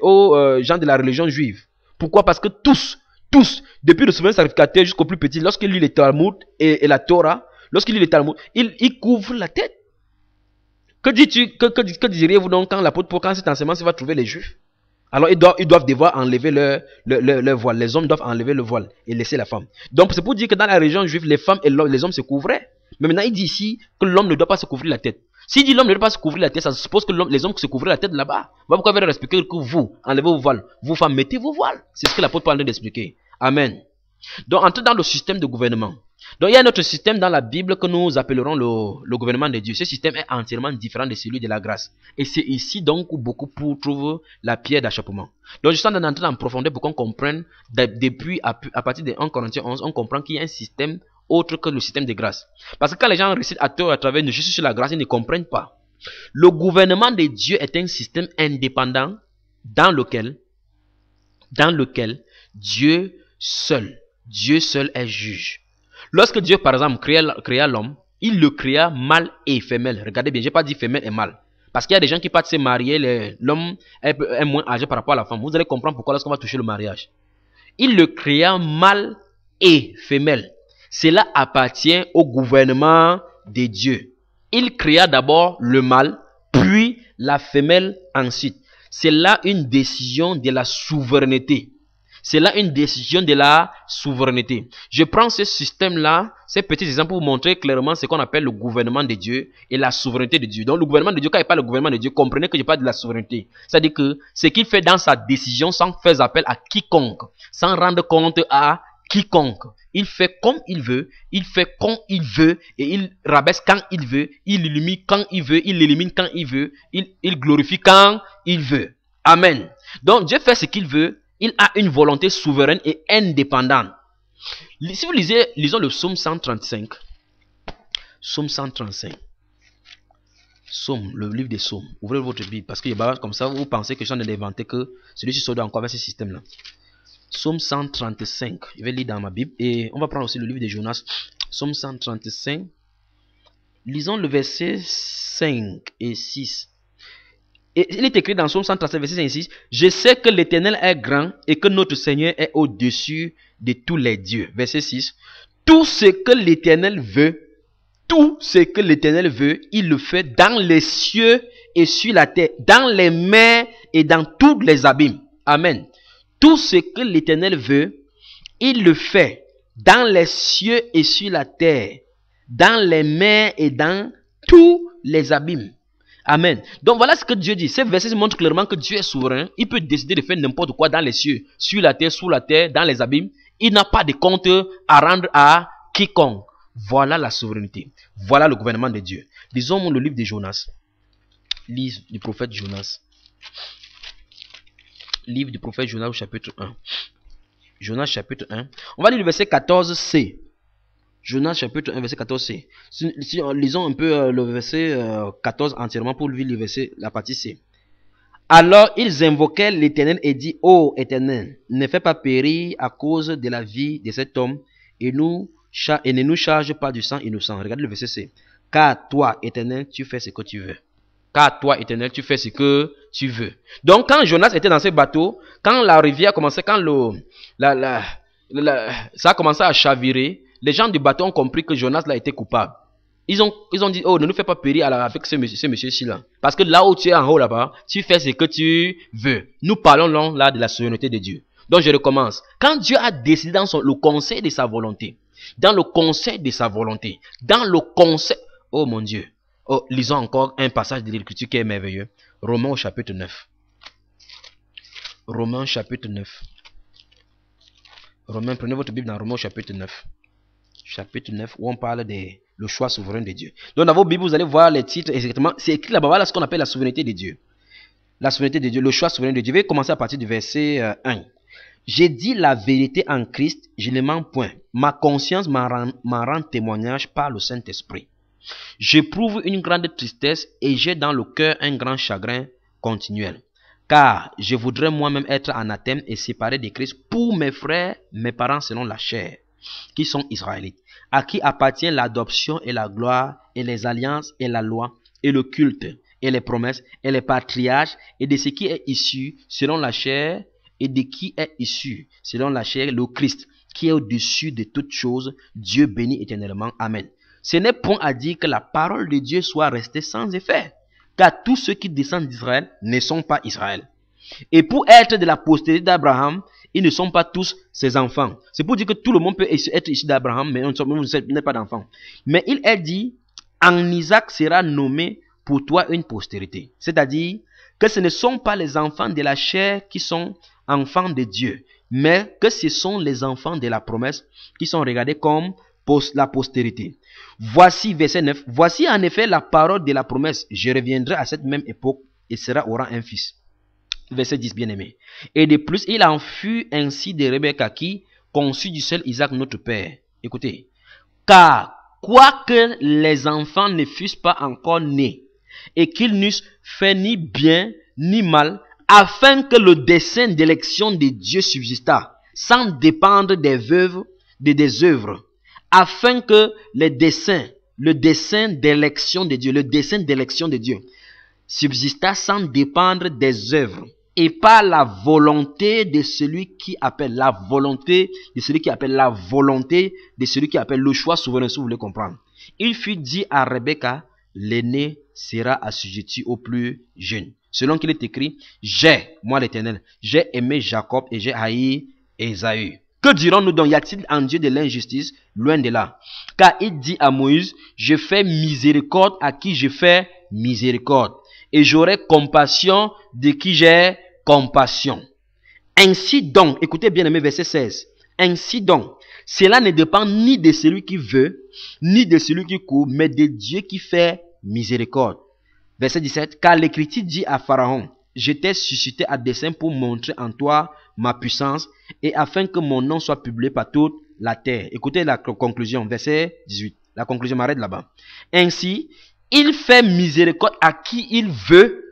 aux, euh, gens de la religion juive. Pourquoi Parce que tous, tous, depuis le souverain sacrificateur jusqu'au plus petit, lorsqu'il lit les Talmud et, la Torah, lorsqu'il lit les Talmud, il, il couvre la tête. Que, diriez-vous donc quand l'apôtre Paul, quand cet enseignement va trouver les juifs alors ils doivent, devoir enlever leur, voile. Les hommes doivent enlever le voile et laisser la femme. Donc c'est pour dire que dans la région juive, les femmes et les hommes se couvraient. Mais maintenant il dit ici que l'homme ne doit pas se couvrir la tête. S'il dit l'homme ne doit pas se couvrir la tête, ça suppose que les hommes se couvraient la tête là-bas. Pourquoi vous respecter que vous, enlevez vos voiles. Vous femmes, mettez vos voiles. C'est ce que l'apôtre Paul d'expliquer. Amen. Donc entrez dans le système de gouvernement. Donc il y a un autre système dans la Bible que nous appellerons le, gouvernement de Dieu. Ce système est entièrement différent de celui de la grâce. Et c'est ici donc où beaucoup trouvent la pierre d'achoppement. Donc je suis en train d'entrer en profondeur pour qu'on comprenne, depuis à, partir de 1 Corinthiens 11, on comprend qu'il y a un système autre que le système de grâce. Parce que quand les gens récitent à tort à travers une justice sur la grâce, ils ne comprennent pas. Le gouvernement de Dieu est un système indépendant dans lequel, dans lequel Dieu seul, Dieu seul est juge. Lorsque Dieu, par exemple, créa, l'homme, il le créa mâle et femelle. Regardez bien, je n'ai pas dit femelle et mâle. Parce qu'il y a des gens qui partent se marier, l'homme est, est, moins âgé par rapport à la femme. Vous allez comprendre pourquoi lorsqu'on va toucher le mariage. Il le créa mâle et femelle. Cela appartient au gouvernement de Dieu. Il créa d'abord le mâle, puis la femelle ensuite. C'est là une décision de la souveraineté. C'est là une décision de la souveraineté. Je prends ce système-là, ces petits exemples pour montrer clairement ce qu'on appelle le gouvernement de Dieu et la souveraineté de Dieu. Donc le gouvernement de Dieu, quand il parle de gouvernement de Dieu, comprenez que je parle de la souveraineté. C'est-à-dire que ce qu'il fait dans sa décision sans faire appel à quiconque, sans rendre compte à quiconque. Il fait comme il veut, il fait quand il veut, et il rabaisse quand il veut, il illumine quand il veut, il élimine quand il veut, il, il glorifie quand il veut. Amen. Donc Dieu fait ce qu'il veut, il a une volonté souveraine et indépendante. Si vous lisez, lisons le psaume 135. Psaume 135. Psaume, le livre des psaumes. Ouvrez votre Bible parce qu'il y a comme ça, vous pensez que j'en ai inventé que celui-ci dans encore avec ce système-là. Psaume 135. Je vais lire dans ma Bible et on va prendre aussi le livre de Jonas. Psaume 135. Lisons le verset 5 et 6 il est écrit dans son 137, verset 6, Je sais que l'Éternel est grand et que notre Seigneur est au-dessus de tous les dieux. Verset 6, Tout ce que l'Éternel veut, tout ce que l'Éternel veut, il le fait dans les cieux et sur la terre, dans les mers et dans tous les abîmes. Amen. Tout ce que l'Éternel veut, il le fait dans les cieux et sur la terre, dans les mers et dans tous les abîmes. Amen. Donc voilà ce que Dieu dit. Ces versets montrent clairement que Dieu est souverain. Il peut décider de faire n'importe quoi dans les cieux, sur la terre, sous la terre, dans les abîmes. Il n'a pas de compte à rendre à quiconque. Voilà la souveraineté. Voilà le gouvernement de Dieu. Disons le livre de Jonas. Lise du prophète Jonas. Livre du prophète Jonas chapitre 1. Jonas chapitre 1. On va lire le verset 14c. Jonas chapitre 1 verset 14 c. Si, euh, lisons un peu euh, le verset 14 euh, entièrement pour lui le verset la partie c. Alors ils invoquaient l'Éternel et dit Ô Éternel, ne fais pas périr à cause de la vie de cet homme et, nous, et ne nous charge pas du sang innocent. Regarde le verset c. Car toi, Éternel, tu fais ce que tu veux. Car toi, Éternel, tu fais ce que tu veux. Donc quand Jonas était dans ce bateau, quand la rivière commençait, quand le, la, ça a commencé à chavirer, les gens du bateau ont compris que Jonas l'a était coupable. Ils ont, ils ont dit, oh, ne nous fais pas périr avec ce monsieur-ci là. Parce que là où tu es en haut là-bas, tu fais ce que tu veux. Nous parlons là, de la souveraineté de Dieu. Donc je recommence. Quand Dieu a décidé dans le conseil de sa volonté, dans le conseil de sa volonté, dans le conseil... Oh mon Dieu. Oh, lisons encore un passage de l'Écriture qui est merveilleux. Romains au chapitre 9. Romains chapitre 9. Romains, prenez votre Bible dans Romains au chapitre 9 chapitre 9, où on parle de le choix souverain de Dieu. Donc dans vos Bibles, vous allez voir les titres exactement. C'est écrit là-bas, voilà ce qu'on appelle la souveraineté de Dieu. La souveraineté de Dieu, le choix souverain de Dieu. Je vais commencer à partir du verset 1. Euh, j'ai dit la vérité en Christ, je ne mens point. Ma conscience m'en rend, rend témoignage par le Saint-Esprit. J'éprouve une grande tristesse et j'ai dans le cœur un grand chagrin continuel. Car je voudrais moi-même être anathème et séparé de Christ pour mes frères, mes parents selon la chair, qui sont israélites, à qui appartient l'adoption et la gloire et les alliances et la loi et le culte et les promesses et les patriarches et de ce qui est issu selon la chair et de qui est issu selon la chair le Christ qui est au-dessus de toutes choses. Dieu bénit éternellement. Amen. Ce n'est point à dire que la parole de Dieu soit restée sans effet, car tous ceux qui descendent d'Israël ne sont pas Israël. Et pour être de la postérité d'Abraham, ils ne sont pas tous ses enfants. C'est pour dire que tout le monde peut être issu d'Abraham, mais vous n'êtes pas d'enfant. Mais il est dit, en Isaac sera nommé pour toi une postérité. C'est-à-dire que ce ne sont pas les enfants de la chair qui sont enfants de Dieu, mais que ce sont les enfants de la promesse qui sont regardés comme la postérité. Voici verset 9. Voici en effet la parole de la promesse. Je reviendrai à cette même époque et sera aura un fils verset 10, bien-aimé. Et de plus, il en fut ainsi de Rebecca qui conçut du seul Isaac notre père. Écoutez, car quoique les enfants ne fussent pas encore nés, et qu'ils n'eussent fait ni bien ni mal, afin que le dessein d'élection de Dieu subsista, sans dépendre des veuves, des œuvres, afin que le dessein, le dessein d'élection de Dieu, le dessein d'élection de Dieu, subsista sans dépendre des œuvres et pas la volonté de celui qui appelle la volonté de celui qui appelle la volonté de celui qui appelle le choix souverain si vous voulez comprendre. Il fut dit à Rebecca l'aîné sera assujetti au plus jeune. Selon qu'il est écrit, j'ai, moi l'Éternel, j'ai aimé Jacob et j'ai haï Ésaü. Que dirons-nous donc Y a-t-il en Dieu de l'injustice Loin de là. Car il dit à Moïse, je fais miséricorde à qui je fais miséricorde. Et j'aurai compassion de qui j'ai compassion. Ainsi donc, écoutez bien aimé verset 16, ainsi donc, cela ne dépend ni de celui qui veut, ni de celui qui court, mais de Dieu qui fait miséricorde. Verset 17, car l'Écriture dit à Pharaon, je t'ai suscité à dessein pour montrer en toi ma puissance et afin que mon nom soit publié par toute la terre. Écoutez la conclusion, verset 18. La conclusion m'arrête là-bas. Ainsi, il fait miséricorde à qui il veut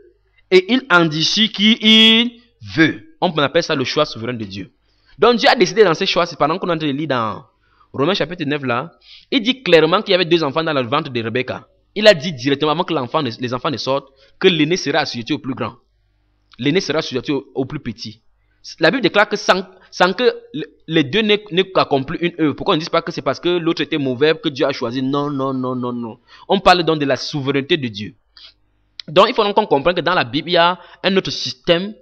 et il indique ce qu'il veut. On appelle ça le choix souverain de Dieu. Donc Dieu a décidé dans ses choix, c'est pendant qu'on est en train de lire dans Romains chapitre 9 là, il dit clairement qu'il y avait deux enfants dans le ventre de Rebecca. Il a dit directement avant que les enfants ne sortent que l'aîné sera assujetti au plus grand. L'aîné sera assujetti au, plus petit. La Bible déclare que sans, que les deux n'aient accompli une œuvre. Pourquoi on ne dit pas que c'est parce que l'autre était mauvais que Dieu a choisi Non, non, non, non, non. On parle donc de la souveraineté de Dieu. Donc, il faut donc qu'on comprenne que dans la Bible, il y a un autre système,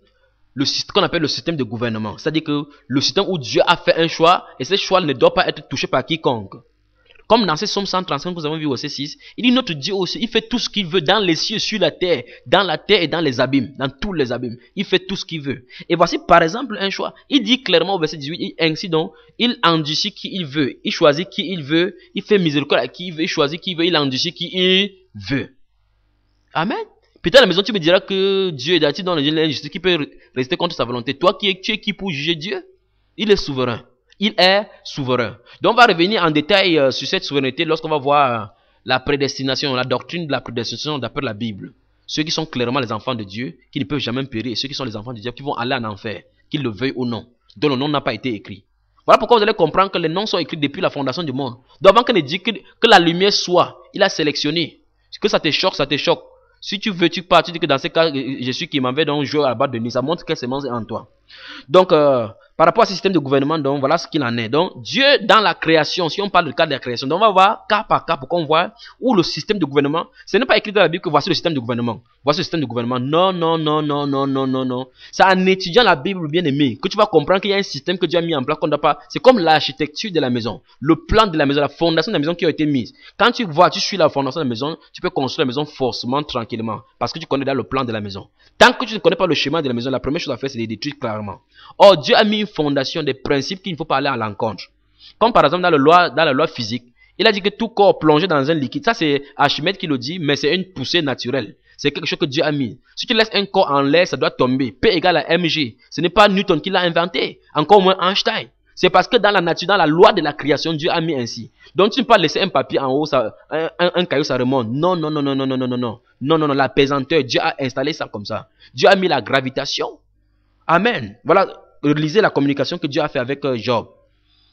le système qu'on appelle le système de gouvernement. C'est-à-dire que le système où Dieu a fait un choix et ce choix ne doit pas être touché par quiconque. Comme dans ce psaume 135 que nous avons vu au verset 6 il dit notre Dieu aussi, il fait tout ce qu'il veut dans les cieux, sur la terre, dans la terre et dans les abîmes, dans tous les abîmes. Il fait tout ce qu'il veut. Et voici par exemple un choix. Il dit clairement au verset 18, ainsi donc, il enduit qui il veut, il choisit qui il veut, il fait miséricorde à qui il veut, il choisit qui il veut, il enduit qui il veut. Amen. Peut-être à la maison, tu me diras que Dieu est d'attitude dans l'injustice qui peut résister contre sa volonté. Toi qui es, tu qui pour juger Dieu Il est souverain. Il est souverain. Donc on va revenir en détail euh, sur cette souveraineté lorsqu'on va voir euh, la prédestination, la doctrine de la prédestination d'après la Bible. Ceux qui sont clairement les enfants de Dieu, qui ne peuvent jamais périr, et ceux qui sont les enfants de Dieu, qui vont aller en enfer, qu'ils le veuillent ou non, dont le nom n'a pas été écrit. Voilà pourquoi vous allez comprendre que les noms sont écrits depuis la fondation du monde. Donc avant ait dit que, que la lumière soit, il a sélectionné. Que ça te choque, ça te choque. Si tu veux, tu pars, tu dis que dans ce cas, euh, je suis qui m'en vais donc jouer à la base de Nice. Ça montre quelle semence en toi. Donc, euh, par rapport à ce système de gouvernement, donc voilà ce qu'il en est. Donc Dieu dans la création, si on parle du cas de la création, donc on va voir cas par cas pour qu'on voit où le système de gouvernement, ce n'est pas écrit dans la Bible que voici le système de gouvernement. Voici le système de gouvernement. Non, non, non, non, non, non, non, non. C'est en étudiant la Bible bien aimé que tu vas comprendre qu'il y a un système que Dieu a mis en place qu'on ne doit pas. C'est comme l'architecture de la maison, le plan de la maison, la fondation de la maison qui a été mise. Quand tu vois, tu suis la fondation de la maison, tu peux construire la maison forcément tranquillement parce que tu connais là le plan de la maison. Tant que tu ne connais pas le chemin de la maison, la première chose à faire c'est de détruire clairement. Or Dieu a mis fondation, des principes qu'il ne faut pas aller à l'encontre. Comme par exemple dans, loi, dans la loi physique, il a dit que tout corps plongé dans un liquide, ça c'est Archimède qui le dit, mais c'est une poussée naturelle. C'est quelque chose que Dieu a mis. Si tu laisses un corps en l'air, ça doit tomber. P égale à mg. Ce n'est pas Newton qui l'a inventé, encore moins Einstein. C'est parce que dans la nature, dans la loi de la création, Dieu a mis ainsi. Donc tu ne peux pas laisser un papier en haut, un, caillou, ça remonte. Non, non, non, non, non, non, non, non, non. Non, non, non, la pesanteur, Dieu a installé ça comme ça. Dieu a mis la gravitation. Amen. Voilà relisez la communication que Dieu a fait avec euh, Job.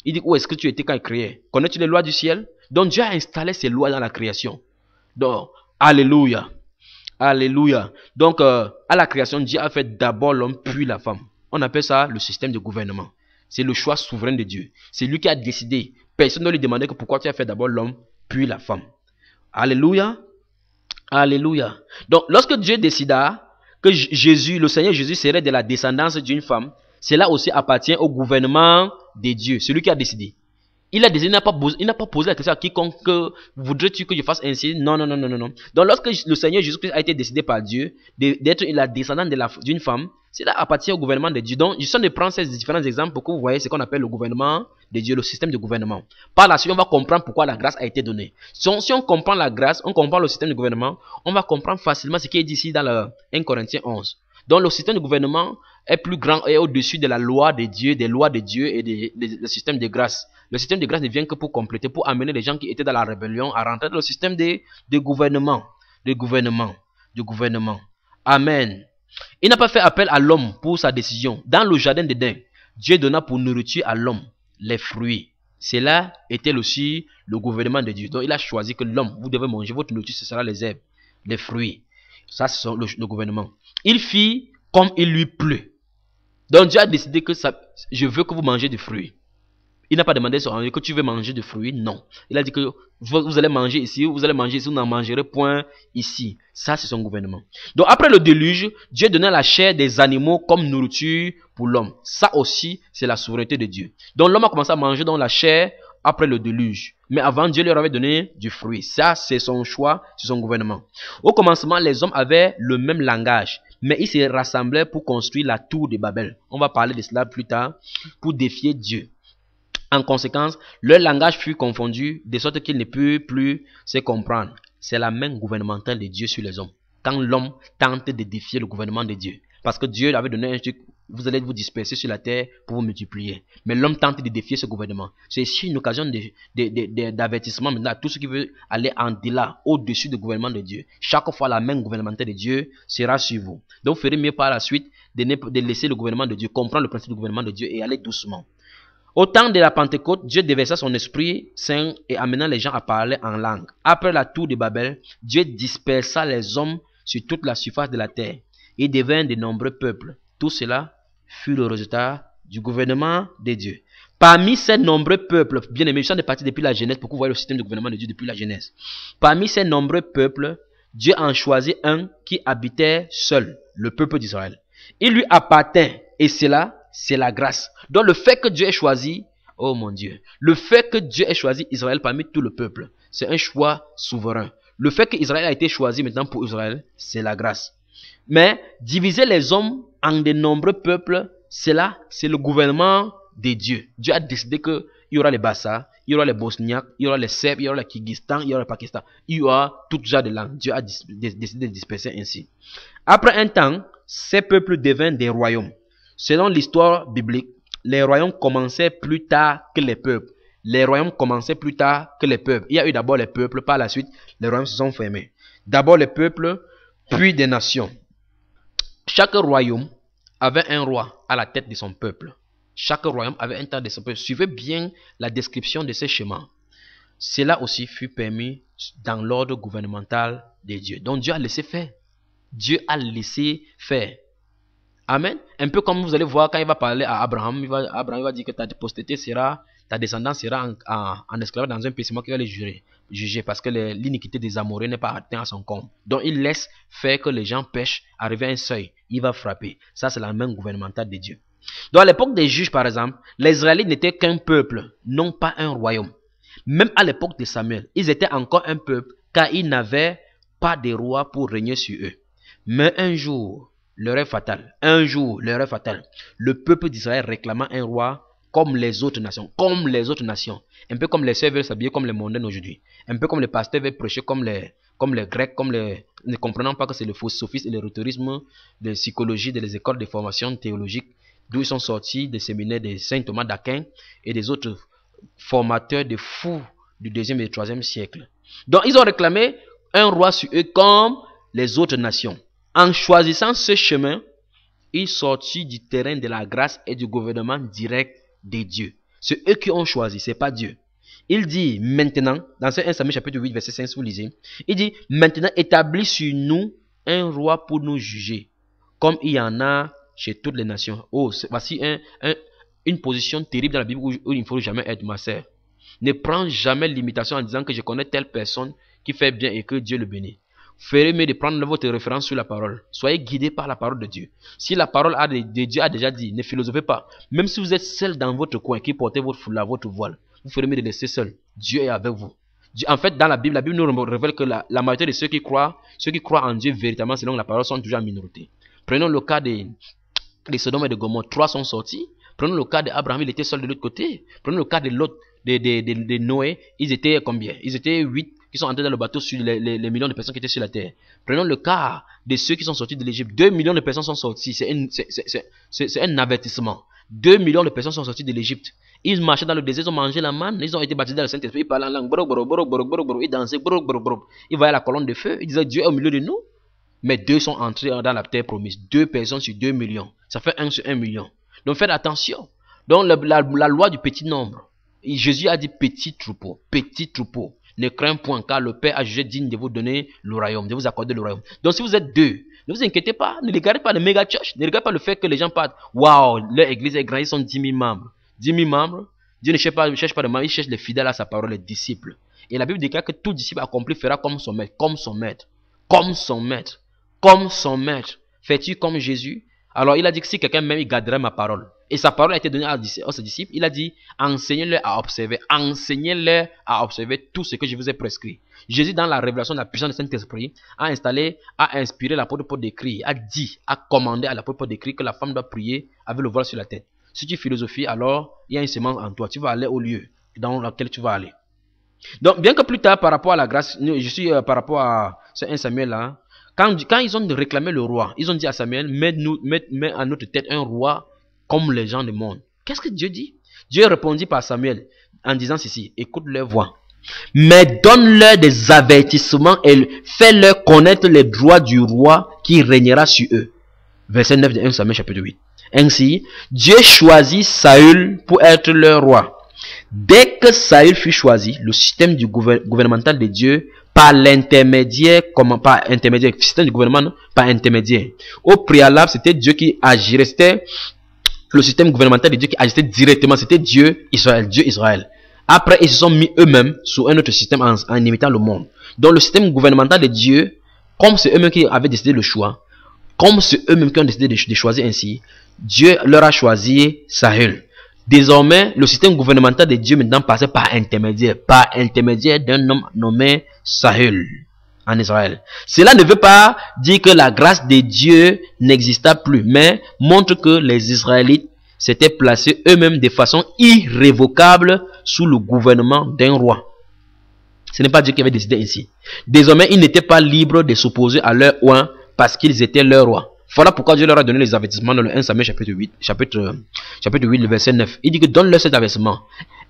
Il dit, où est-ce que tu étais quand il créait Connais-tu les lois du ciel Donc Dieu a installé ses lois dans la création. Donc, alléluia. Alléluia. Donc, euh, à la création, Dieu a fait d'abord l'homme, puis la femme. On appelle ça le système de gouvernement. C'est le choix souverain de Dieu. C'est lui qui a décidé. Personne ne lui demandait que pourquoi tu as fait d'abord l'homme, puis la femme. Alléluia. Alléluia. Donc, lorsque Dieu décida que Jésus, le Seigneur Jésus serait de la descendance d'une femme, cela aussi appartient au gouvernement de Dieu, celui qui a décidé. Il a décidé, n'a pas, il n'a pas posé la question à quiconque voudrais-tu que je fasse ainsi Non, non, non, non, non. Donc, lorsque le Seigneur Jésus-Christ a été décidé par Dieu d'être la descendante d'une femme, cela appartient au gouvernement de Dieu. Donc, je de prendre ces différents exemples pour que vous voyez ce qu'on appelle le gouvernement de Dieu, le système de gouvernement. Par la suite, on va comprendre pourquoi la grâce a été donnée. Si on, si on comprend la grâce, on comprend le système de gouvernement, on va comprendre facilement ce qui est dit ici dans le 1 Corinthiens 11. Donc le système de gouvernement est plus grand et au-dessus de la loi de Dieu, des lois de Dieu et des, système systèmes de grâce. Le système de grâce ne vient que pour compléter, pour amener les gens qui étaient dans la rébellion à rentrer dans le système de, gouvernement. De gouvernement. Du gouvernement. Amen. Il n'a pas fait appel à l'homme pour sa décision. Dans le jardin d'Éden, Dieu donna pour nourriture à l'homme les fruits. Cela était aussi le gouvernement de Dieu. Donc il a choisi que l'homme, vous devez manger votre nourriture, ce sera les herbes, les fruits. Ça, c'est le gouvernement. Il fit comme il lui pleut. Donc Dieu a décidé que ça, je veux que vous mangez des fruits. Il n'a pas demandé son que tu veux manger de fruits. Non. Il a dit que vous, allez manger ici, vous allez manger ici, vous n'en mangerez point ici. Ça, c'est son gouvernement. Donc, après le déluge, Dieu donna la chair des animaux comme nourriture pour l'homme. Ça aussi, c'est la souveraineté de Dieu. Donc, l'homme a commencé à manger dans la chair après le déluge. Mais avant, Dieu leur avait donné du fruit. Ça, c'est son choix, c'est son gouvernement. Au commencement, les hommes avaient le même langage, mais ils se rassemblaient pour construire la tour de Babel. On va parler de cela plus tard, pour défier Dieu. En conséquence, leur langage fut confondu de sorte qu'ils ne purent plus se comprendre. C'est la main gouvernementale de Dieu sur les hommes. Quand l'homme tente de défier le gouvernement de Dieu, parce que Dieu avait donné un truc vous allez vous disperser sur la terre pour vous multiplier. Mais l'homme tente de défier ce gouvernement. C'est ici une occasion d'avertissement maintenant à tout ceux qui veulent aller en delà, au-dessus du gouvernement de Dieu. Chaque fois, la main gouvernementale de Dieu sera sur vous. Donc, vous ferez mieux par la suite de, de laisser le gouvernement de Dieu, comprendre le principe du gouvernement de Dieu et aller doucement. Au temps de la Pentecôte, Dieu déversa son esprit saint et amenant les gens à parler en langue. Après la tour de Babel, Dieu dispersa les hommes sur toute la surface de la terre. Ils devinrent de nombreux peuples. Tout cela fut le résultat du gouvernement des dieux. Parmi ces nombreux peuples, bien je suis en partis depuis la Genèse pour voyez le système de gouvernement de Dieu depuis la Genèse. Parmi ces nombreux peuples, Dieu en choisit un qui habitait seul, le peuple d'Israël. Il lui appartient et cela, c'est la grâce. Donc le fait que Dieu ait choisi, oh mon Dieu, le fait que Dieu ait choisi Israël parmi tout le peuple, c'est un choix souverain. Le fait qu'Israël a été choisi maintenant pour Israël, c'est la grâce. Mais diviser les hommes en de nombreux peuples, cela, c'est le gouvernement de Dieu. Dieu a décidé qu'il y aura les bassas il y aura les Bosniaques, il y aura les Serbes, il y aura le Kyrgyzstan, il y aura le Pakistan. Il y aura toutes genre de langues. Dieu a décidé de disperser ainsi. Après un temps, ces peuples devinrent des royaumes. Selon l'histoire biblique, les royaumes commençaient plus tard que les peuples. Les royaumes commençaient plus tard que les peuples. Il y a eu d'abord les peuples, par la suite, les royaumes se sont fermés. D'abord les peuples, puis des nations. Chaque royaume avait un roi à la tête de son peuple. Chaque royaume avait un temps de son peuple. Suivez bien la description de ces chemins. Cela aussi fut permis dans l'ordre gouvernemental de Dieu. Donc Dieu a laissé faire. Dieu a laissé faire. Amen. Un peu comme vous allez voir quand il va parler à Abraham, va, Abraham va dire que ta sera, ta descendance sera en, esclavage dans un pays, qui va les jurer jugé parce que l'iniquité des amoureux n'est pas atteinte à son compte. Donc il laisse faire que les gens pêchent, arriver à un seuil, il va frapper. Ça, c'est la main gouvernementale de Dieu. Donc à l'époque des juges, par exemple, les Israélites n'étaient qu'un peuple, non pas un royaume. Même à l'époque de Samuel, ils étaient encore un peuple car ils n'avaient pas de roi pour régner sur eux. Mais un jour, l'heure est fatale. Un jour, l'heure est fatale. Le peuple d'Israël réclama un roi comme les autres nations, comme les autres nations. Un peu comme les sœurs veulent s'habiller comme les mondaines aujourd'hui. Un peu comme les pasteurs veulent prêcher comme les, comme les Grecs, comme les, ne comprenant pas que c'est le faux sophisme et le rhétorisme de psychologie, des écoles de formation théologique, d'où ils sont sortis des séminaires de Saint Thomas d'Aquin et des autres formateurs de fous du deuxième et troisième siècle. Donc ils ont réclamé un roi sur eux comme les autres nations. En choisissant ce chemin, ils sortis du terrain de la grâce et du gouvernement direct des dieux. C'est eux qui ont choisi, c'est pas Dieu. Il dit maintenant, dans ce 1 Samuel chapitre 8, verset 5, vous lisez, il dit maintenant établis sur nous un roi pour nous juger, comme il y en a chez toutes les nations. Oh, voici un, une position terrible dans la Bible où, où il ne faut jamais être, ma sœur. Ne prends jamais l'imitation en disant que je connais telle personne qui fait bien et que Dieu le bénit. Ferez mieux de prendre votre référence sur la parole. Soyez guidés par la parole de Dieu. Si la parole a de, Dieu a déjà dit, ne philosophez pas. Même si vous êtes seul dans votre coin qui portez votre foulard, votre voile, vous ferez mieux de laisser seul. Dieu est avec vous. en fait, dans la Bible, la Bible nous révèle que la, majorité de ceux qui croient, ceux qui croient en Dieu véritablement selon la parole sont toujours en minorité. Prenons le cas des, de Sodome et de Gomorrhe. Trois sont sortis. Prenons le cas d'Abraham, il était seul de l'autre côté. Prenons le cas de l'autre, de Noé, ils étaient combien Ils étaient huit qui sont entrés dans le bateau sur les, les, millions de personnes qui étaient sur la terre. Prenons le cas de ceux qui sont sortis de l'Égypte. 2 millions de personnes sont sorties. C'est un avertissement. 2 millions de personnes sont sorties de l'Égypte. Ils marchaient dans le désert, ils ont mangé la manne, ils ont été baptisés dans le Saint-Esprit, ils parlaient en langue, ils dansaient, ils voyaient la colonne de feu, ils disaient Dieu est au milieu de nous. Mais deux sont entrés dans la terre promise. Deux personnes sur 2 millions. Ça fait 1 sur 1 million. Donc faites attention. Donc la, la, loi du petit nombre. Jésus a dit petit troupeau, petit troupeau. Ne crains point, car le Père a jugé digne de vous donner le royaume, de vous accorder le royaume. Donc si vous êtes deux, ne vous inquiétez pas, ne regardez pas le méga church, ne regardez pas le fait que les gens partent. Waouh, leur église est grande, ils sont 10 000 membres. 10 000 membres, Dieu ne cherche pas, de membres, il cherche les fidèles à sa parole, les disciples. Et la Bible déclare que tout disciple accompli fera comme son maître, comme son maître, comme son maître, comme son maître. Fais-tu comme Jésus Alors il a dit que si quelqu'un même il garderait ma parole et sa parole a été donnée à ses disciples, il a dit, enseignez les à observer, enseignez les à observer tout ce que je vous ai prescrit. Jésus, dans la révélation de la puissance du Saint-Esprit, a installé, a inspiré l'apôtre pour d'écrire, a dit, a commandé à l'apôtre pour d'écrire que la femme doit prier avec le voile sur la tête. Si tu philosophies, alors il y a une semence en toi. Tu vas aller au lieu dans lequel tu vas aller. Donc, bien que plus tard, par rapport à la grâce, je suis euh, par rapport à ce 1 Samuel là, quand, quand, ils ont réclamé le roi, ils ont dit à Samuel, mets, nous, mets à notre tête un roi comme les gens du monde. Qu'est-ce que Dieu dit Dieu répondit par Samuel en disant ceci, écoute leur voix, mais donne-leur des avertissements et fais-leur connaître les droits du roi qui régnera sur eux. Verset 9 de 1 Samuel chapitre 8. Ainsi, Dieu choisit Saül pour être leur roi. Dès que Saül fut choisi, le système du gouvernemental de Dieu par l'intermédiaire, comment par intermédiaire, système du gouvernement, par intermédiaire. Au préalable, c'était Dieu qui agirait, le système gouvernemental de Dieu qui agissait directement, c'était Dieu, Israël, Dieu, Israël. Après, ils se sont mis eux-mêmes sous un autre système en, imitant le monde. Donc, le système gouvernemental de Dieu, comme c'est eux-mêmes qui avaient décidé le choix, comme c'est eux-mêmes qui ont décidé de, choisir ainsi, Dieu leur a choisi Sahel. Désormais, le système gouvernemental de Dieu maintenant passait par intermédiaire, par intermédiaire d'un homme nommé Sahel en Israël. Cela ne veut pas dire que la grâce de Dieu n'exista plus, mais montre que les Israélites s'étaient placés eux-mêmes de façon irrévocable sous le gouvernement d'un roi. Ce n'est pas Dieu qui avait décidé ainsi. Désormais, ils n'étaient pas libres de s'opposer à leur roi parce qu'ils étaient leur roi. Voilà pourquoi Dieu leur a donné les avertissements dans le 1 Samuel chapitre 8, chapitre, chapitre 8, le verset 9. Il dit que donne-leur cet avertissement.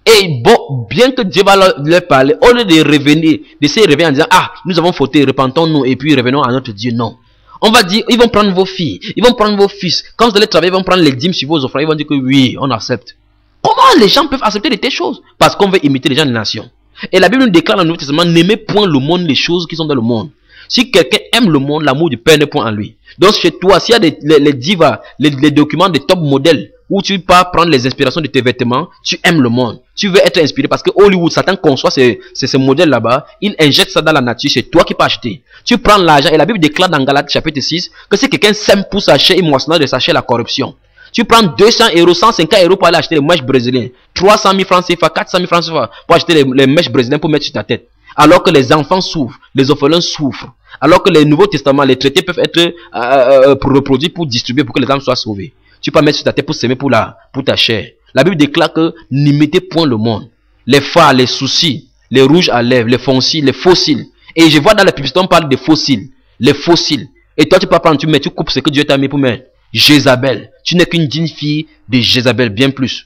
Et bon, bien que Dieu va leur, parler, au lieu de revenir, de se revenir en disant, ah, nous avons fauté, repentons-nous et puis revenons à notre Dieu, non. On va dire, ils vont prendre vos filles, ils vont prendre vos fils. Quand vous allez travailler, ils vont prendre les dîmes sur vos offrandes, ils vont dire que oui, on accepte. Comment les gens peuvent accepter de telles choses Parce qu'on veut imiter les gens des nations. Et la Bible nous déclare dans le Nouveau Testament, n'aimez point le monde les choses qui sont dans le monde. Si quelqu'un aime le monde, l'amour du Père n'est point en lui. Donc chez toi, s'il y a les, divas, les, documents des top modèles, où tu vas prendre les inspirations de tes vêtements, tu aimes le monde. Tu veux être inspiré parce que Hollywood, Satan conçoit ce ces, modèles là-bas, il injecte ça dans la nature, c'est toi qui peux acheter. Tu prends l'argent et la Bible déclare dans Galates chapitre 6 que si quelqu'un sème pour sa chair, il de sa la corruption. Tu prends 200 euros, 150 euros pour aller acheter les mèches brésiliennes. 300 000 francs CFA, 400 000 francs CFA pour acheter les, les mèches brésiliennes pour mettre sur ta tête. Alors que les enfants souffrent, les orphelins souffrent. Alors que les Nouveaux Testaments, les traités peuvent être euh, euh, euh, reproduits pour distribuer, pour que les âmes soient sauvées. Tu peux mettre sur ta tête pour semer pour, la, pour ta chair. La Bible déclare que n'imitez point le monde. Les phares, les soucis, les rouges à lèvres, les foncils, les fossiles. Et je vois dans la publicité, on parle des fossiles. Les fossiles. Et toi, tu peux prendre, tu mets, tu coupes ce que Dieu t'a mis pour mettre. Jézabel. Tu n'es qu'une digne fille de Jézabel, bien plus.